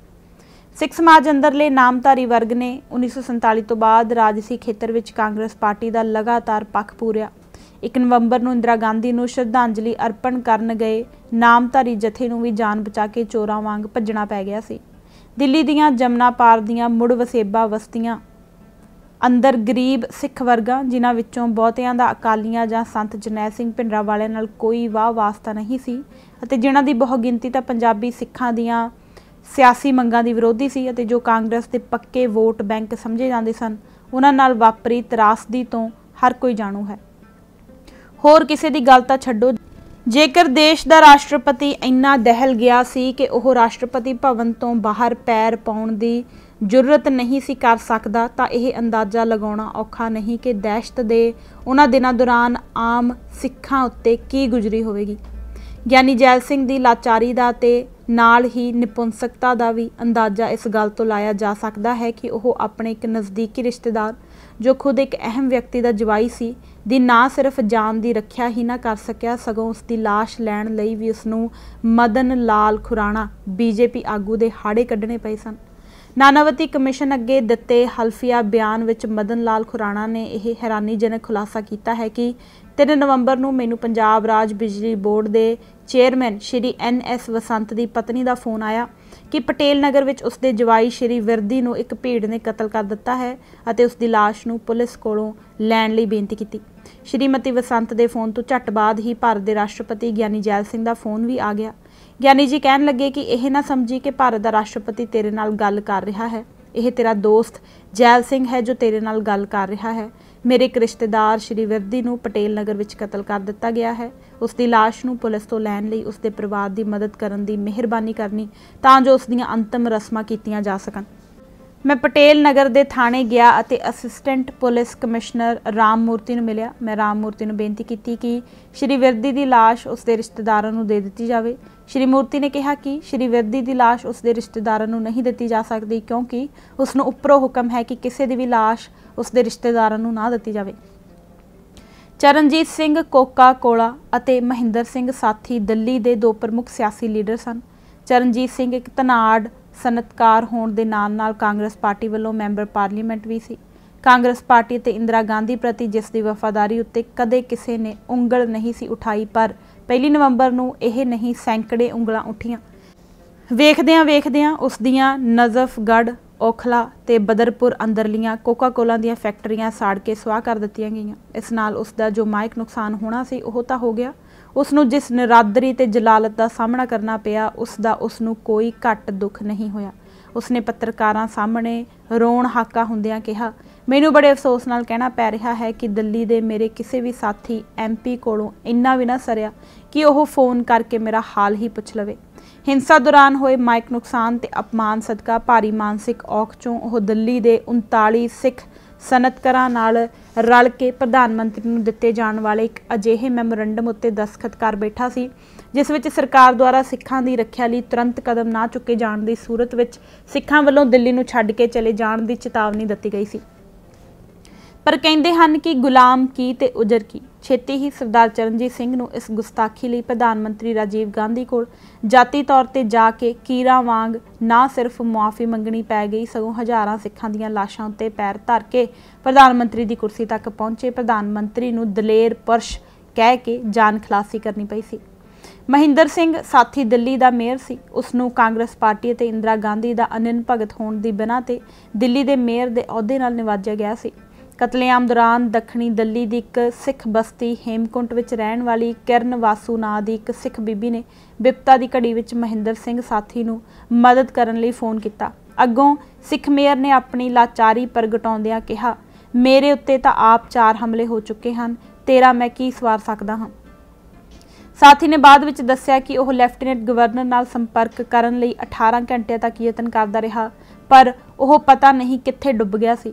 ਸਿੱਖ ਸਮਾਜ ਅੰਦਰਲੇ ਨਾਮਧਾਰੀ ਵਰਗ ਨੇ 1947 ਤੋਂ ਬਾਅਦ ਰਾਜਸੀ ਖੇਤਰ ਵਿੱਚ ਕਾਂਗਰਸ ਪਾਰਟੀ ਦਾ ਲਗਾਤਾਰ ਪੱਖ ਪੂਰਿਆ 1 ਨਵੰਬਰ ਨੂੰ ਇੰਦਰਾ ਗਾਂਧੀ ਨੂੰ ਸ਼ਰਧਾਂਜਲੀ ਅਰਪਣ ਕਰਨ ਗਏ ਨਾਮਧਾਰੀ ਜਥੇ ਨੂੰ ਵੀ ਜਾਨ ਬਚਾ ਕੇ ਚੋਰਾਂ ਵਾਂਗ ਭੱਜਣਾ ਪੈ ਗਿਆ ਸੀ ਦਿੱਲੀ ਦੀਆਂ ਜਮਨਾ ਪਾਰ ਦੀਆਂ ਮੁੜ ਵਸੇਬਾ ਵਸਤੀਆਂ ਅੰਦਰ ਗਰੀਬ ਸਿੱਖ ਵਰਗਾ ਜਿਨ੍ਹਾਂ ਵਿੱਚੋਂ ਬਹੁਤਿਆਂ ਦਾ ਅਕਾਲੀਆਂ ਜਾਂ ਸੰਤ ਜਨੈ ਸਿੰਘ ਪਿੰਡਰਾ ਵਾਲਿਆਂ ਨਾਲ ਕੋਈ ਵਾਹ ਵਾਸਤਾ ਨਹੀਂ ਸੀ ਅਤੇ ਜਿਨ੍ਹਾਂ ਦੀ ਬਹੁਗਿਣਤੀ ਤਾਂ ਪੰਜਾਬੀ ਸਿੱਖਾਂ ਦੀਆਂ ਸਿਆਸੀ ਮੰਗਾਂ ਦੀ ਵਿਰੋਧੀ ਸੀ ਅਤੇ ਜੋ ਕਾਂਗਰਸ ਦੇ ਪੱਕੇ ਵੋਟ ਬੈਂਕ ਸਮਝੇ ਜਾਂਦੇ ਸਨ ਉਹਨਾਂ ਨਾਲ ਵਾਪਰੀ ਤਰਾਸਦੀ ਤੋਂ ਹਰ ਕੋਈ ਜਾਣੂ ਹੈ ਹੋਰ ਕਿਸੇ ਦੀ ਗੱਲ ਤਾਂ ਛੱਡੋ ਜੇਕਰ ਦੇਸ਼ ਦਾ ਰਾਸ਼ਟਰਪਤੀ ਇੰਨਾ ਦਹਿਲ ਗਿਆ ਸੀ ਕਿ ਉਹ ਰਾਸ਼ਟਰਪਤੀ ਭਵਨ ਤੋਂ ਬਾਹਰ ਪੈਰ ਪਾਉਣ ਦੀ ਜੁਰਰਤ ਨਹੀਂ ਸੀ ਕਰ ਸਕਦਾ ਤਾਂ ਇਹ ਅੰਦਾਜ਼ਾ ਲਗਾਉਣਾ ਔਖਾ ਨਹੀਂ ਕਿ ਦਹਿਸ਼ਤ ਦੇ ਉਹਨਾਂ ਦਿਨਾਂ ਦੌਰਾਨ ਆਮ ਸਿੱਖਾਂ ਉੱਤੇ ਕੀ ਗੁਜ਼ਰੀ ਹੋਵੇਗੀ ਗਿਆਨੀ ਜੈਲ ਸਿੰਘ ਦੀ ਲਾਚਾਰੀ ਦਾ ਤੇ ਨਾਲ ਹੀ ਨਿਪੁੰਸਕਤਾ ਦਾ ਵੀ ਅੰਦਾਜ਼ਾ ਇਸ ਗੱਲ ਤੋਂ ਲਾਇਆ ਜਾ ਸਕਦਾ ਹੈ ਕਿ ਉਹ ਆਪਣੇ ਇੱਕ ਨਜ਼ਦੀਕੀ ਰਿਸ਼ਤੇਦਾਰ ਜੋ ਖੁਦ ਇੱਕ ਅਹਿਮ ਵਿਅਕਤੀ ਦਾ ਜਵਾਈ ਸੀ ਦੀ ਨਾ ਸਿਰਫ ਜਾਨ ਦੀ ਰੱਖਿਆ ਹੀ ਨਾ ਕਰ ਸਕਿਆ ਸਗੋਂ ਉਸ ਦੀ লাশ ਲੈਣ ਲਈ ਵੀ ਉਸ ਨੂੰ ਮਦਨ ਲਾਲ ਖੁਰਾਣਾ ਬੀਜੇਪੀ ਆਗੂ ਦੇ ਹਾੜੇ ਕੱਢਣੇ ਪਏ ਸਨ ਨਾਨਾਵਤੀ ਕਮਿਸ਼ਨ ਅੱਗੇ ਦਿੱਤੇ ਹਲਫੀਆ ਬਿਆਨ ਵਿੱਚ ਮਦਨ ਲਾਲ ਖੁਰਾਣਾ ਨੇ ਇਹ ਹੈਰਾਨੀਜਨਕ ਖੁਲਾਸਾ ਕੀਤਾ ਹੈ ਕਿ 3 ਨਵੰਬਰ ਨੂੰ ਮੈਨੂੰ ਪੰਜਾਬ ਰਾਜ ਬਿਜਲੀ ਬੋਰਡ ਦੇ chairman Shri N S Vasant ਦੀ ਪਤਨੀ ਦਾ ਫੋਨ ਆਇਆ ਕਿ ਪਟੇਲ ਨਗਰ ਵਿੱਚ ਉਸ ਦੇ ਜਵਾਈ ਸ਼੍ਰੀ ਵਿਰਦੀ ਨੂੰ ਇੱਕ ਭੀੜ ਨੇ ਕਤਲ ਕਰ ਦਿੱਤਾ ਹੈ ਅਤੇ ਉਸ ਦੀ লাশ ਨੂੰ ਪੁਲਿਸ ਕੋਲੋਂ ਲੈਣ ਲਈ ਬੇਨਤੀ ਕੀਤੀ ਸ਼੍ਰੀਮਤੀ ਵਸੰਤ ਦੇ ਫੋਨ ਤੋਂ ਝੱਟ ਬਾਅਦ ਹੀ ਭਾਰਤ ਦੇ ਰਾਸ਼ਟਰਪਤੀ ਗਿਆਨੀ ਜੈਲ ਸਿੰਘ ਦਾ ਫੋਨ ਵੀ ਆ ਗਿਆ ਗਿਆਨੀ ਜੀ ਕਹਿਣ ਲੱਗੇ ਕਿ ਇਹ ਨਾ ਸਮਝੀ ਕਿ ਭਾਰਤ ਦਾ ਰਾਸ਼ਟਰਪਤੀ ਤੇਰੇ ਨਾਲ ਗੱਲ ਕਰ ਰਿਹਾ ਹੈ ਇਹ ਤੇਰਾ ਦੋਸਤ ਜੈਲ ਸਿੰਘ ਹੈ ਜੋ ਤੇਰੇ ਨਾਲ ਗੱਲ ਕਰ ਰਿਹਾ ਹੈ ਮੇਰੇ ਇੱਕ ਰਿਸ਼ਤੇਦਾਰ ਸ਼੍ਰੀ ਵਿਰਦੀ ਨੂੰ ਪਟੇਲ ਨਗਰ ਵਿੱਚ ਕਤਲ ਕਰ ਦਿੱਤਾ ਗਿਆ ਹੈ ਉਸ ਦੀ লাশ ਨੂੰ ਪੁਲਿਸ ਤੋਂ ਲੈਣ ਲਈ ਉਸ ਦੇ ਪਰਿਵਾਰ ਦੀ ਮਦਦ ਕਰਨ ਦੀ ਮਿਹਰਬਾਨੀ ਕਰਨੀ ਤਾਂ ਜੋ ਉਸ ਦੀਆਂ ਅੰਤਮ ਰਸਮਾਂ ਕੀਤੀਆਂ ਜਾ ਸਕਣ ਮੈਂ ਪਟੇਲ ਨਗਰ ਦੇ ਥਾਣੇ ਗਿਆ ਅਤੇ ਅਸਿਸਟੈਂਟ ਪੁਲਿਸ ਕਮਿਸ਼ਨਰ ਰਾਮ ਮੂਰਤੀ ਨੂੰ ਮਿਲਿਆ ਮੈਂ ਰਾਮ ਮੂਰਤੀ ਨੂੰ ਬੇਨਤੀ ਕੀਤੀ ਕਿ ਸ਼੍ਰੀ ਵਿਰਦੀ ਦੀ লাশ ਉਸ ਦੇ ਰਿਸ਼ਤੇਦਾਰਾਂ ਨੂੰ ਦੇ ਦਿੱਤੀ ਜਾਵੇ ਸ਼੍ਰੀ ਮੂਰਤੀ ਨੇ ਕਿਹਾ ਕਿ ਸ਼੍ਰੀ ਵਿਰਦੀ ਦੀ লাশ ਉਸ ਦੇ ਰਿਸ਼ਤੇਦਾਰਾਂ ਨੂੰ ਨਹੀਂ ਦਿੱਤੀ ਜਾ ਸਕਦੀ ਕਿਉਂਕਿ ਉਸ ਨੂੰ ਉੱਪਰੋਂ ਹੁਕਮ ਹੈ ਕਿ ਕਿਸੇ ਦੀ ਵੀ লাশ ਉਸ ਦੇ ਰਿਸ਼ਤੇਦਾਰਾਂ ਨੂੰ ਨਾ ਦਿੱਤੀ ਜਾਵੇ ਚਰਨਜੀਤ ਸਿੰਘ ਕੋਕਾ ਕੋਲਾ ਅਤੇ ਮਹਿੰਦਰ ਸਿੰਘ ਸਾਥੀ ਦਿੱਲੀ ਦੇ ਦੋ ਪ੍ਰਮੁੱਖ ਸਿਆਸੀ ਲੀਡਰ ਸਨ ਚਰਨਜੀਤ ਸਿੰਘ ਇੱਕ ਤਨਾੜ ਸਨਤਕਾਰ ਹੋਣ ਦੇ ਨਾਲ-ਨਾਲ ਕਾਂਗਰਸ ਪਾਰਟੀ ਵੱਲੋਂ ਮੈਂਬਰ ਪਾਰਲੀਮੈਂਟ ਵੀ ਸੀ ਕਾਂਗਰਸ ਪਾਰਟੀ ਤੇ ਇੰਦਰਾ ਗਾਂਧੀ ਪ੍ਰਤੀ ਜਿਸ ਦੀ ਵਫਾਦਾਰੀ ਉੱਤੇ ਕਦੇ ਕਿਸੇ ਨੇ ਉਂਗਲ ਨਹੀਂ ਸੀ ਉਠਾਈ ਪਰ 1 ਨਵੰਬਰ ਨੂੰ ਇਹ ਨਹੀਂ ਸੈਂਕੜੇ ਉਂਗਲਾਂ ਉੱਠੀਆਂ ਵੇਖਦਿਆਂ ਵੇਖਦਿਆਂ ਉਸ ਦੀਆਂ ਨਜ਼ਫਗੜ ਔਖਲਾ ਤੇ ਬਦਰਪੁਰ ਅੰਦਰਲੀਆਂ ਕੋਕਾ-ਕੋਲਾ ਦੀਆਂ ਫੈਕਟਰੀਆਂ ਸਾੜ ਕੇ ਸਵਾਹ ਕਰ ਦਿੱਤੀਆਂ ਗਈਆਂ ਇਸ ਨਾਲ ਉਸ ਦਾ ਜੋ ਮਾਇਕ ਨੁਕਸਾਨ ਹੋਣਾ ਸੀ ਉਹ ਤਾਂ ਹੋ ਗਿਆ ਉਸ ਨੂੰ ਜਿਸ ਨਰਾਦਰੀ ਤੇ ਜਲਾਲਤ ਦਾ ਸਾਹਮਣਾ ਕਰਨਾ ਪਿਆ ਉਸ ਦਾ ਉਸ ਨੂੰ ਕੋਈ ਘੱਟ ਦੁੱਖ ਨਹੀਂ ਹੋਇਆ ਉਸ ਨੇ ਪੱਤਰਕਾਰਾਂ ਸਾਹਮਣੇ ਰੋਣ ਹਾਕਾ ਹੁੰਦਿਆਂ ਕਿਹਾ ਮੈਨੂੰ ਬੜੇ ਅਫਸੋਸ ਨਾਲ ਕਹਿਣਾ ਪੈ ਰਿਹਾ ਹੈ ਕਿ ਦਿੱਲੀ ਦੇ ਮੇਰੇ ਕਿਸੇ ਵੀ ਸਾਥੀ ਐਮਪੀ ਕੋਲੋਂ ਇੰਨਾ ਵੀ ਨਾ ਸਰਿਆ ਕਿ ਉਹ ਫੋਨ ਕਰਕੇ ਮੇਰਾ ਹਾਲ ਹੀ ਪੁੱਛ ਲਵੇ ਹਿੰਸਾ ਦੌਰਾਨ ਹੋਏ ਮਾਇਕ ਨੁਕਸਾਨ ਤੇ ਅਪਮਾਨ ਸਦਕਾ ਭਾਰੀ ਮਾਨਸਿਕ ਔਖ ਚੋਂ ਉਹ ਦਿੱਲੀ ਦੇ 39 ਸਿੱਖ ਸਨਤਕਰਾਂ ਨਾਲ ਰਲ ਕੇ ਪ੍ਰਧਾਨ ਮੰਤਰੀ ਨੂੰ ਦਿੱਤੇ ਜਾਣ ਵਾਲੇ ਇੱਕ ਅਜਿਹੇ ਮੈਮੋਰੰਡਮ ਉੱਤੇ ਦਸਖਤ ਕਰ ਬੈਠਾ ਸੀ ਜਿਸ ਵਿੱਚ ਸਰਕਾਰ ਦੁਆਰਾ ਸਿੱਖਾਂ ਦੀ ਰੱਖਿਆ ਲਈ ਤੁਰੰਤ ਕਦਮ ਨਾ ਚੁੱਕੇ ਜਾਣ ਦੀ ਸੂਰਤ ਵਿੱਚ ਸਿੱਖਾਂ ਵੱਲੋਂ ਦਿੱਲੀ ਨੂੰ ਛੱਡ ਕੇ ਚਲੇ ਜਾਣ ਦੀ ਚੇਤਾਵਨੀ ਦਿੱਤੀ ਗਈ ਸੀ ਪਰ ਕਹਿੰਦੇ ਹਨ ਕਿ ਗੁਲਾਮ ਕੀ ਤੇ ਉਜਰ ਕੀ ਛੇਤੀ ਹੀ ਸਰਦਾਰ ਚਰਨਜੀਤ ਸਿੰਘ ਨੂੰ ਇਸ ਗੁਸਤਾਖੀ ਲਈ ਪ੍ਰਧਾਨ ਮੰਤਰੀ ਰਾਜੀਵ ਗਾਂਧੀ ਕੋਲ ਜਾਤੀ ਤੌਰ ਤੇ ਜਾ ਕੇ ਕੀਰਾ ਵਾਂਗ ਨਾ ਸਿਰਫ ਮੁਆਫੀ ਮੰਗਣੀ ਪੈ ਗਈ ਸਗੋਂ ਹਜ਼ਾਰਾਂ ਸਿੱਖਾਂ ਦੀਆਂ ਲਾਸ਼ਾਂ ਉੱਤੇ ਪੈਰ ਧਰ ਕੇ ਪ੍ਰਧਾਨ ਮੰਤਰੀ ਦੀ ਕੁਰਸੀ ਤੱਕ ਪਹੁੰਚੇ ਪ੍ਰਧਾਨ ਮੰਤਰੀ ਨੂੰ ਦਲੇਰ ਪਰਸ਼ ਕਹਿ ਕੇ ਜਾਨ ਖਲਾਸੀ ਕਰਨੀ ਪਈ ਸੀ ਮਹਿੰਦਰ ਸਿੰਘ ਸਾਥੀ ਦਿੱਲੀ ਦਾ ਮੇਅਰ ਸੀ ਉਸ ਨੂੰ ਕਾਂਗਰਸ ਪਾਰਟੀ ਅਤੇ ਇੰਦਰਾ ਗਾਂਧੀ ਦਾ ਅਨਨ ਭਗਤ ਹੋਣ ਦੀ ਬਿਨਾ ਤੇ ਦਿੱਲੀ ਦੇ ਮੇਅਰ ਦੇ ਅਹੁਦੇ ਨਾਲ ਨਿਵਾਜਿਆ ਗਿਆ ਸੀ ਕਤਲੇਆਮ ਦੌਰਾਨ ਦੱਖਣੀ ਦਿੱਲੀ ਦੀ ਇੱਕ ਸਿੱਖ ਬਸਤੀ ਹੇਮਕੁੰਟ ਵਿੱਚ ਰਹਿਣ ਵਾਲੀ ਕਿਰਨ ਵਾਸੂ ਨਾਂ ਦੀ ਇੱਕ ਸਿੱਖ ਬੀਬੀ ਨੇ ਵਿਪਤਾ ਦੀ ਘੜੀ ਵਿੱਚ ਮਹਿੰਦਰ ਸਿੰਘ ਸਾਥੀ ਨੂੰ ਮਦਦ ਕਰਨ ਲਈ ਫੋਨ ਕੀਤਾ ਅੱਗੋਂ ਸਿੱਖ ਮੇਅਰ ਨੇ ਆਪਣੀ ਲਾਚਾਰੀ ਪ੍ਰਗਟਾਉਂਦਿਆਂ ਕਿਹਾ ਮੇਰੇ ਉੱਤੇ ਤਾਂ ਆਪ ਚਾਰ ਹਮਲੇ ਹੋ ਚੁੱਕੇ ਹਨ ਤੇਰਾ ਮੈਂ ਕੀ ਸਵਾਰ ਸਕਦਾ ਹਾਂ ਸਾਥੀ ਨੇ ਬਾਅਦ ਵਿੱਚ ਦੱਸਿਆ ਕਿ ਉਹ ਲੈਫਟੀਨੈਂਟ ਗਵਰਨਰ ਨਾਲ ਸੰਪਰਕ ਕਰਨ ਲਈ 18 ਘੰਟਿਆਂ ਤੱਕ ਯਤਨ ਕਰਦਾ ਰਿਹਾ ਪਰ ਉਹ ਪਤਾ ਨਹੀਂ ਕਿੱਥੇ ਡੁੱਬ ਗਿਆ ਸੀ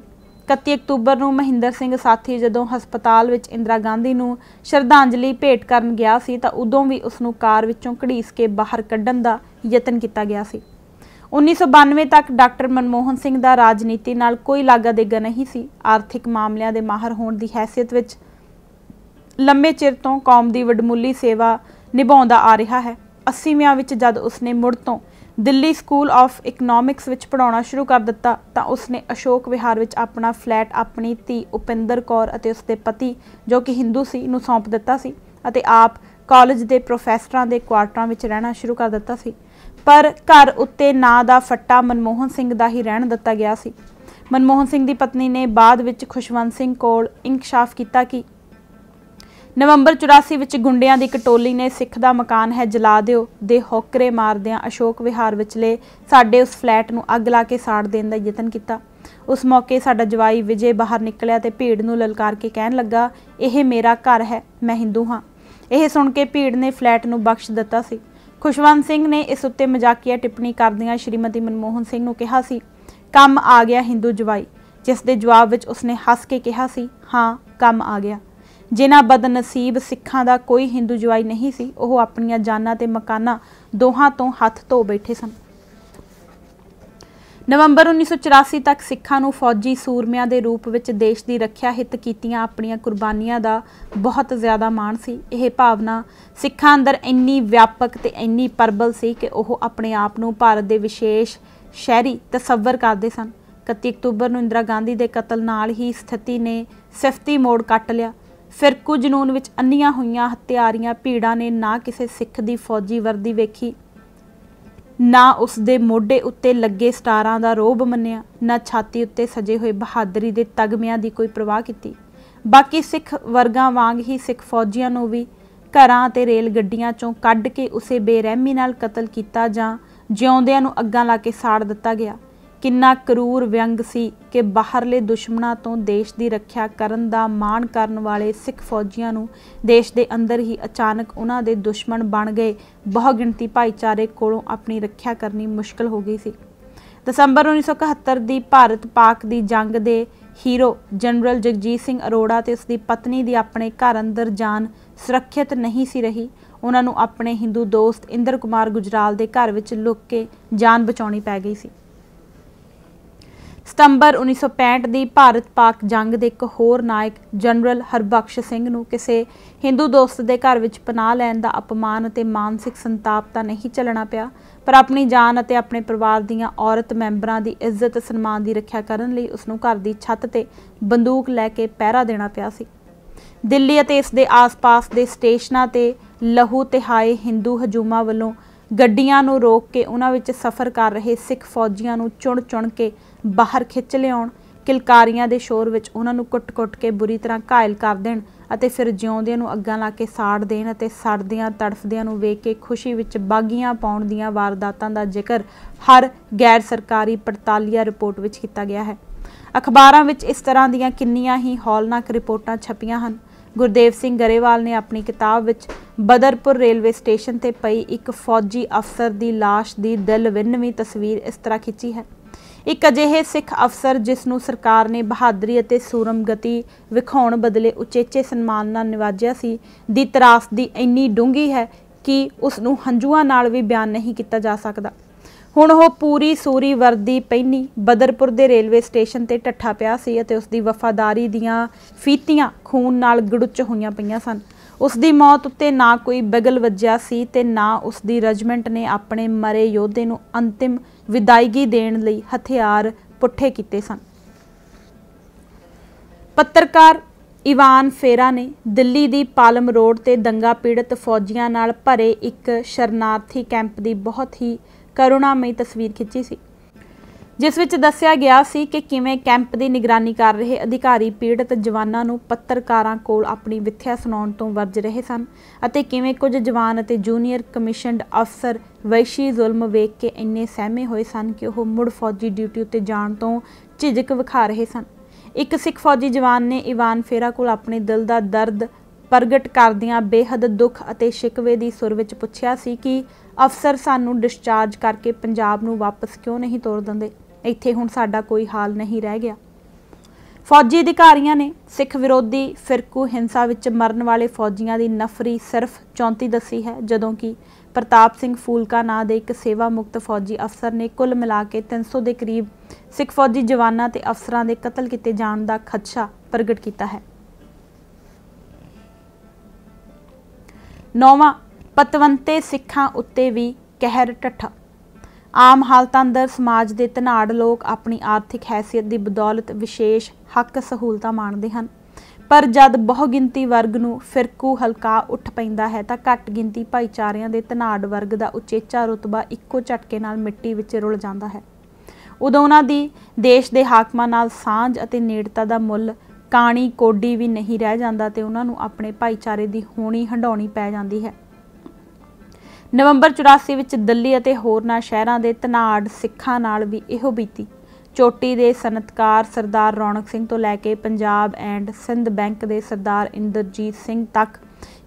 31 ਅਕਤੂਬਰ ਨੂੰ ਮਹਿੰਦਰ ਸਿੰਘ ਸਾਥੀ ਜਦੋਂ ਹਸਪਤਾਲ ਵਿੱਚ ਇੰਦਰਾ ਗਾਂਧੀ ਨੂੰ ਸ਼ਰਧਾਂਜਲੀ ਭੇਟ ਕਰਨ ਗਿਆ ਸੀ ਤਾਂ ਉਦੋਂ ਵੀ ਉਸ ਨੂੰ ਕਾਰ ਵਿੱਚੋਂ ਘੜੀਸ ਕੇ ਬਾਹਰ ਕੱਢਣ ਦਾ ਯਤਨ ਕੀਤਾ ਗਿਆ ਸੀ 1992 ਤੱਕ ਡਾਕਟਰ ਮਨਮੋਹਨ ਸਿੰਘ ਦਾ ਰਾਜਨੀਤੀ ਨਾਲ ਕੋਈ ਲਾਗਾ ਦੇਗਾ ਨਹੀਂ ਸੀ ਆਰਥਿਕ ਮਾਮਲਿਆਂ ਦੇ ਮਾਹਰ ਹੋਣ ਦੀ ਹیثیت ਵਿੱਚ ਲੰਮੇ ਚਿਰ ਤੋਂ ਕੌਮ ਦੀ ਵਡਮੁੱਲੀ ਸੇਵਾ ਨਿਭਾਉਂਦਾ ਆ ਰਿਹਾ ਹੈ 80ਵਿਆਂ ਵਿੱਚ ਜਦ ਉਸਨੇ ਮੁੜ ਤੋਂ ਦਿੱਲੀ ਸਕੂਲ ਆਫ ਇਕਨੋਮਿਕਸ ਵਿੱਚ ਪੜਾਉਣਾ ਸ਼ੁਰੂ ਕਰ ਦਿੱਤਾ ਤਾਂ ਉਸਨੇ ਅਸ਼ੋਕ ਵਿਹਾਰ ਵਿੱਚ ਆਪਣਾ ਫਲੈਟ ਆਪਣੀ ਧੀ ਉਪਿੰਦਰ ਕੌਰ ਅਤੇ ਉਸਦੇ ਪਤੀ ਜੋ ਕਿ ਹਿੰਦੂ ਸੀ ਨੂੰ ਸੌਂਪ ਦਿੱਤਾ ਸੀ ਅਤੇ ਆਪ ਕਾਲਜ ਦੇ ਪ੍ਰੋਫੈਸਰਾਂ ਦੇ ਕੁਆਟਰਾਂ ਵਿੱਚ ਰਹਿਣਾ ਸ਼ੁਰੂ ਕਰ ਦਿੱਤਾ ਸੀ ਪਰ ਘਰ ਉੱਤੇ ਨਾਂ ਦਾ ਫੱਟਾ ਮਨਮੋਹਨ ਸਿੰਘ ਦਾ ਹੀ ਰਹਿਣ ਦਿੱਤਾ ਗਿਆ ਸੀ ਮਨਮੋਹਨ ਸਿੰਘ ਦੀ ਪਤਨੀ ਨੇ ਬਾਅਦ ਵਿੱਚ ਖੁਸ਼ਵੰਤ ਸਿੰਘ ਕੋਲ ਇਨਕਸ਼ਾਫ ਕੀਤਾ ਕਿ ਨਵੰਬਰ 84 ਵਿੱਚ ਗੁੰਡਿਆਂ ਦੀ ਇੱਕ ਟੋਲੀ ਨੇ ਸਿੱਖ ਦਾ ਮਕਾਨ ਹੈ ਜਲਾ ਦਿਓ ਦੇ ਹੌਕਰੇ ਮਾਰਦਿਆਂ ਅਸ਼ੋਕ ਵਿਹਾਰ ਵਿਚਲੇ ਸਾਡੇ ਉਸ ਫਲੈਟ ਨੂੰ ਅੱਗ ਲਾ ਕੇ ਸਾੜ ਦੇਣ ਦਾ ਯਤਨ ਕੀਤਾ ਉਸ ਮੌਕੇ ਸਾਡਾ ਜਵਾਈ ਵਿਜੇ ਬਾਹਰ ਨਿਕਲਿਆ ਤੇ ਭੀੜ ਨੂੰ ਲਲਕਾਰ ਕੇ ਕਹਿਣ ਲੱਗਾ ਇਹ ਮੇਰਾ ਘਰ ਹੈ ਮੈਂ ਹਿੰਦੂ ਹਾਂ ਇਹ ਸੁਣ ਕੇ ਭੀੜ ਨੇ ਫਲੈਟ ਨੂੰ ਬਖਸ਼ ਦਿੱਤਾ ਸੀ ਖੁਸ਼ਵੰਤ ਸਿੰਘ ਨੇ ਇਸ ਉੱਤੇ ਮਜ਼ਾਕੀਆ ਟਿੱਪਣੀ ਕਰਦਿਆਂ ਸ਼੍ਰੀਮਤੀ ਮਨਮੋਹਨ ਸਿੰਘ ਨੂੰ ਕਿਹਾ ਸੀ ਕੰਮ ਆ ਗਿਆ ਹਿੰਦੂ ਜਵਾਈ ਜਿਸ ਦੇ ਜਵਾਬ ਵਿੱਚ ਉਸਨੇ ਹੱਸ ਕੇ ਕਿਹਾ ਸੀ ਹਾਂ ਕੰਮ ਆ ਗਿਆ ਜਿਨ੍ਹਾਂ ਬਦਨਸੀਬ ਸਿੱਖਾਂ ਦਾ ਕੋਈ ਹਿੰਦੂ ਜਵਾਈ ਨਹੀਂ ਸੀ ਉਹ ਆਪਣੀਆਂ ਜਾਨਾਂ ਤੇ ਮਕਾਨਾਂ ਦੋਹਾਂ ਤੋਂ ਹੱਥ ਧੋ ਬੈਠੇ ਸਨ ਨਵੰਬਰ 1984 ਤੱਕ ਸਿੱਖਾਂ ਨੂੰ ਫੌਜੀ ਸੂਰਮਿਆਂ ਦੇ ਰੂਪ ਵਿੱਚ ਦੇਸ਼ ਦੀ ਰੱਖਿਆ ਹਿੱਤ ਕੀਤੀਆਂ ਆਪਣੀਆਂ ਕੁਰਬਾਨੀਆਂ ਦਾ ਬਹੁਤ ਜ਼ਿਆਦਾ ਮਾਣ ਸੀ ਇਹ ਭਾਵਨਾ ਸਿੱਖਾਂ ਅੰਦਰ ਇੰਨੀ ਵਿਆਪਕ ਤੇ ਇੰਨੀ ਪਰਬਲ ਸੀ ਕਿ ਉਹ ਆਪਣੇ ਆਪ ਨੂੰ ਭਾਰਤ ਦੇ ਵਿਸ਼ੇਸ਼ ਸ਼ਹਿਰੀ ਤਸੱਵਰ ਕਰਦੇ ਸਨ 31 ਅਕਤੂਬਰ ਨੂੰ ਇੰਦਰਾ ਗਾਂਧੀ ਦੇ ਕਤਲ ਨਾਲ ਹੀ ਸਥਿਤੀ ਨੇ ਸਿਫਤੀ ਮੋੜ ਕੱਟ ਲਿਆ ਫਿਰਕੂ ਜਨੂਨ ਵਿੱਚ ਅੰਨੀਆਂ ਹੋਈਆਂ ਹਤਿਆਰੀਆਂ ਭੀੜਾਂ ਨੇ ਨਾ ਕਿਸੇ ਸਿੱਖ ਦੀ ਫੌਜੀ ਵਰਦੀ ਵੇਖੀ ਨਾ ਉਸ ਦੇ ਮੋਢੇ ਉੱਤੇ ਲੱਗੇ ਸਟਾਰਾਂ ਦਾ ਰੋਬ ਮੰਨਿਆ ਨਾ ਛਾਤੀ ਉੱਤੇ ਸਜੇ ਹੋਏ ਬਹਾਦਰੀ ਦੇ ਤਗਮਿਆਂ ਦੀ ਕੋਈ ਪ੍ਰਵਾਹ ਕੀਤੀ ਬਾਕੀ ਸਿੱਖ ਵਰਗਾਂ ਵਾਂਗ ਹੀ ਸਿੱਖ ਫੌਜੀਆਂ ਨੂੰ ਵੀ ਘਰਾਂ ਤੇ ਰੇਲ ਗੱਡੀਆਂ ਚੋਂ ਕੱਢ ਕੇ ਉਸੇ ਬੇਰਹਿਮੀ ਨਾਲ ਕਤਲ ਕੀਤਾ ਜਾਂ ਜਿਉਂਦਿਆਂ ਨੂੰ ਅੱਗਾਂ ਲਾ ਕੇ ਸਾੜ ਦਿੱਤਾ ਗਿਆ ਕਿੰਨਾ ਕਰੂਰ ਵਿਅੰਗ ਸੀ ਕਿ ਬਾਹਰਲੇ ਦੁਸ਼ਮਣਾਂ ਤੋਂ ਦੇਸ਼ ਦੀ ਰੱਖਿਆ ਕਰਨ ਦਾ ਮਾਣ ਕਰਨ ਵਾਲੇ ਸਿੱਖ ਫੌਜੀਆਂ ਨੂੰ ਦੇਸ਼ ਦੇ ਅੰਦਰ ਹੀ ਅਚਾਨਕ ਉਹਨਾਂ ਦੇ ਦੁਸ਼ਮਣ ਬਣ ਗਏ ਬਹੁ ਗਿਣਤੀ ਭਾਈਚਾਰੇ ਕੋਲੋਂ ਆਪਣੀ ਰੱਖਿਆ ਕਰਨੀ ਮੁਸ਼ਕਲ ਹੋ ਗਈ ਸੀ ਦਸੰਬਰ 1971 ਦੀ ਭਾਰਤ-ਪਾਕ ਦੀ ਜੰਗ ਦੇ ਹੀਰੋ ਜਨਰਲ ਜਗਜੀਤ ਸਿੰਘ ਅਰੋੜਾ ਤੇ ਉਸ ਦੀ ਪਤਨੀ ਦੀ ਆਪਣੇ ਘਰ ਅੰਦਰ ਜਾਨ ਸੁਰੱਖਿਅਤ ਨਹੀਂ ਸੀ ਰਹੀ ਉਹਨਾਂ ਨੂੰ ਆਪਣੇ ਹਿੰਦੂ ਦੋਸਤ ਇੰਦਰ ਕੁਮਾਰ ਗੁਜਰਾਲ ਦੇ ਘਰ ਵਿੱਚ ਲੁੱਕ ਕੇ ਜਾਨ ਬਚਾਉਣੀ ਪੈ ਗਈ ਸੀ ਸਤੰਬਰ 1965 ਦੀ ਭਾਰਤ-ਪਾਕ ਜੰਗ ਦੇ ਇੱਕ ਹੋਰ ਨਾਇਕ ਜਨਰਲ ਹਰਬਖਸ਼ ਸਿੰਘ ਨੂੰ ਕਿਸੇ ਹਿੰਦੂ ਦੋਸਤ ਦੇ ਘਰ ਵਿੱਚ ਪਨਾਹ ਲੈਣ ਦਾ ਅਪਮਾਨ ਅਤੇ ਮਾਨਸਿਕ ਸੰਤਾਪ ਤਾਂ ਨਹੀਂ ਚੱਲਣਾ ਪਿਆ ਪਰ ਆਪਣੀ ਜਾਨ ਅਤੇ ਆਪਣੇ ਪਰਿਵਾਰ ਦੀਆਂ ਔਰਤ ਮੈਂਬਰਾਂ ਦੀ ਇੱਜ਼ਤ ਸਨਮਾਨ ਦੀ ਰੱਖਿਆ ਕਰਨ ਲਈ ਉਸ ਨੂੰ ਘਰ ਦੀ ਛੱਤ ਤੇ ਬੰਦੂਕ ਲੈ ਕੇ ਪਹਿਰਾ ਦੇਣਾ ਪਿਆ ਸੀ ਦਿੱਲੀ ਅਤੇ ਇਸ ਦੇ ਆਸ-ਪਾਸ ਦੇ ਸਟੇਸ਼ਨਾਂ ਤੇ ਲਹੂ ਤਿਹਾਏ ਹਿੰਦੂ ਹਜੂਮਾ ਵੱਲੋਂ ਗੱਡੀਆਂ ਨੂੰ ਰੋਕ ਕੇ ਉਹਨਾਂ ਵਿੱਚ ਸਫ਼ਰ ਕਰ ਰਹੇ ਸਿੱਖ ਫੌਜੀਆਂ ਨੂੰ ਚੁਣ-ਚੁਣ ਕੇ ਬਾਹਰ ਖਿੱਚ ਲਿਆਉਣ ਕਿਲਕਾਰੀਆਂ ਦੇ ਸ਼ੋਰ ਵਿੱਚ ਉਹਨਾਂ ਨੂੰ ਕੁੱਟ-ਕੁੱਟ ਕੇ ਬੁਰੀ ਤਰ੍ਹਾਂ ਘਾਇਲ ਕਰ ਦੇਣ ਅਤੇ ਫਿਰ ਜਿਉਂਦਿਆਂ ਨੂੰ ਅੱਗਾਂ ਲਾ ਕੇ ਸਾੜ ਦੇਣ ਅਤੇ ਸੜਦਿਆਂ ਤੜਫਦਿਆਂ ਨੂੰ ਵੇਖ ਕੇ ਖੁਸ਼ੀ ਵਿੱਚ ਬਾਗੀਆਂ ਪਾਉਣ ਦੀਆਂ ਵਾਰਦਾਤਾਂ ਦਾ ਜ਼ਿਕਰ ਹਰ ਗੈਰ ਸਰਕਾਰੀ ਪੜਤਾਲੀਆ ਰਿਪੋਰਟ ਵਿੱਚ ਕੀਤਾ ਗਿਆ ਹੈ ਅਖਬਾਰਾਂ ਵਿੱਚ ਇਸ ਤਰ੍ਹਾਂ ਦੀਆਂ ਕਿੰਨੀਆਂ ਹੀ ਹੌਲਨਾਕ ਰਿਪੋਰਟਾਂ ਛਪੀਆਂ ਹਨ ਗੁਰਦੇਵ ਸਿੰਘ ਗਰੇਵਾਲ ਨੇ ਆਪਣੀ ਕਿਤਾਬ ਵਿੱਚ ਬਦਰਪੁਰ ਰੇਲਵੇ ਸਟੇਸ਼ਨ ਤੇ ਪਈ ਇੱਕ ਫੌਜੀ ਅਫਸਰ ਦੀ ਲਾਸ਼ ਦੀ ਦਿਲਵਿੰਨਵੀਂ ਤਸਵੀਰ ਇਸ ਤਰ੍ਹਾਂ ਖਿੱਚੀ ਹੈ ਇੱਕ ਅਜਿਹੇ ਸਿੱਖ ਅਫਸਰ ਜਿਸ ਨੂੰ ਸਰਕਾਰ ਨੇ ਬਹਾਦਰੀ ਅਤੇ ਸੂਰਮਗਤੀ ਵਿਖਾਉਣ ਬਦਲੇ ਉਚੇਚੇ ਸਨਮਾਨ ਨਾਲ ਨਿਵਾਜਿਆ ਸੀ ਦੀ ਤਰਾਸ ਦੀ ਇੰਨੀ ਡੂੰਗੀ ਹੈ ਕਿ ਉਸ ਨੂੰ ਹੰਝੂਆਂ ਨਾਲ ਵੀ ਬਿਆਨ ਨਹੀਂ ਕੀਤਾ ਜਾ ਸਕਦਾ ਹੁਣ ਉਹ ਪੂਰੀ ਸੂਰੀ ਵਰਦੀ ਪਹਿਨੀ ਬਦਰਪੁਰ ਦੇ ਰੇਲਵੇ ਸਟੇਸ਼ਨ ਤੇ ਟੱਠਾ ਪਿਆ ਸੀ ਅਤੇ ਉਸ ਦੀ ਵਫਾਦਾਰੀ ਦੀਆਂ ਫੀਤੀਆਂ ਖੂਨ ਨਾਲ ਗੜੁੱਚ ਹੋਈਆਂ ਪਈਆਂ ਸਨ ਉਸ ਦੀ ਮੌਤ ਉੱਤੇ ਨਾ ਕੋਈ ਬਗਲ ਵੱਜਿਆ ਸੀ ਤੇ ਨਾ ਉਸ ਦੀ ਰੈਜੀਮੈਂਟ ਨੇ ਆਪਣੇ ਮਰੇ ਯੋਧੇ ਨੂੰ ਅੰਤਿਮ ਵਿਦਾਇਗੀ ਦੇਣ ਲਈ ਹਥਿਆਰ ਪੁੱਠੇ ਕੀਤੇ ਸਨ ਪੱਤਰਕਾਰ ਇਵਾਨ ਫੇਰਾ ਨੇ ਦਿੱਲੀ ਦੀ ਪਾਲਮ ਰੋਡ ਤੇ ਦੰਗਾ ਪੀੜਤ ਫੌਜੀਆਂ ਨਾਲ ਭਰੇ ਇੱਕ ਸ਼ਰਨਾਰਥੀ ਕੈਂਪ ਦੀ ਬਹੁਤ ਹੀ ਕਰੁਣਾਮਈ ਤਸਵੀਰ ਖਿੱਚੀ ਸੀ ਜਿਸ ਵਿੱਚ ਦੱਸਿਆ ਗਿਆ ਸੀ ਕਿ ਕਿਵੇਂ ਕੈਂਪ ਦੀ ਨਿਗਰਾਨੀ ਕਰ ਰਹੇ ਅਧਿਕਾਰੀ ਪੀੜਤ ਜਵਾਨਾਂ ਨੂੰ ਪੱਤਰਕਾਰਾਂ ਕੋਲ ਆਪਣੀ ਵਿਥਿਆ ਸੁਣਾਉਣ ਤੋਂ ਵਰਜ ਰਹੇ ਸਨ ਅਤੇ ਕਿਵੇਂ ਕੁਝ ਜਵਾਨ ਅਤੇ ਜੂਨੀਅਰ ਕਮਿਸ਼ਨਡ ਅਫਸਰ ਵੈਸ਼ੀ ਜ਼ੁਲਮ ਵੇਖ ਕੇ ਇੰਨੇ ਸਹਿਮੇ ਹੋਏ ਸਨ ਕਿ ਉਹ ਮੁੜ ਫੌਜੀ ਡਿਊਟੀ ਉੱਤੇ ਜਾਣ ਤੋਂ ਝਿਜਕ ਵਿਖਾ ਰਹੇ ਸਨ ਇੱਕ ਸਿੱਖ ਫੌਜੀ ਜਵਾਨ ਨੇ ਇਵਾਨ ਫੇਰਾ ਕੋਲ ਆਪਣੇ ਦਿਲ ਦਾ ਦਰਦ ਪ੍ਰਗਟ ਕਰਦਿਆਂ ਬੇਹੱਦ ਦੁੱਖ ਅਤੇ ਸ਼ਿਕਵੇ ਦੀ ਸੁਰ ਵਿੱਚ ਪੁੱਛਿਆ ਸੀ ਕਿ ਅਫਸਰ ਸਾਨੂੰ ਡਿਸਚਾਰਜ ਕਰਕੇ ਪੰਜਾਬ ਨੂੰ ਵਾਪਸ ਕਿਉਂ ਨਹੀਂ ਤੋਰ ਦਿੰਦੇ ਇੱਥੇ ਹੁਣ ਸਾਡਾ ਕੋਈ ਹਾਲ ਨਹੀਂ ਰਹਿ ਗਿਆ ਫੌਜੀ ਅਧਿਕਾਰੀਆਂ ਨੇ ਸਿੱਖ ਵਿਰੋਧੀ ਫਿਰਕੂ ਹਿੰਸਾ ਵਿੱਚ ਮਰਨ ਵਾਲੇ ਫੌਜੀਆਂ ਦੀ ਨਫਰੀ ਸਿਰਫ 34 ਦੱਸੀ ਹੈ ਜਦੋਂ ਕਿ ਪ੍ਰਤਾਪ ਸਿੰਘ ਫੂਲਕਾ ਨਾਂ ਦੇ ਇੱਕ ਸੇਵਾ ਮੁਕਤ ਫੌਜੀ ਅਫਸਰ ਨੇ ਕੁੱਲ ਮਿਲਾ ਕੇ 300 ਦੇ ਕਰੀਬ ਸਿੱਖ ਫੌਜੀ ਜਵਾਨਾਂ ਤੇ ਅਫਸਰਾਂ ਦੇ ਕਤਲ ਕੀਤੇ ਜਾਣ ਦਾ ਖਦਸ਼ਾ ਪ੍ਰਗਟ ਕੀਤਾ ਹੈ ਨੌਵਾਂ ਪਤਵੰਤੇ ਸਿੱਖਾਂ ਉੱਤੇ ਵੀ ਕਹਿਰ ਟੱਠਾ ਆਮ ਹਾਲਤਾਂ ਅੰਦਰ ਸਮਾਜ ਦੇ ਧਨਾੜ ਲੋਕ ਆਪਣੀ ਆਰਥਿਕ ਹیثیت ਦੀ ਬਦੌਲਤ ਵਿਸ਼ੇਸ਼ ਹੱਕ ਸਹੂਲਤਾਂ ਮਾਣਦੇ ਹਨ ਪਰ ਜਦ ਬਹੁਗਿਣਤੀ ਵਰਗ ਨੂੰ ਫਿਰਕੂ ਹਲਕਾ ਉੱਠ ਪੈਂਦਾ ਹੈ ਤਾਂ ਘੱਟ ਗਿਣਤੀ ਭਾਈਚਾਰਿਆਂ ਦੇ ਧਨਾੜ ਵਰਗ ਦਾ ਉਚੇਚਾ ਰੁਤਬਾ ਇੱਕੋ ਝਟਕੇ ਨਾਲ ਮਿੱਟੀ ਵਿੱਚ ਰੁਲ ਜਾਂਦਾ ਹੈ ਉਦੋਂ ਉਹਨਾਂ ਦੀ ਦੇਸ਼ ਦੇ ਹਾਕਮਾਂ ਨਾਲ ਸਾਂਝ ਅਤੇ ਨੇੜਤਾ ਦਾ ਮੁੱਲ ਕਾਣੀ ਕੋਡੀ ਵੀ ਨਹੀਂ ਰਹਿ ਜਾਂਦਾ ਤੇ ਉਹਨਾਂ ਨੂੰ ਆਪਣੇ ਭਾਈਚਾਰੇ ਦੀ ਹੋਣੀ ਹੰਡਾਉਣੀ ਪੈ ਜਾਂਦੀ ਹੈ ਨਵੰਬਰ 84 ਵਿੱਚ ਦਿੱਲੀ ਅਤੇ ਹੋਰਨਾਂ ਸ਼ਹਿਰਾਂ ਦੇ ਤਨਾੜ ਸਿੱਖਾਂ ਨਾਲ ਵੀ ਇਹੋ ਬੀਤੀ ਚੋਟੀ ਦੇ ਸਨਤਕਾਰ ਸਰਦਾਰ ਰੌਣਕ ਸਿੰਘ ਤੋਂ ਲੈ ਕੇ ਪੰਜਾਬ ਐਂਡ ਸਿੰਧ ਬੈਂਕ ਦੇ ਸਰਦਾਰ ਇੰਦਰਜੀਤ ਸਿੰਘ ਤੱਕ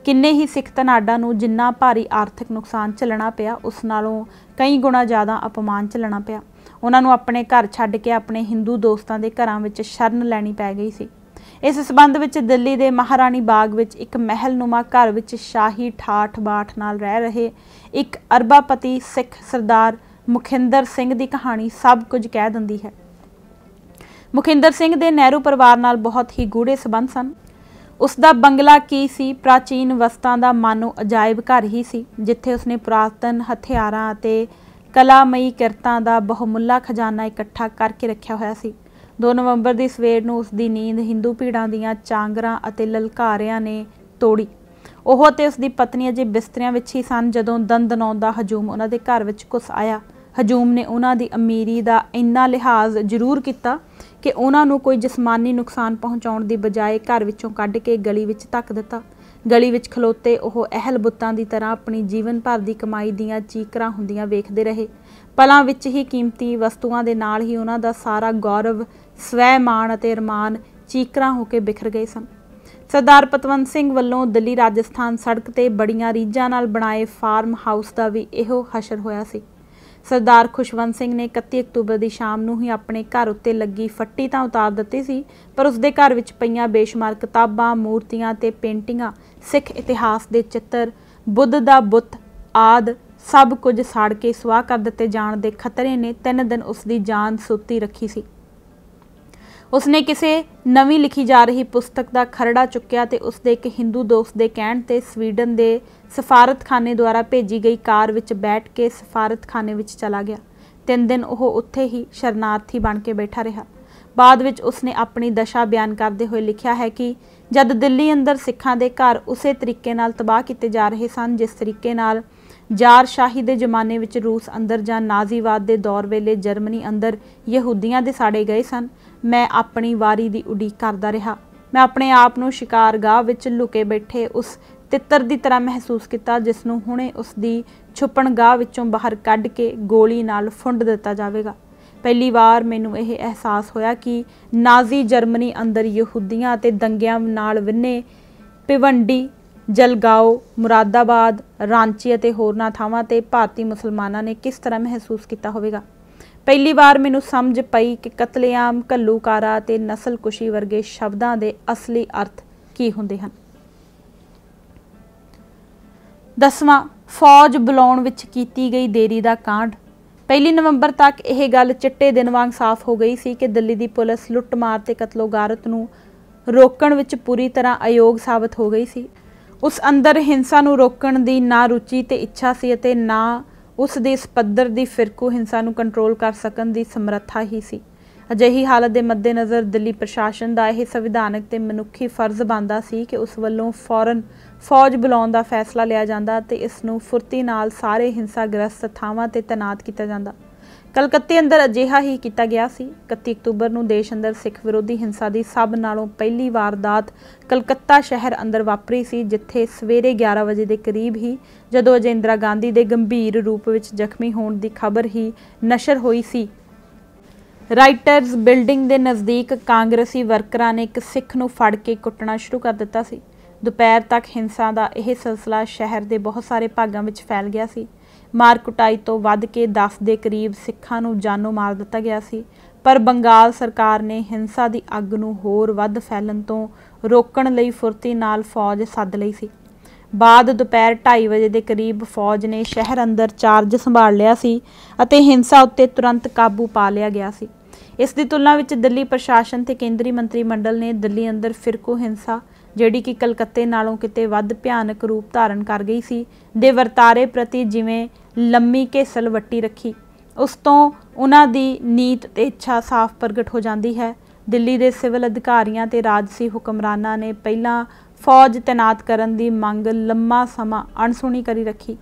ਕਿੰਨੇ ਹੀ ਸਿੱਖ ਤਨਾੜਾਂ ਨੂੰ ਜਿੰਨਾ ਭਾਰੀ ਆਰਥਿਕ ਨੁਕਸਾਨ ਚੱਲਣਾ ਪਿਆ ਉਸ ਨਾਲੋਂ ਕਈ ਗੁਣਾ ਜ਼ਿਆਦਾ ਅਪਮਾਨ ਚੱਲਣਾ ਪਿਆ ਉਹਨਾਂ ਨੂੰ ਆਪਣੇ ਘਰ ਛੱਡ ਕੇ ਆਪਣੇ ਹਿੰਦੂ ਦੋਸਤਾਂ ਦੇ ਘਰਾਂ ਵਿੱਚ ਸ਼ਰਨ ਲੈਣੀ ਪੈ ਗਈ ਸੀ ਇਸ ਸਬੰਧ ਵਿੱਚ ਦਿੱਲੀ ਦੇ ਮਹਾਰਾਣੀ ਬਾਗ ਵਿੱਚ ਇੱਕ ਮਹਿਲਨੁਮਾ ਘਰ ਵਿੱਚ ਸ਼ਾਹੀ ਠਾਠ ਬਾਠ ਨਾਲ ਰਹਿ ਰਹੇ ਇੱਕ ਅਰਬਾਪਤੀ ਸਿੱਖ ਸਰਦਾਰ ਮੁਖਿੰਦਰ ਸਿੰਘ ਦੀ ਕਹਾਣੀ ਸਭ ਕੁਝ ਕਹਿ ਦਿੰਦੀ ਹੈ ਮੁਖਿੰਦਰ ਸਿੰਘ ਦੇ ਨਹਿਰੂ ਪਰਿਵਾਰ ਨਾਲ ਬਹੁਤ ਹੀ ਗੂੜੇ ਸਬੰਧ ਸਨ ਉਸ ਦਾ ਬੰਗਲਾ ਕੀ ਸੀ ਪ੍ਰਾਚੀਨ ਵਸਤਾਂ ਦਾ ਮਾਨੋ ਅਜਾਇਬ ਘਰ ਹੀ ਸੀ ਜਿੱਥੇ ਉਸਨੇ ਪ੍ਰਾਤਨ ਹਥਿਆਰਾਂ ਅਤੇ ਕਲਾਮਈ ਕਿਰਤਾਂ ਦਾ ਬਹੁਮੁੱਲਾ ਖਜ਼ਾਨਾ ਇਕੱਠਾ ਕਰਕੇ ਰੱਖਿਆ ਹੋਇਆ ਸੀ 2 ਨਵੰਬਰ ਦੀ ਸਵੇਰ ਨੂੰ ਉਸ ਦੀ ਨੀਂਦ ਹਿੰਦੂ ਭੀੜਾਂ ਦੀਆਂ ਚਾਂਗਰਾਂ ਅਤੇ ਲਲਕਾਰਿਆਂ ਨੇ ਤੋੜੀ ਉਹ ਅਤੇ ਉਸ ਦੀ ਪਤਨੀ ਅਜੇ ਬਿਸਤਰਿਆਂ ਵਿੱਚ ਹੀ ਸਨ ਜਦੋਂ ਦੰਦਨੌਂ ਦਾ ਹਜੂਮ ਉਹਨਾਂ ਦੇ ਘਰ ਵਿੱਚ ਕੁਸ ਆਇਆ ਹਜੂਮ ਨੇ ਉਹਨਾਂ ਦੀ ਅਮੀਰੀ ਦਾ ਇੰਨਾ ਲਿਹਾਜ਼ ਜ਼ਰੂਰ ਕੀਤਾ ਕਿ ਉਹਨਾਂ ਨੂੰ ਕੋਈ ਜਿਸਮਾਨੀ ਨੁਕਸਾਨ ਪਹੁੰਚਾਉਣ ਦੀ ਬਜਾਏ ਘਰ ਵਿੱਚੋਂ ਕੱਢ ਕੇ ਗਲੀ ਵਿੱਚ ਧੱਕ ਦਿੱਤਾ ਗਲੀ ਵਿੱਚ ਖਲੋਤੇ ਉਹ ਅਹਲ ਬੁੱਤਾਂ ਦੀ ਤਰ੍ਹਾਂ ਆਪਣੀ ਜੀਵਨ ਭਰ ਦੀ ਕਮਾਈ ਦੀਆਂ ਚੀਕਰਾਂ ਹੁੰਦੀਆਂ ਵੇਖਦੇ ਰਹੇ ਪਲਾਂ ਵਿੱਚ ਹੀ ਕੀਮਤੀ ਵਸਤੂਆਂ ਦੇ ਨਾਲ ਹੀ ਉਹਨਾਂ ਦਾ ਸਾਰਾ ਗੌਰਵ ਸਵੈਮਾਨ ਅਤੇ ਅਰਮਾਨ ਚੀਕਰਾਂ ਹੋ ਕੇ ਬਿਖਰ ਗਏ ਸਨ ਸਰਦਾਰ ਪਤਵੰਤ ਸਿੰਘ ਵੱਲੋਂ ਦਿੱਲੀ ਰਾਜਸਥਾਨ ਸੜਕ ਤੇ ਬੜੀਆਂ ਰੀਝਾਂ ਨਾਲ ਬਣਾਏ ਫਾਰਮ ਹਾਊਸ ਦਾ ਵੀ ਇਹੋ ਹਸ਼ਰ ਹੋਇਆ ਸੀ ਸਰਦਾਰ ਖੁਸ਼ਵੰਤ ਸਿੰਘ ਨੇ 31 ਅਕਤੂਬਰ ਦੀ ਸ਼ਾਮ ਨੂੰ ਹੀ ਆਪਣੇ ਘਰ ਉੱਤੇ ਲੱਗੀ ਫੱਟੀ ਤਾਂ ਉਤਾਰ ਦਿੱਤੀ ਸੀ ਪਰ ਉਸਦੇ ਘਰ ਵਿੱਚ ਪਈਆਂ ਬੇਸ਼ੁਮਾਰ ਕਿਤਾਬਾਂ ਮੂਰਤੀਆਂ ਤੇ ਪੇਂਟਿੰਗਾਂ ਸਿੱਖ ਇਤਿਹਾਸ ਦੇ ਚਿੱਤਰ ਬੁੱਧ ਦਾ ਬੁੱਤ ਆਦ ਸਭ ਕੁਝ ਸਾੜ ਕੇ ਸਵਾਹ ਕਰ ਦਿੱਤੇ ਜਾਣ ਦੇ ਖਤਰੇ ਨੇ 3 ਦਿਨ ਉਸ ਦੀ ਜਾਨ ਸੁੱਤੀ ਰੱਖੀ ਸੀ ਉਸਨੇ ਕਿਸੇ ਨਵੀਂ ਲਿਖੀ ਜਾ ਰਹੀ ਪੁਸਤਕ ਦਾ ਖਰੜਾ ਚੁੱਕਿਆ ਤੇ ਉਸਦੇ ਇੱਕ ਹਿੰਦੂ ਦੋਸਤ ਦੇ ਕਹਿਣ ਤੇ ਸਵੀਡਨ ਦੇ ਸਫਾਰਤਖਾਨੇ ਦੁਆਰਾ ਭੇਜੀ ਗਈ ਕਾਰ ਵਿੱਚ ਬੈਠ ਕੇ ਸਫਾਰਤਖਾਨੇ ਵਿੱਚ ਚਲਾ ਗਿਆ ਤਿੰਨ ਦਿਨ ਉਹ ਉੱਥੇ ਹੀ ਸ਼ਰਨਾਰਥੀ ਬਣ ਕੇ ਬੈਠਾ ਰਿਹਾ ਬਾਅਦ ਵਿੱਚ ਉਸਨੇ ਆਪਣੀ ਦਸ਼ਾ ਬਿਆਨ ਕਰਦੇ ਹੋਏ ਲਿਖਿਆ ਹੈ ਕਿ ਜਦ ਦਿੱਲੀ ਅੰਦਰ ਸਿੱਖਾਂ ਦੇ ਘਰ ਉਸੇ ਤਰੀਕੇ ਨਾਲ ਤਬਾਹ ਕੀਤੇ ਜਾ ਰਹੇ ਸਨ ਜਿਸ ਤਰੀਕੇ ਨਾਲ ਜਾਰ ਸ਼ਾਹੀ ਦੇ ਜ਼ਮਾਨੇ ਵਿੱਚ ਰੂਸ ਅੰਦਰ ਜਾਂ ਨਾਜ਼ੀਵਾਦ ਦੇ ਦੌਰ ਵੇਲੇ ਜਰਮਨੀ ਅੰਦਰ ਯਹੂਦੀਆਂ ਦੇ ਸਾੜੇ ਗਏ ਸਨ ਮੈਂ ਆਪਣੀ ਵਾਰੀ ਦੀ ਉਡੀਕ ਕਰਦਾ ਰਿਹਾ ਮੈਂ ਆਪਣੇ ਆਪ ਨੂੰ ਸ਼ਿਕਾਰਗਾਹ ਵਿੱਚ ਲੁਕੇ ਬੈਠੇ ਉਸ ਤਿੱਤਰ ਦੀ ਤਰ੍ਹਾਂ ਮਹਿਸੂਸ ਕੀਤਾ ਜਿਸ ਨੂੰ ਹੁਣੇ ਉਸ ਦੀ ਛੁਪਣਗਾਹ ਵਿੱਚੋਂ ਬਾਹਰ ਕੱਢ ਕੇ ਗੋਲੀ ਨਾਲ ਫੁੰਡ ਦਿੱਤਾ ਜਾਵੇਗਾ ਪਹਿਲੀ ਵਾਰ ਮੈਨੂੰ ਇਹ ਅਹਿਸਾਸ ਹੋਇਆ ਕਿ ਨਾਜ਼ੀ ਜਰਮਨੀ ਅੰਦਰ ਯਹੂਦੀਆਂ ਅਤੇ ਦੰਗਿਆਂ ਨਾਲ ਵਿੰਨੇ ਪਿਵੰਡੀ ਜਲਗਾਓ ਮੁਰਾਦਾਬਾਦ ਰਾਂਚੀ ਅਤੇ ਹੋਰਨਾਂ ਥਾਵਾਂ ਤੇ ਭਾਰਤੀ ਮੁਸਲਮਾਨਾਂ ਨੇ ਕਿਸ ਤਰ੍ਹਾਂ ਮਹਿਸੂਸ ਕੀਤਾ ਹੋਵੇਗਾ ਪਹਿਲੀ ਵਾਰ ਮੈਨੂੰ ਸਮਝ ਪਈ ਕਿ ਕਤਲੇਆਮ ਕੱਲੂਕਾਰਾ ਤੇ ਨਸਲਕੁਸ਼ੀ ਵਰਗੇ ਸ਼ਬਦਾਂ ਦੇ ਅਸਲੀ ਅਰਥ ਕੀ ਹੁੰਦੇ ਹਨ ਦਸਵਾਂ ਫੌਜ ਬੁਲਾਉਣ ਵਿੱਚ ਕੀਤੀ ਗਈ ਦੇਰੀ ਦਾ ਕਾਂਡ 1 ਨਵੰਬਰ ਤੱਕ ਇਹ ਗੱਲ ਚਿੱਟੇ ਦਿਨ ਵਾਂਗ ਸਾਫ਼ ਹੋ ਗਈ ਸੀ ਕਿ ਦਿੱਲੀ ਦੀ ਪੁਲਿਸ ਲੁੱਟਮਾਰ ਤੇ ਕਤਲੋਗਾਰਤ ਨੂੰ ਰੋਕਣ ਵਿੱਚ ਪੂਰੀ ਤਰ੍ਹਾਂ ਅਯੋਗ ਸਾਬਤ ਹੋ ਗਈ ਸੀ ਉਸ ਅੰਦਰ ਹਿੰਸਾ ਨੂੰ ਰੋਕਣ ਦੀ ਨਾ ਰੁਚੀ ਤੇ ਇੱਛਾ ਸੀ ਅਤੇ ਨਾ ਉਸ ਦੀ ਇਸ ਪੱਧਰ ਦੀ ਫਿਰਕੂ ਹਿੰਸਾ ਨੂੰ ਕੰਟਰੋਲ ਕਰ ਸਕਣ ਦੀ ਸਮਰੱਥਾ ਹੀ ਸੀ ਅਜਿਹੀ ਹਾਲਤ ਦੇ ਮੱਦੇਨਜ਼ਰ ਦਿੱਲੀ ਪ੍ਰਸ਼ਾਸਨ ਦਾ ਇਹ ਸੰਵਿਧਾਨਕ ਤੇ ਮਨੁੱਖੀ ਫਰਜ਼ ਬਣਦਾ ਸੀ ਕਿ ਉਸ ਵੱਲੋਂ ਫੌਰਨ ਫੌਜ ਬੁਲਾਉਣ ਦਾ ਫੈਸਲਾ ਲਿਆ ਜਾਂਦਾ ਤੇ ਇਸ ਨੂੰ ਫੁਰਤੀ ਨਾਲ ਸਾਰੇ ਹਿੰਸਾ ਗ੍ਰਸਤ ਥਾਵਾਂ ਤੇ ਤਾਇਨਾਤ ਕੀਤਾ ਜਾਂਦਾ ਕਲਕੱਤੇ ਅੰਦਰ ਅਜਿਹਾ ਹੀ ਕੀਤਾ ਗਿਆ ਸੀ 31 ਅਕਤੂਬਰ ਨੂੰ ਦੇਸ਼ ਅੰਦਰ ਸਿੱਖ ਵਿਰੋਧੀ ਹਿੰਸਾ ਦੀ ਸਭ ਨਾਲੋਂ ਪਹਿਲੀ ਵਾਰਦਾਤ ਕਲਕੱਤਾ ਸ਼ਹਿਰ ਅੰਦਰ ਵਾਪਰੀ ਸੀ ਜਿੱਥੇ ਸਵੇਰੇ 11 ਵਜੇ ਦੇ ਕਰੀਬ ਹੀ ਜਦੋਂ ਅਜਿੰਦਰਾ ਗਾਂਧੀ ਦੇ ਗੰਭੀਰ ਰੂਪ ਵਿੱਚ ਜ਼ਖਮੀ ਹੋਣ ਦੀ ਖਬਰ ਹੀ ਨਸ਼ਰ ਹੋਈ ਸੀ ਰਾਈਟਰਸ ਬਿਲਡਿੰਗ ਦੇ ਨਜ਼ਦੀਕ ਕਾਂਗਰਸੀ ਵਰਕਰਾਂ ਨੇ ਇੱਕ ਸਿੱਖ ਨੂੰ ਫੜ ਕੇ ਕੁੱਟਣਾ ਸ਼ੁਰੂ ਕਰ ਦਿੱਤਾ ਸੀ ਦੁਪਹਿਰ ਤੱਕ ਹਿੰਸਾ ਦਾ ਇਹ ਸਿਲਸਿਲਾ ਸ਼ਹਿਰ ਦੇ ਬਹੁਤ ਸਾਰੇ ਭਾਗਾਂ ਵਿੱਚ ਫੈਲ ਗਿਆ ਸੀ ਮਾਰ ਕੁਟਾਈ ਤੋਂ ਵੱਧ ਕੇ 10 ਦੇ ਕਰੀਬ ਸਿੱਖਾਂ ਨੂੰ ਜਾਨੋਂ ਮਾਰ ਦਿੱਤਾ ਗਿਆ ਸੀ ਪਰ ਬੰਗਾਲ ਸਰਕਾਰ ਨੇ ਹਿੰਸਾ ਦੀ ਅੱਗ ਨੂੰ ਹੋਰ ਵੱਧ ਫੈਲਣ ਤੋਂ ਰੋਕਣ ਲਈ ਫੁਰਤੀ ਨਾਲ ਫੌਜ ਸੱਦ ਲਈ ਸੀ ਬਾਅਦ ਦੁਪਹਿਰ 2:30 ਵਜੇ ਦੇ ਕਰੀਬ ਫੌਜ ਨੇ ਸ਼ਹਿਰ ਅੰਦਰ ਚਾਰਜ ਸੰਭਾਲ ਲਿਆ ਸੀ ਅਤੇ ਹਿੰਸਾ ਉੱਤੇ ਤੁਰੰਤ ਕਾਬੂ ਪਾ ਲਿਆ ਗਿਆ ਸੀ ਇਸ ਦੀ ਤੁਲਨਾ ਵਿੱਚ ਦਿੱਲੀ ਪ੍ਰਸ਼ਾਸਨ ਤੇ ਕੇਂਦਰੀ ਮੰਤਰੀ ਮੰਡਲ ਨੇ ਦਿੱਲੀ ਅੰਦਰ ਫਿਰਕੂ ਹਿੰਸਾ ਜਿਹੜੀ ਕਿ ਕਲਕੱਤੇ ਨਾਲੋਂ ਕਿਤੇ ਵੱਧ ਭਿਆਨਕ ਰੂਪ ਧਾਰਨ ਕਰ ਗਈ ਸੀ ਦੇ ਵਰਤਾਰੇ ਪ੍ਰਤੀ ਜਿਵੇਂ ਲੰਮੀ ਕੇ ਸਲਵੱਟੀ ਰੱਖੀ ਉਸ ਤੋਂ ਉਹਨਾਂ ਦੀ ਨੀਤ ਤੇ ਇੱਛਾ ਸਾਫ਼ ਪ੍ਰਗਟ ਹੋ ਜਾਂਦੀ ਹੈ ਦਿੱਲੀ ਦੇ ਸਿਵਲ ਅਧਿਕਾਰੀਆਂ ਤੇ ਰਾਜਸੀ ਹੁਕਮਰਾਨਾਂ ਨੇ ਪਹਿਲਾਂ ਫੌਜ ਤੈਨਾਤ ਕਰਨ ਦੀ ਮੰਗ ਲੰਮਾ ਸਮਾਂ ਅਣਸੁਣੀ ਕਰੀ ਰੱਖੀ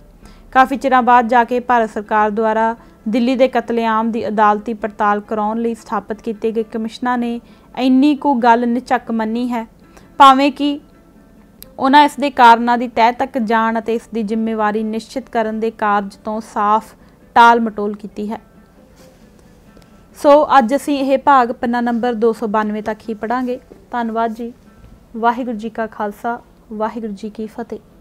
ਕਾਫੀ ਚਿਰਾਂ ਬਾਅਦ ਜਾ ਕੇ ਭਾਰਤ ਸਰਕਾਰ ਦੁਆਰਾ ਦਿੱਲੀ ਦੇ ਕਤਲੇਆਮ ਦੀ ਅਦਾਲਤੀ ਪੜਤਾਲ ਕਰਾਉਣ ਲਈ ਸਥਾਪਿਤ ਕੀਤੇ ਗਏ ਕਮਿਸ਼ਨਾਂ ਨੇ ਇੰਨੀ ਕੋ ਗੱਲ ਨਿਚੱਕ ਮੰਨੀ ਹੈ ਭਾਵੇਂ ਕਿ ਉਹਨਾਂ ਇਸ ਦੇ ਕਾਰਨਾਂ ਦੀ ਤਹਿ ਤੱਕ ਜਾਣ ਅਤੇ ਇਸ ਦੀ ਜ਼ਿੰਮੇਵਾਰੀ ਨਿਸ਼ਚਿਤ ਕਰਨ ਦੇ ਕਾਰਜ ਤੋਂ ਸਾਫ਼ ਟਾਲ ਮਟੋਲ ਕੀਤੀ ਹੈ ਸੋ ਅੱਜ ਅਸੀਂ ਇਹ ਭਾਗ ਪੰਨਾ ਨੰਬਰ 292 ਤੱਕ ਹੀ ਪੜਾਂਗੇ ਧੰਨਵਾਦ ਜੀ ਵਾਹਿਗੁਰੂ ਜੀ ਕਾ ਖਾਲਸਾ ਵਾਹਿਗੁਰੂ ਜੀ ਕੀ ਫਤਿਹ